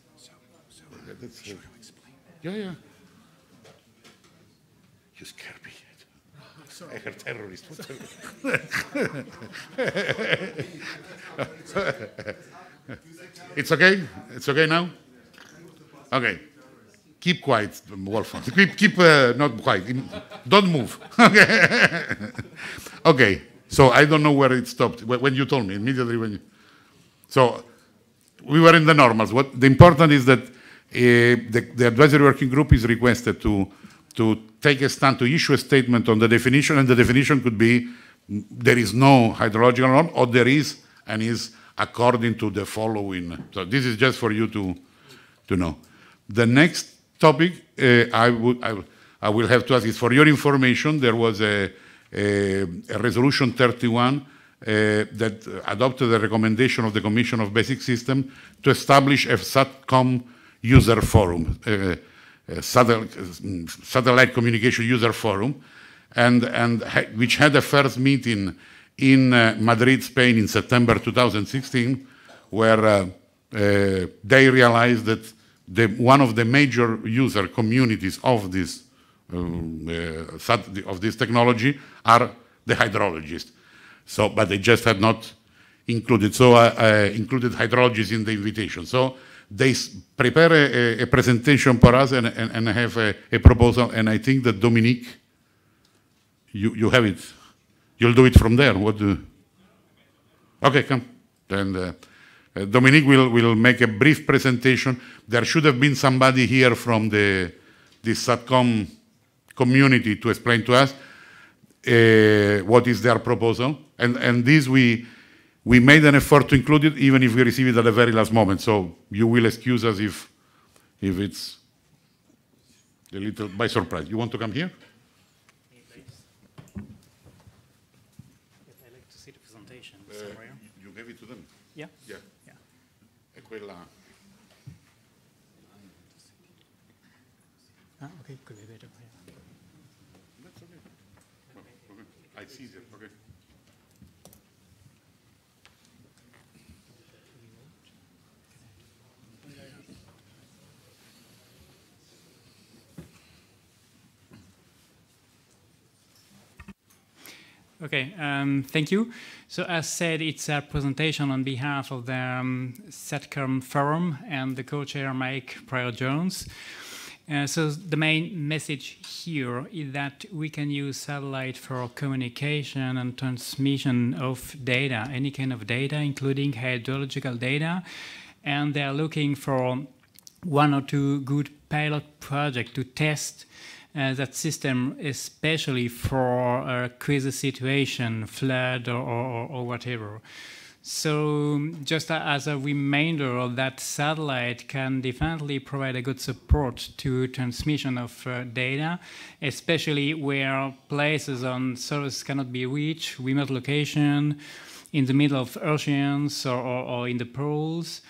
that's sure explain. Yeah, yeah. You scared me. Sorry. I heard terrorists? it's okay? It's okay now? Okay. Keep quiet, Wolfgang. Keep, keep uh, not quiet. Don't move. okay. okay. So I don't know where it stopped. When you told me, immediately when you... So we were in the normals. What the important is that Eh, the, the advisory working group is requested to, to take a stand, to issue a statement on the definition, and the definition could be there is no hydrological norm, or there is and is according to the following. So this is just for you to, to know. The next topic uh, I, would, I, I, will have to ask is for your information, there was a, a, a resolution 31 uh, that adopted the recommendation of the Commission of Basic System to establish a SATCOM user forum, uh, uh, satellite communication user forum, and, and which had a first meeting in uh, Madrid, Spain in September 2016, where uh, uh, they realized that the, one of the major user communities of this, um, uh, of this technology are the hydrologists. So, but they just had not included, so included hydrologists in the invitation. So they prepare a, a, presentation for us and, and, and have a, a, proposal. And I think that Dominique, you, you have it. You'll do it from there. What do? Okay, come. Then uh, uh, Dominique will, will make a brief presentation. There should have been somebody here from the, the SATCOM community to explain to us uh, what is their proposal. And, and this we, we made an effort to include it, even if we received it at the very last moment. So you will excuse us if, if it's a little by surprise. You want to come here? Yeah. Yeah. yeah. E Ah, okay, could be better. That's okay. Oh, okay. I see that, okay. Okay, um, thank you. So as said, it's a presentation on behalf of the um, SETCOM Forum and the co-chair Mike Pryor-Jones. Uh, so the main message here is that we can use satellite for communication and transmission of data, any kind of data, including hydrological data. And they are looking for one or two good pilot project to test uh, that system, especially for a crisis situation, flood or, or, or whatever. So just as a reminder, that satellite can definitely provide a good support to transmission of uh, data, especially where places on surface cannot be reached, remote location, in the middle of oceans or, or, or in the poles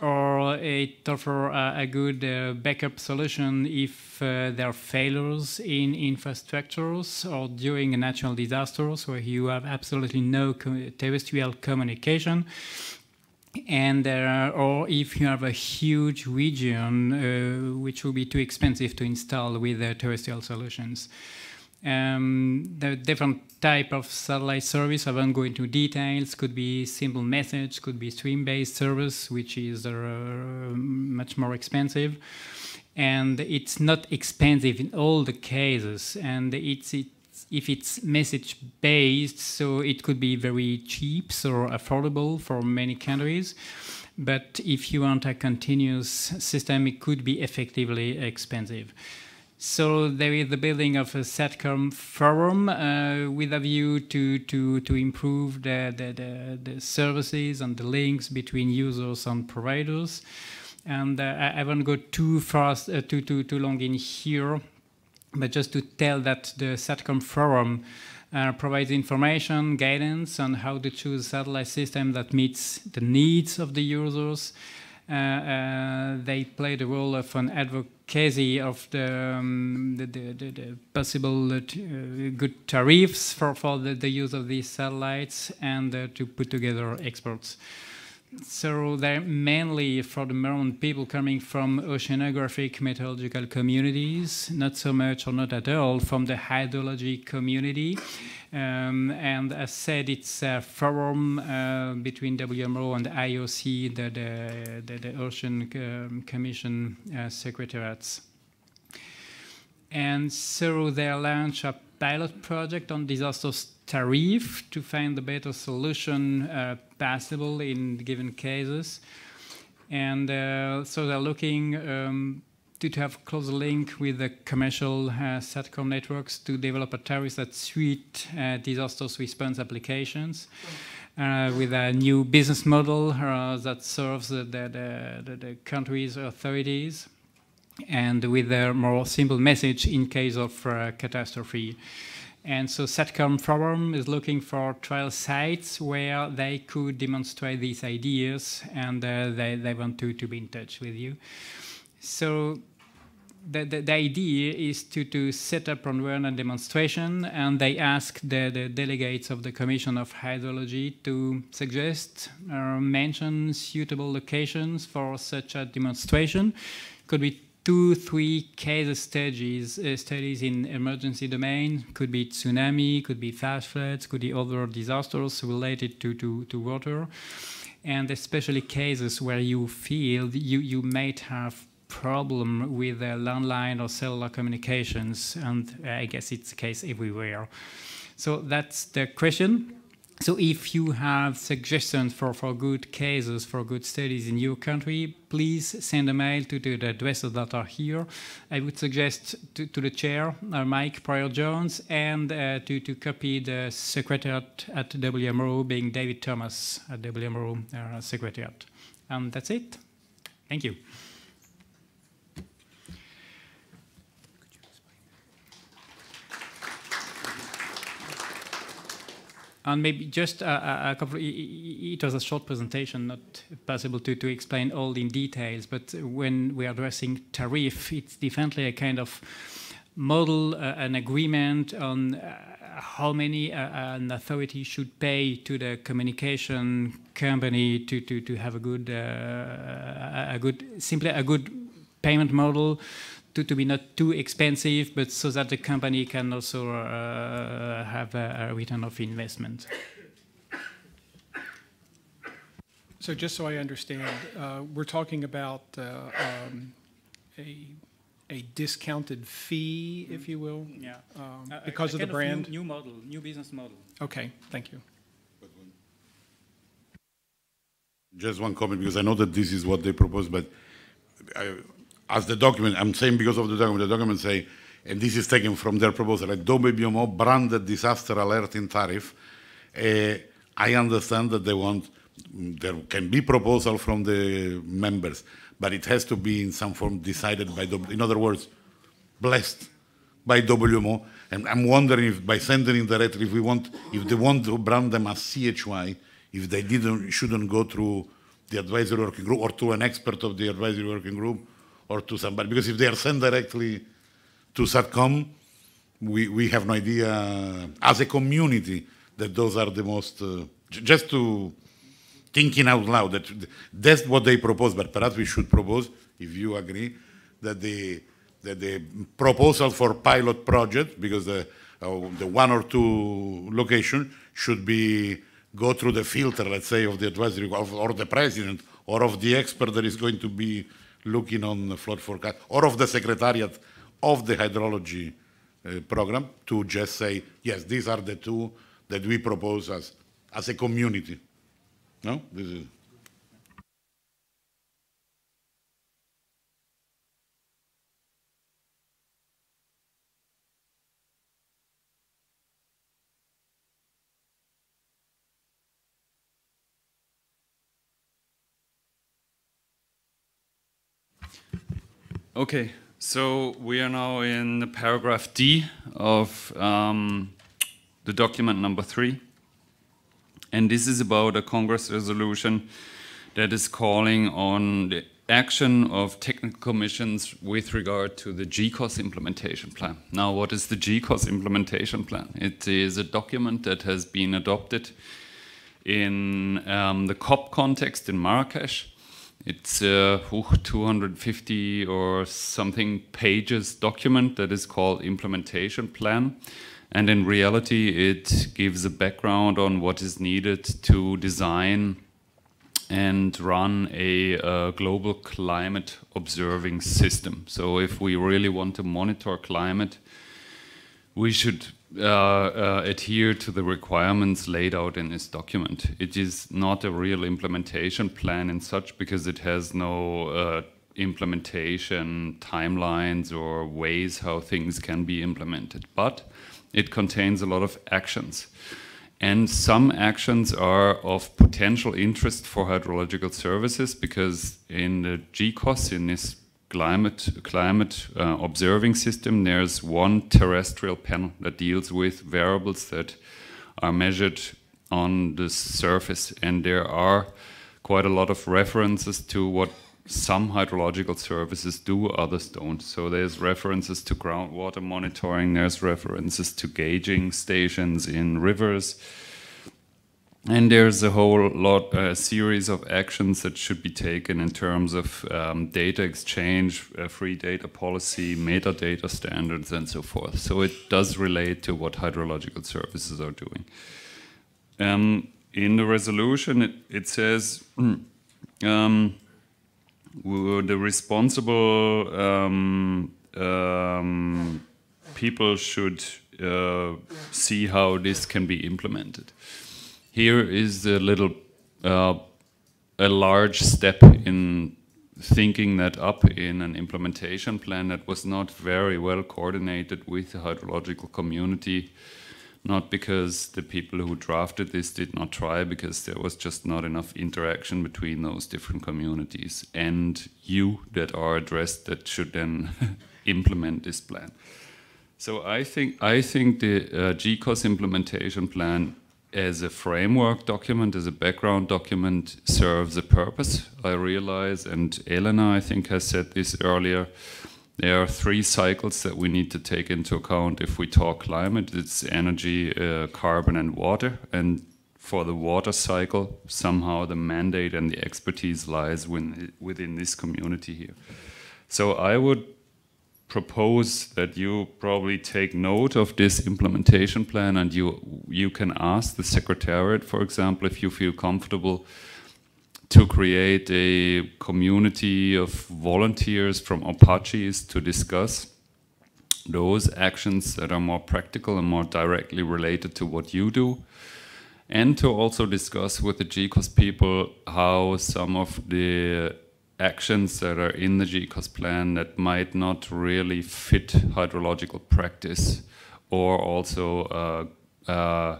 or it offer a, uh, a good uh, backup solution if uh, there are failures in infrastructures or during a natural disaster, so you have absolutely no terrestrial communication. And or if you have a huge region, uh, which will be too expensive to install with uh, terrestrial solutions um, the different type of satellite service. I won't go into details. Could be simple message, could be stream-based service, which is uh, much more expensive. And it's not expensive in all the cases. And it's, it's if it's message-based, so it could be very cheap so affordable for many countries. But if you want a continuous system, it could be effectively expensive. So there is the building of a SATCOM forum uh, with a view to, to, to improve the, the, the, the, services and the links between users and providers. And uh, I won't go too fast, uh, too, too, too long in here, but just to tell that the SATCOM forum uh, provides information, guidance on how to choose a satellite system that meets the needs of the users. Uh, uh, they play the role of an advocate. Casey of the, um, the, the, the, possible uh, uh, good tariffs for, for the, the use of these satellites and uh, to put together experts so they're mainly for the moment people coming from oceanographic meteorological communities, not so much or not at all from the hydrology community. Um, and as said, it's a forum uh, between WMO and IOC, the, the, the, the Ocean um, Commission uh, secretariats. And so they launched a pilot project on disaster tariff to find the better solution uh, possible in given cases. And uh, so they're looking um, to, to, have closer link with the commercial uh, SATCOM networks to develop a tariff that suit uh, disaster response applications. Uh, with a new business model uh, that serves the, the, the, the country's authorities and with a more simple message in case of catastrophe. And so SatCom Forum is looking for trial sites where they could demonstrate these ideas and uh, they, they want to, to be in touch with you. So the, the, the, idea is to, to set up and run a demonstration and they ask the, the delegates of the Commission of Hydrology to suggest or uh, mention suitable locations for such a demonstration. Could be two, three case studies, uh, studies in emergency domain. Could be tsunami, could be flash floods, could be other disasters related to, to, to water. And especially cases where you feel you, you might have problem with uh, landline or cellular communications. And uh, I guess it's the case everywhere. So that's the question so if you have suggestions for, for good cases, for good studies in your country, please send a mail to, to the addresses that are here. I would suggest to, to the chair, uh, Mike Pryor-Jones, and uh, to, to copy the secretariat at WMRO, being David Thomas at WMRO uh, secretariat. And that's it. Thank you. And maybe just a, a couple, it was a short presentation, not possible to, to explain all in details, but when we are addressing tariff, it's definitely a kind of model, uh, an agreement on uh, how many uh, an authority should pay to the communication company to, to, to have a good, uh, a good, simply a good payment model to, to be not too expensive, but so that the company can also uh, have a, a, return of investment. So just so I understand, uh, we're talking about uh, um, a a discounted fee, if you will, yeah, um, because a, a of the brand. Of new, new model, new business model. Okay, thank you. Just one comment because I know that this is what they propose, but I, as the document, I'm saying because of the document, the document say, and this is taken from their proposal, a WBMO branded disaster alerting tariff. Uh, I understand that they want, there can be proposal from the members, but it has to be in some form decided by, the. in other words, blessed by WMO. And I'm wondering if by sending in the letter, if we want, if they want to brand them as CHY, if they didn't, shouldn't go through the advisory working group or to an expert of the advisory working group or to somebody, because if they are sent directly to SATCOM, we, we have no idea as a community that those are the most, uh, just to thinking out loud, that that's what they propose, but perhaps we should propose, if you agree, that the, that the proposal for pilot project, because the, uh, the one or two location should be go through the filter, let's say, of the advisory of, or the president or of the expert that is going to be looking on the flood forecast or of the secretariat of the hydrology uh, program to just say, yes, these are the two that we propose as, as a community. No? This is. Okay, so we are now in the paragraph D of um, the document number three. And this is about a Congress resolution that is calling on the action of technical commissions with regard to the GCOS implementation plan. Now, what is the GCOS implementation plan? It is a document that has been adopted in um, the COP context in Marrakesh it's a 250 or something pages document that is called implementation plan. And in reality, it gives a background on what is needed to design and run a, a global climate observing system. So if we really want to monitor climate, we should uh, uh, adhere to the requirements laid out in this document. It is not a real implementation plan and such because it has no uh, implementation timelines or ways how things can be implemented. But it contains a lot of actions. And some actions are of potential interest for hydrological services because in the GCOS, in this climate, climate uh, observing system, there's one terrestrial panel that deals with variables that are measured on the surface. And there are quite a lot of references to what some hydrological services do, others don't. So there's references to groundwater monitoring, there's references to gauging stations in rivers, and there's a whole lot a uh, series of actions that should be taken in terms of um, data exchange uh, free data policy metadata standards and so forth so it does relate to what hydrological services are doing um, in the resolution it, it says um, the responsible um, um, people should uh, see how this can be implemented here is a little, uh, a large step in thinking that up in an implementation plan that was not very well coordinated with the hydrological community. Not because the people who drafted this did not try, because there was just not enough interaction between those different communities and you that are addressed that should then implement this plan. So I think I think the uh, GCOS implementation plan as a framework document, as a background document, serves a purpose. I realize, and Elena, I think, has said this earlier. There are three cycles that we need to take into account if we talk climate. It's energy, uh, carbon, and water. And for the water cycle, somehow the mandate and the expertise lies within, within this community here. So I would propose that you probably take note of this implementation plan and you you can ask the secretariat for example if you feel comfortable to create a community of volunteers from apaches to discuss those actions that are more practical and more directly related to what you do and to also discuss with the GCOS people how some of the actions that are in the GCOS plan that might not really fit hydrological practice or also uh, uh,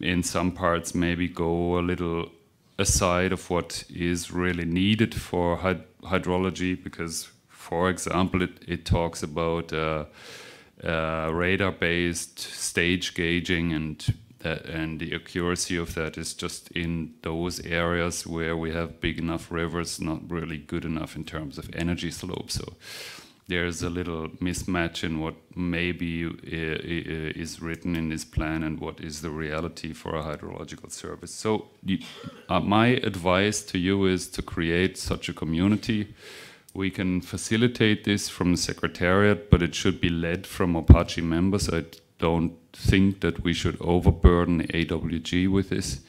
in some parts maybe go a little aside of what is really needed for hyd hydrology because for example it, it talks about uh, uh radar based stage gauging and that, and the accuracy of that is just in those areas where we have big enough rivers, not really good enough in terms of energy slope. So there's a little mismatch in what maybe uh, is written in this plan and what is the reality for a hydrological service. So uh, my advice to you is to create such a community. We can facilitate this from the Secretariat, but it should be led from Apache members. I don't think that we should overburden AWG with this.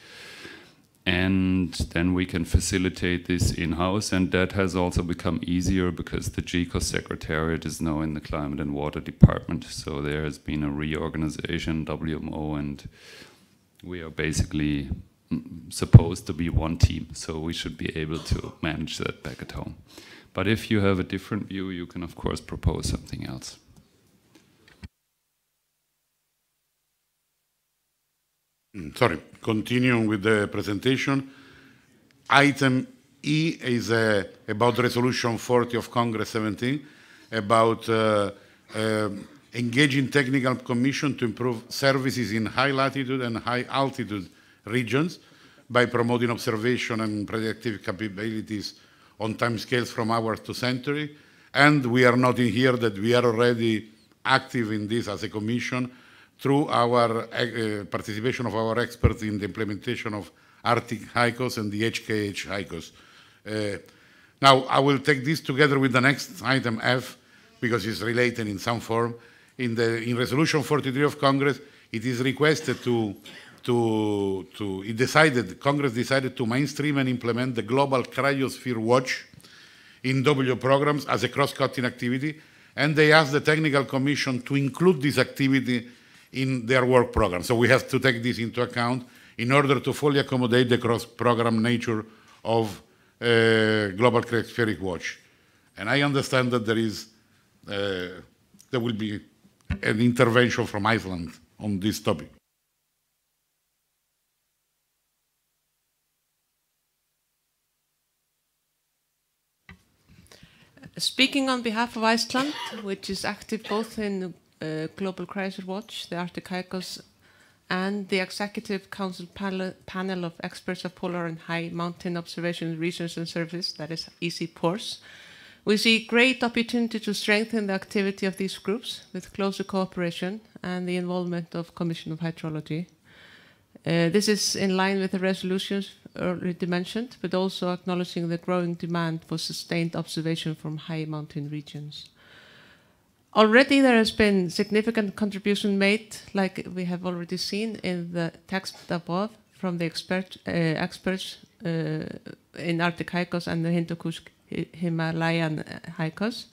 And then we can facilitate this in house. And that has also become easier because the GECO Secretariat is now in the Climate and Water Department. So there has been a reorganization, WMO, and we are basically supposed to be one team. So we should be able to manage that back at home. But if you have a different view, you can, of course, propose something else. Mm, sorry, continuing with the presentation, item E is uh, about resolution 40 of Congress 17 about uh, uh, engaging technical commission to improve services in high latitude and high altitude regions by promoting observation and predictive capabilities on timescales from hours to century. And we are noting here that we are already active in this as a commission through our uh, participation of our experts in the implementation of Arctic HICOS and the HKH HICOS. Uh, eh, now, I will take this together with the next item F, because it's related in some form. In, the, in Resolution 43 of Congress, it is requested to, to, to, it decided, Congress decided to mainstream and implement the Global Cryosphere Watch in W programs as a cross-cutting activity, and they asked the Technical Commission to include this activity in their work program. So we have to take this into account in order to fully accommodate the cross-program nature of uh, Global Crackspheric Watch. And I understand that there is, uh, there will be an intervention from Iceland on this topic. Speaking on behalf of Iceland, which is active both in uh, Global Crisis Watch, the Arctic Caicos, and the Executive Council panel, panel of experts of polar and high mountain observation research and service, that is ECPORS. We see great opportunity to strengthen the activity of these groups with closer cooperation and the involvement of Commission of Hydrology. Uh, this is in line with the resolutions already mentioned, but also acknowledging the growing demand for sustained observation from high mountain regions. Already there has been significant contribution made, like we have already seen in the text above, from the expert, uh, experts uh, in Arctic Haikos and the Hindu Kush Himalayan Haikos,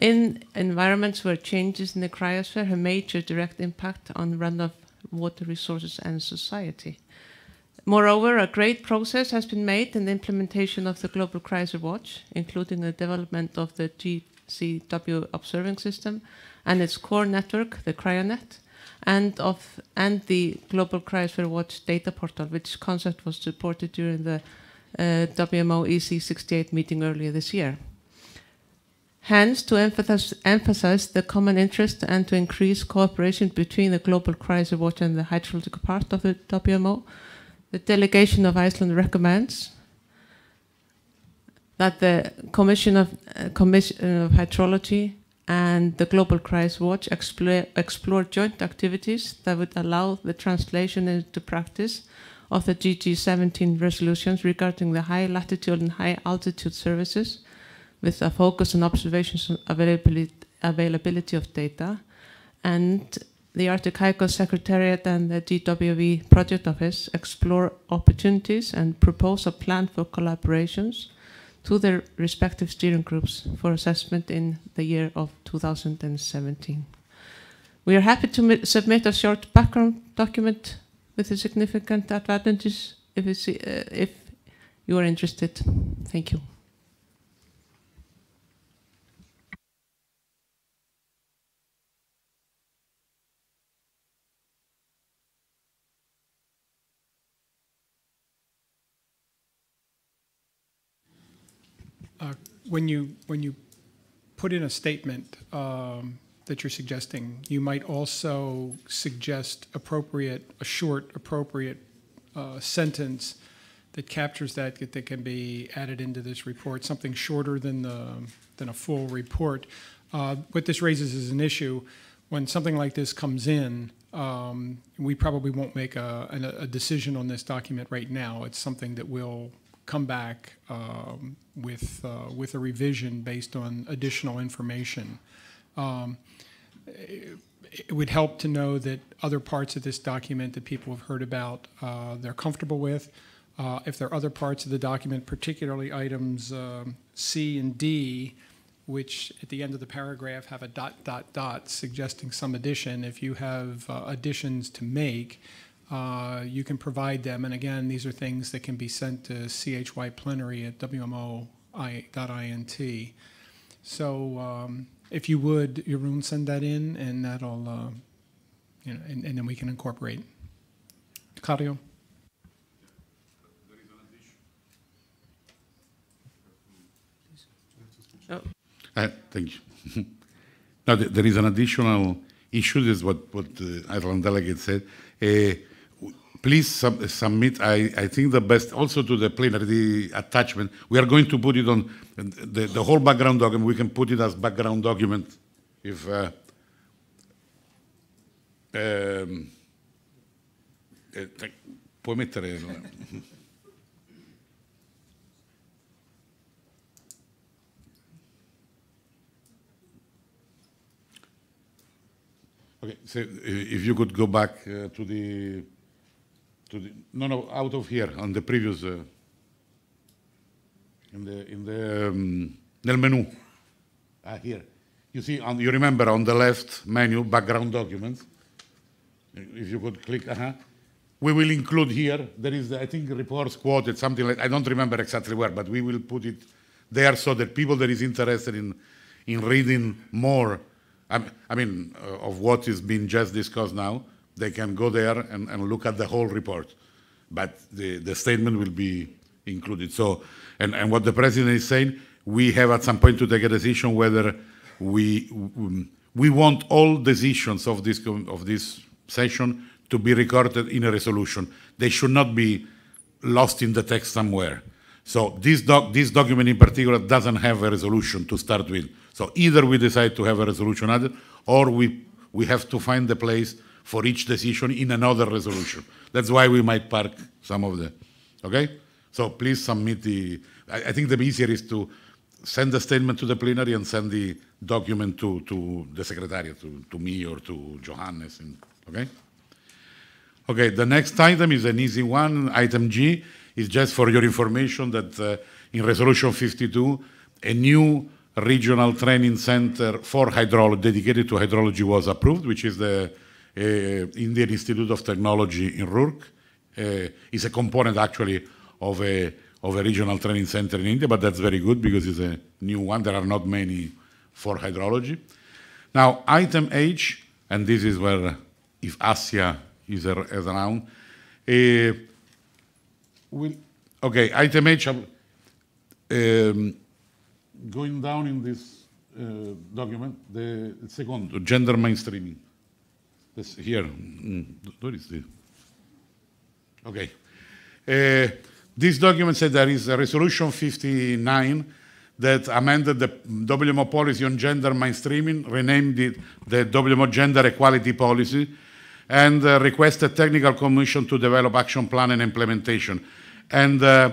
in environments where changes in the cryosphere have major direct impact on runoff water resources and society. Moreover, a great progress has been made in the implementation of the Global Crisis Watch, including the development of the G CW observing system, and its core network, the Cryonet, and of and the Global Cryosphere Watch data portal, which concept was supported during the uh, WMO EC68 meeting earlier this year. Hence, to emphasize, emphasize, the common interest and to increase cooperation between the Global Cryosphere Watch and the hydrological part of the WMO, the delegation of Iceland recommends that the Commission of, uh, Commission of uh, Hydrology and the Global Crisis Watch explore, explore joint activities that would allow the translation into practice of the GG17 resolutions regarding the high latitude and high altitude services with a focus on observations availability, availability of data and the Arctic HICO Secretariat and the DWE Project Office explore opportunities and propose a plan for collaborations to their respective steering groups for assessment in the year of 2017. We are happy to submit a short background document with the significant advantages if, uh, if you are interested. Thank you. Uh, when you when you put in a statement um, that you're suggesting, you might also suggest appropriate a short appropriate uh, sentence that captures that that can be added into this report. Something shorter than the than a full report. Uh, what this raises is an issue when something like this comes in. Um, we probably won't make a, a, decision on this document right now. It's something that we'll come back um, with, uh, with a revision based on additional information. Um, it, would help to know that other parts of this document that people have heard about uh, they're comfortable with. Uh, if there are other parts of the document, particularly items um, C and D, which at the end of the paragraph have a dot, dot, dot suggesting some addition, if you have uh, additions to make, uh, you can provide them. And again, these are things that can be sent to CHY plenary at WMO.int. So um, if you would, Jeroen, send that in, and that'll, uh, you know, and, and, then we can incorporate. Claudio? Oh. Uh, thank you. now, there is an additional issue, this is what, what the Ireland delegate said. Uh, please sub submit, I, I think the best, also to the plenary, the attachment. We are going to put it on the, the whole background document. We can put it as background document if... Uh, um, eh, puoi mettere... okay, so eh, if you could go back uh, to the the, no, no, out of here on the previous, uh, in the, in the, um, nel menu, ah, here. You see, on, you remember on the left menu, background documents, if you could click, uh -huh. we will include here, there is, I think, reports quoted, something like, I don't remember exactly where, but we will put it there so that people that is interested in, in reading more, I, I mean, uh, of what is being just discussed now, they can go there and, and look at the whole report. But the, the statement will be included. So, and, and what the president is saying, we have at some point to take a decision whether we um, we want all decisions of this of this session to be recorded in a resolution. They should not be lost in the text somewhere. So this doc this document in particular doesn't have a resolution to start with. So either we decide to have a resolution added, or we we have to find the place for each decision in another resolution. That's why we might park some of the, okay? So please submit the, I, I think the easier is to send the statement to the plenary and send the document to, to the secretariat, to, to me or to Johannes, and, okay? Okay, the next item is an easy one. Item G is just for your information that uh, in Resolution 52, a new regional training center for hydrology, dedicated to hydrology was approved, which is the Eh, Indian Institute of Technology in Roorkee. Eh, is a component actually of a of a regional training center in India, but that's very good because it's a new one. There are not many for hydrology. Now, item H, and this is where if Asia is, around, uh, will okay, item H, um, going down in this uh, document, the second, gender mainstreaming. This here, Doris mm, Okay. Uh, this document said there is a resolution 59 that amended the WMO policy on gender mainstreaming, renamed it the WMO gender equality policy, and uh, requested technical commission to develop action plan and implementation, and uh,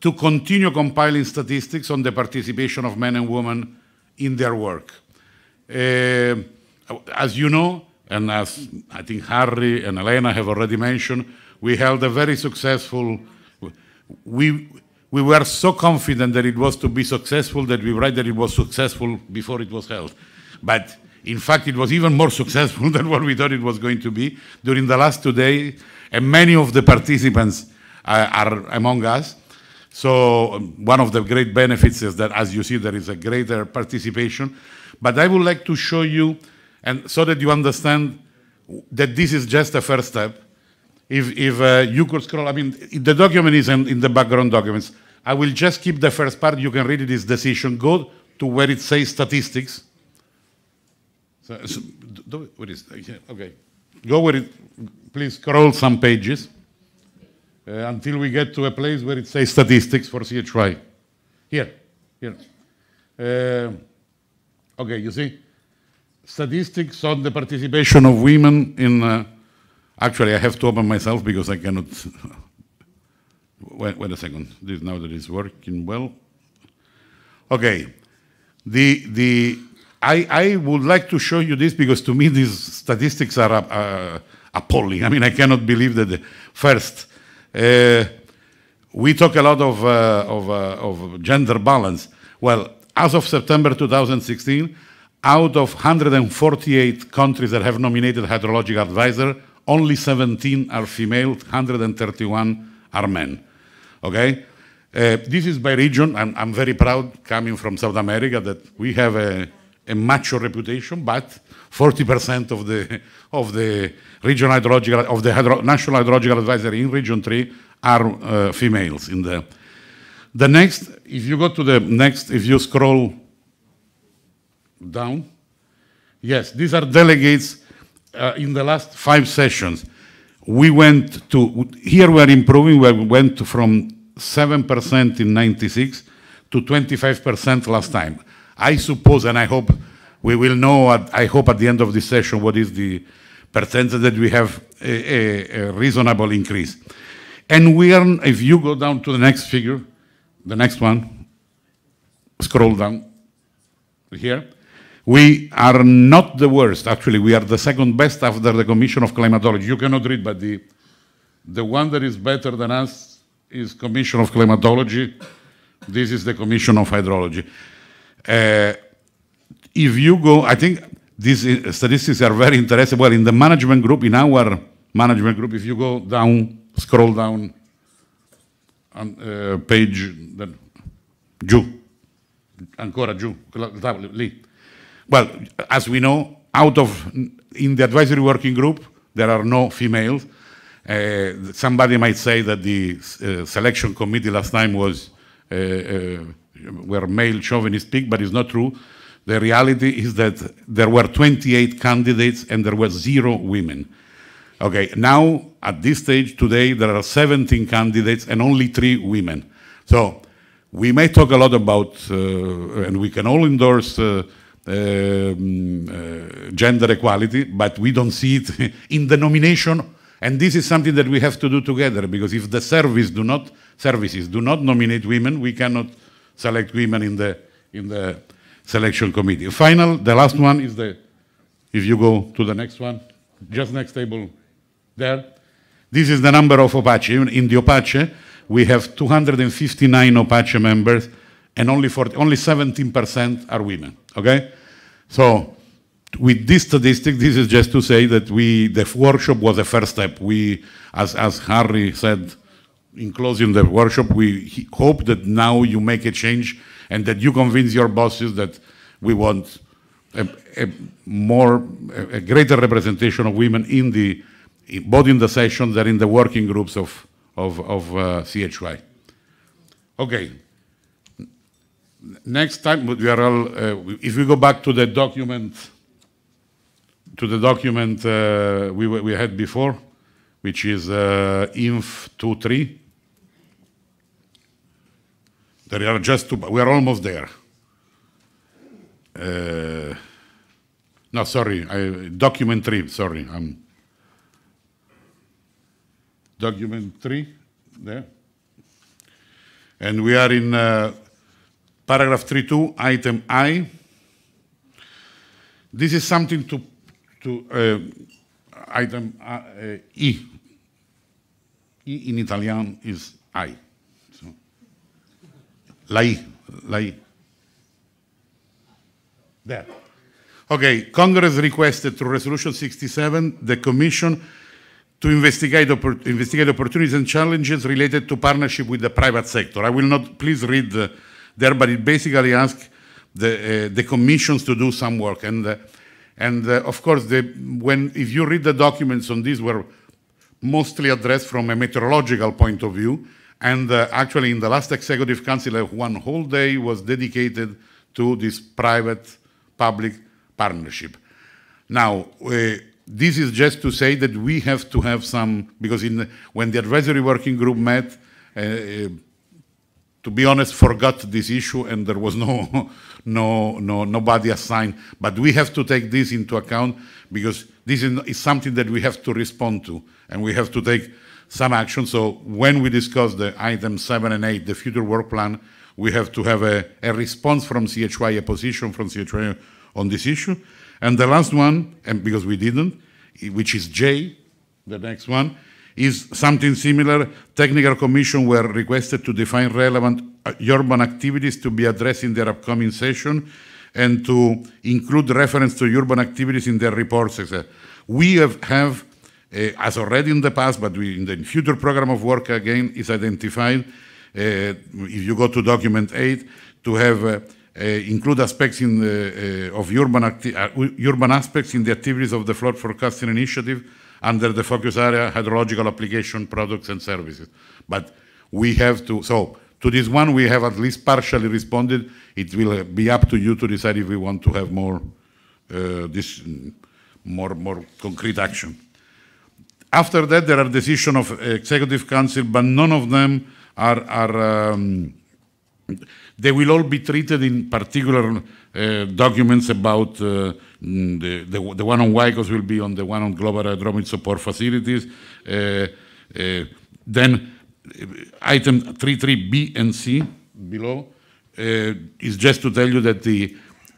to continue compiling statistics on the participation of men and women in their work. Uh, as you know, and as I think Harry and Elena have already mentioned, we held a very successful, we, we were so confident that it was to be successful that we write that it was successful before it was held. But in fact, it was even more successful than what we thought it was going to be during the last two days, and many of the participants uh, are among us. So um, one of the great benefits is that, as you see, there is a greater participation. But I would like to show you and so that you understand that this is just a first step. If, if uh, you could scroll, I mean, the document is in, in the background documents. I will just keep the first part. You can read this decision. Go to where it says statistics. So, so do, what is that? Okay. Go where it, please scroll some pages uh, until we get to a place where it says statistics for CHY. Here, here. Uh, okay, you see? statistics on the participation of women in, uh, actually I have to open myself because I cannot, wait, wait, a second, this, now that is working well. Okay, the, the, I, I would like to show you this because to me these statistics are uh, appalling. I mean, I cannot believe that the first, uh, we talk a lot of, uh, of, uh, of gender balance. Well, as of September 2016, out of 148 countries that have nominated hydrologic advisor, only 17 are female, 131 are men. Okay? Uh, this is by region. I'm, I'm, very proud coming from South America that we have a, a mature reputation, but 40% of the of the regional hydrological of the hydro, national hydrological advisory in Region 3 are uh, females. In the the next, if you go to the next, if you scroll down. Yes, these are delegates uh, in the last five sessions. We went to, here we're improving, we went from 7% in 96 to 25% last time. I suppose, and I hope we will know, at, I hope at the end of this session, what is the percentage that we have a, a, a reasonable increase. And we are, if you go down to the next figure, the next one, scroll down here, we are not the worst. Actually, we are the second best after the Commission of Climatology. You cannot read, but the, the one that is better than us is Commission of Climatology. This is the Commission of Hydrology. Uh, if you go, I think these statistics are very interesting. Well, in the management group, in our management group, if you go down, scroll down on uh, page, then, giù, ancora giù, lì, well, as we know, out of in the advisory working group, there are no females. Uh, somebody might say that the uh, selection committee last time was uh, uh male male speak, but it's not true. The reality is that there were 28 candidates and there were zero women. Okay, now at this stage today, there are 17 candidates and only three women. So we may talk a lot about, uh, and we can all endorse uh, um, uh, gender equality, but we don't see it in the nomination. And this is something that we have to do together because if the service do not services do not nominate women, we cannot select women in the in the selection committee. Final, the last one is the if you go to the next one, just next table there. This is the number of Apache. In the Apache, we have 259 Apache members and only, 40, only 17% are women, okay? So with this statistic, this is just to say that we, the workshop was the first step. We, as, as Harry said in closing the workshop, we hope that now you make a change and that you convince your bosses that we want a, a more, a, a, greater representation of women in the, both in the sessions and in the working groups of, of, of uh, CHY. Okay next time we are all uh, if we go back to the document to the document uh, we, we had before which is uh, inf 23 there are just two, we are almost there uh, no sorry I, document 3 sorry I'm um, document 3 there and we are in uh, Paragraph 3.2, item I. This is something to, to uh, item uh, uh, E. E in Italian is I. So, la I, la I. There. Okay, Congress requested through Resolution 67 the Commission to investigate, investigate opportunities and challenges related to partnership with the private sector. I will not, please read the there, but it basically asks the, uh, the commissions to do some work. And, uh, and uh, of course, the, when, if you read the documents on these were mostly addressed from a meteorological point of view. And uh, actually, in the last executive council, one whole day was dedicated to this private public partnership. Now, uh, this is just to say that we have to have some, because in, when the advisory working group met, uh, to be honest, forgot this issue and there was no, no, no, nobody assigned. But we have to take this into account because this is something that we have to respond to and we have to take some action. So when we discuss the item seven and eight, the future work plan, we have to have a, a response from CHY, a position from CHY on this issue. And the last one, and because we didn't, which is J, the next one, is something similar. Technical commission were requested to define relevant uh, urban activities to be addressed in their upcoming session and to include reference to urban activities in their reports. We have, have uh, as already in the past, but we, in the future program of work again, is identified, uh, if you go to document 8, to have uh, uh include aspects in the, uh, of urban, urban aspects in the activities of the flood forecasting initiative under the focus area hydrological application products and services. But we have to, so to this one we have at least partially responded. It will uh, be up to you to decide if we want to have more, uh, this, mm, more, more concrete action. After that, there are decisions of Executive Council, but none of them are, are um, they will all be treated in particular uh, documents about uh, the, the, the, one on WICOS will be on the one on global aerodromic support facilities. Uh, uh, then uh, item 33B and C below is just to tell you that the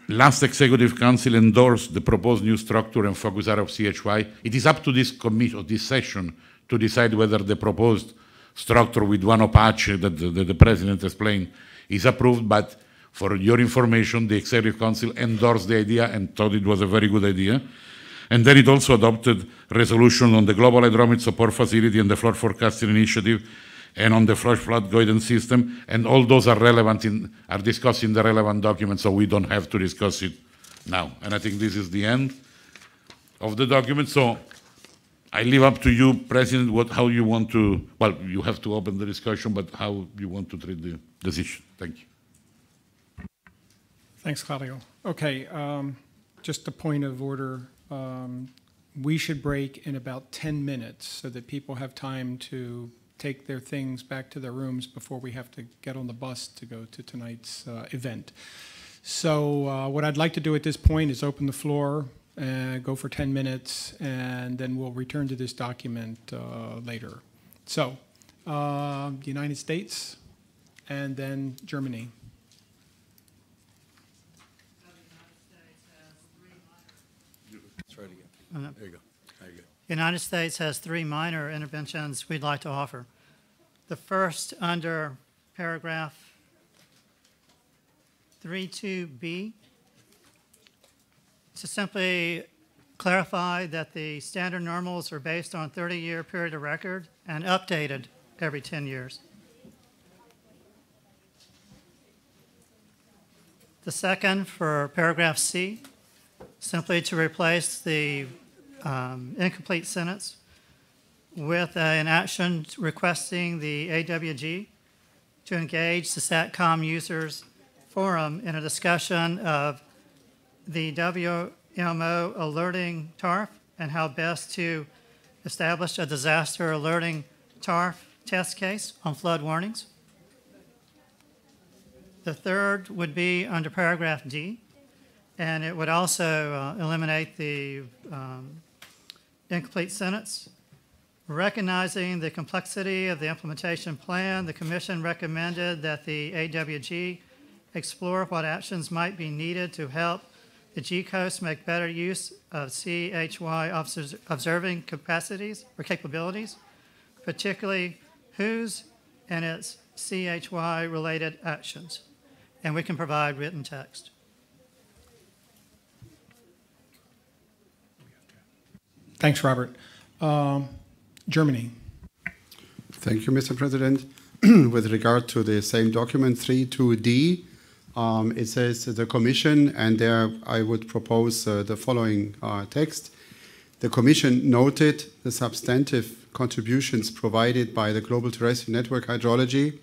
last executive council endorsed the proposed new structure and focus area of CHY. It is up to this committee or this session to decide whether the proposed structure with one Apache that the, the, the president explained is approved, but for your information, the Executive Council endorsed the idea and thought it was a very good idea. And then it also adopted resolution on the Global Hydromet Support Facility and the Flood Forecasting Initiative and on the flash flood guidance system, and all those are relevant in are discussed in the relevant documents, so we don't have to discuss it now. And I think this is the end of the document. So I leave up to you, President, what, how you want to, well, you have to open the discussion, but how you want to treat the decision. Thank you. Thanks, Claudio. Okay, um, just a point of order. Um, we should break in about 10 minutes so that people have time to take their things back to their rooms before we have to get on the bus to go to tonight's uh, event. So uh, what I'd like to do at this point is open the floor uh, go for 10 minutes, and then we'll return to this document uh, later. So, uh, the United States, and then Germany. again. There you go. There you go. The United States has three minor interventions we'd like to offer. The first under paragraph 32B to simply clarify that the standard normals are based on 30-year period of record and updated every 10 years. The second for paragraph C, simply to replace the um, incomplete sentence with uh, an action requesting the AWG to engage the SATCOM users forum in a discussion of the WMO alerting TARF and how best to establish a disaster alerting TARF test case on flood warnings. The third would be under paragraph D, and it would also uh, eliminate the um, incomplete sentence. Recognizing the complexity of the implementation plan, the Commission recommended that the AWG explore what actions might be needed to help the G-Coast make better use of CHY observing capacities or capabilities, particularly whose and its CHY-related actions, and we can provide written text. Thanks, Robert. Um, Germany. Thank you, Mr. President. With regard to the same document 32D, um, it says the Commission, and there I would propose uh, the following uh, text. The Commission noted the substantive contributions provided by the Global Terrestrial Network Hydrology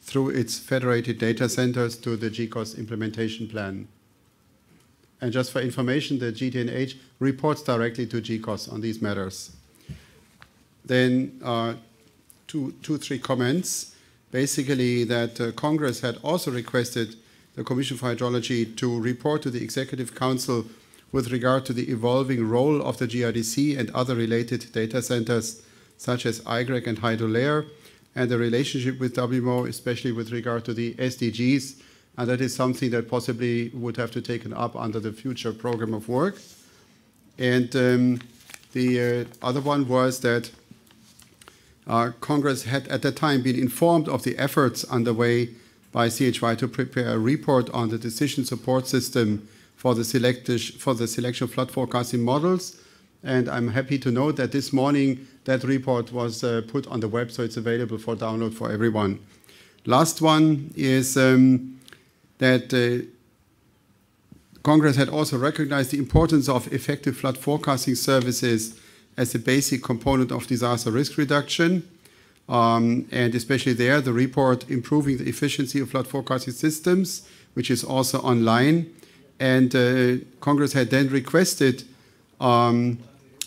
through its federated data centers to the GCOS implementation plan. And just for information, the GTNH reports directly to GCOS on these matters. Then uh, two, two, three comments. Basically, that uh, Congress had also requested the Commission for Hydrology to report to the Executive Council with regard to the evolving role of the GRDC and other related data centers such as IGREC and HydroLayer and the relationship with WMO, especially with regard to the SDGs. And that is something that possibly would have to taken up under the future program of work. And um, the uh, other one was that uh, Congress had at that time been informed of the efforts underway by CHY to prepare a report on the decision support system for the, for the selection flood forecasting models. And I'm happy to note that this morning that report was uh, put on the web, so it's available for download for everyone. Last one is um, that uh, Congress had also recognized the importance of effective flood forecasting services as a basic component of disaster risk reduction. Um, and especially there, the report improving the efficiency of flood forecasting systems, which is also online. And uh, Congress had then requested um,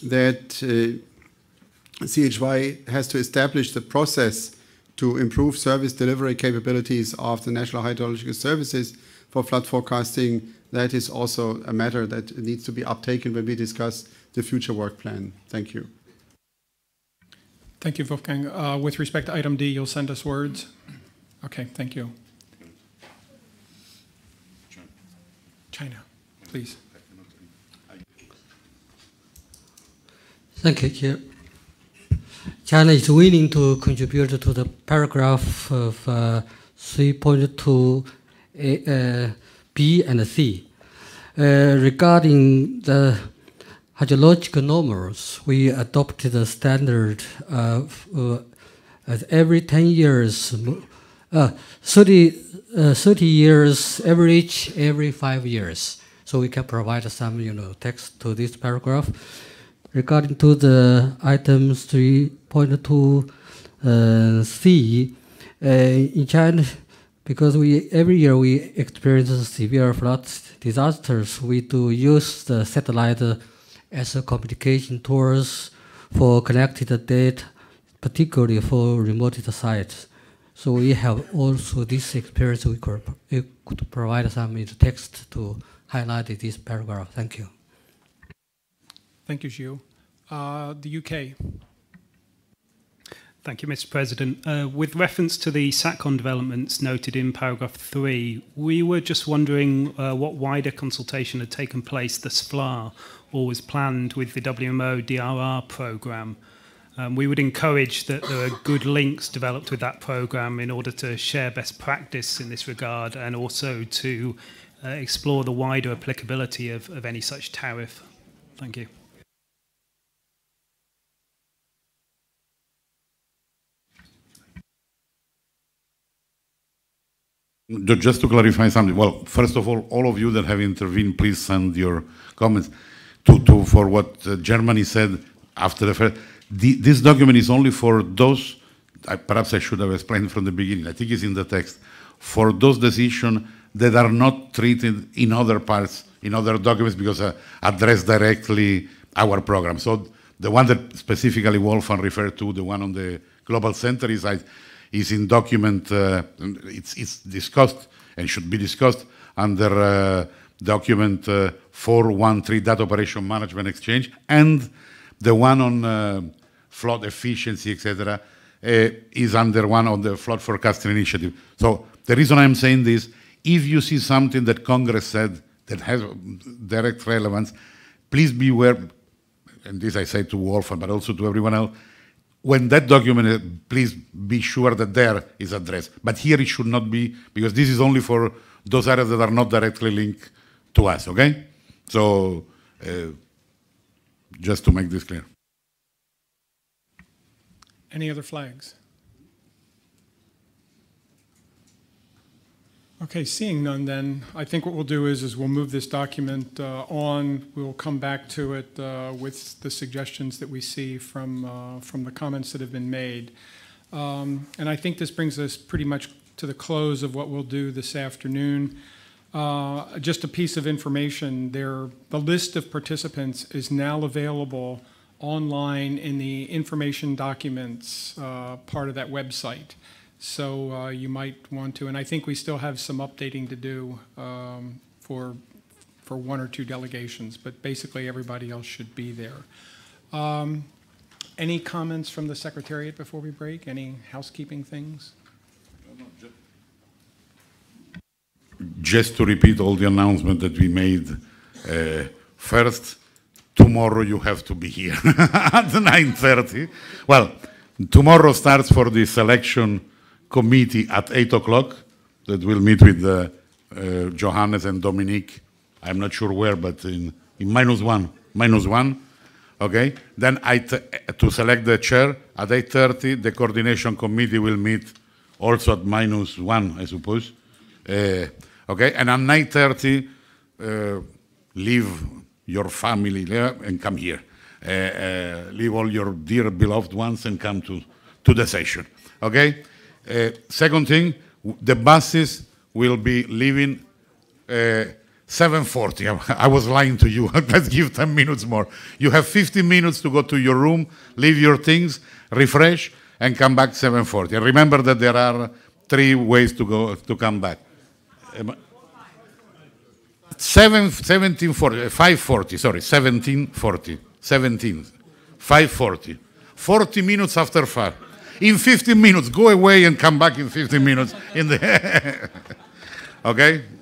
that uh, CHY has to establish the process to improve service delivery capabilities of the National Hydrological Services for flood forecasting. That is also a matter that needs to be uptaken when we discuss the future work plan. Thank you. Thank you, Wolfgang. Uh, with respect to item D, you'll send us words? Okay, thank you. China, please. Thank you, Chair. China is willing to contribute to the paragraph of uh, 3.2 uh, B and C uh, regarding the hydrological normals, we adopted a standard of, uh, every 10 years, uh, 30, uh, 30 years average every five years. So we can provide some you know, text to this paragraph. Regarding to the items 3.2 uh, C, uh, in China, because we every year we experience severe flood disasters, we do use the satellite as a communication tools for connected data, particularly for remote sites. So we have also this experience, we could, we could provide some in the text to highlight this paragraph. Thank you. Thank you, Gio. Uh, the UK. Thank you, Mr. President. Uh, with reference to the SACON developments noted in paragraph three, we were just wondering uh, what wider consultation had taken place thus far or was planned with the WMO DRR program. Um, we would encourage that there are good links developed with that program in order to share best practice in this regard and also to uh, explore the wider applicability of, of any such tariff. Thank you. Just to clarify something, well, first of all, all of you that have intervened, please send your comments to, to for what uh, Germany said after the first. The, this document is only for those, I, perhaps I should have explained from the beginning, I think it's in the text, for those decisions that are not treated in other parts, in other documents, because uh, address directly our program. So the one that specifically Wolfgang referred to, the one on the global center, is, is in document, uh, it's, it's discussed and should be discussed under uh, document uh, 413 Data Operation Management Exchange and the one on uh, flood efficiency, etc., uh, is under one of the flood forecasting initiative. So the reason I'm saying this, if you see something that Congress said that has direct relevance, please beware, and this I say to Wolfram, but also to everyone else, when that document, uh, please be sure that there is addressed. But here it should not be, because this is only for those areas that are not directly linked to us, okay? So, uh, just to make this clear. Any other flags? Okay, seeing none then, I think what we'll do is, is we'll move this document uh, on. We'll come back to it uh, with the suggestions that we see from, uh, from the comments that have been made. Um, and I think this brings us pretty much to the close of what we'll do this afternoon. Uh, just a piece of information there the list of participants is now available online in the information documents uh, part of that website so uh, you might want to and i think we still have some updating to do um, for for one or two delegations but basically everybody else should be there um, any comments from the secretariat before we break any housekeeping things just to repeat all the announcement that we made uh, first, tomorrow you have to be here at 9.30. Well, tomorrow starts for the selection committee at 8 o'clock that will meet with uh, uh, Johannes and Dominique. I'm not sure where, but in, in minus one, minus one. Okay, then to select the chair at 8.30, the coordination committee will meet also at minus one, I suppose. Eh, okay, and at 9.30, eh, leave your family there and come here. Eh, leave all your dear beloved ones and come to, to the session, okay? second thing, the buses will be leaving 7.40 i was lying to you let's give 10 minutes more you have 15 minutes to go to your room leave your things refresh and come back 7.40 remember that there are three ways to go to come back Seven, 1740, uh, 540, sorry, 1740, 17, 540, 40 minutes after 5. In 15 minutes, go away and come back in 15 minutes. In the okay,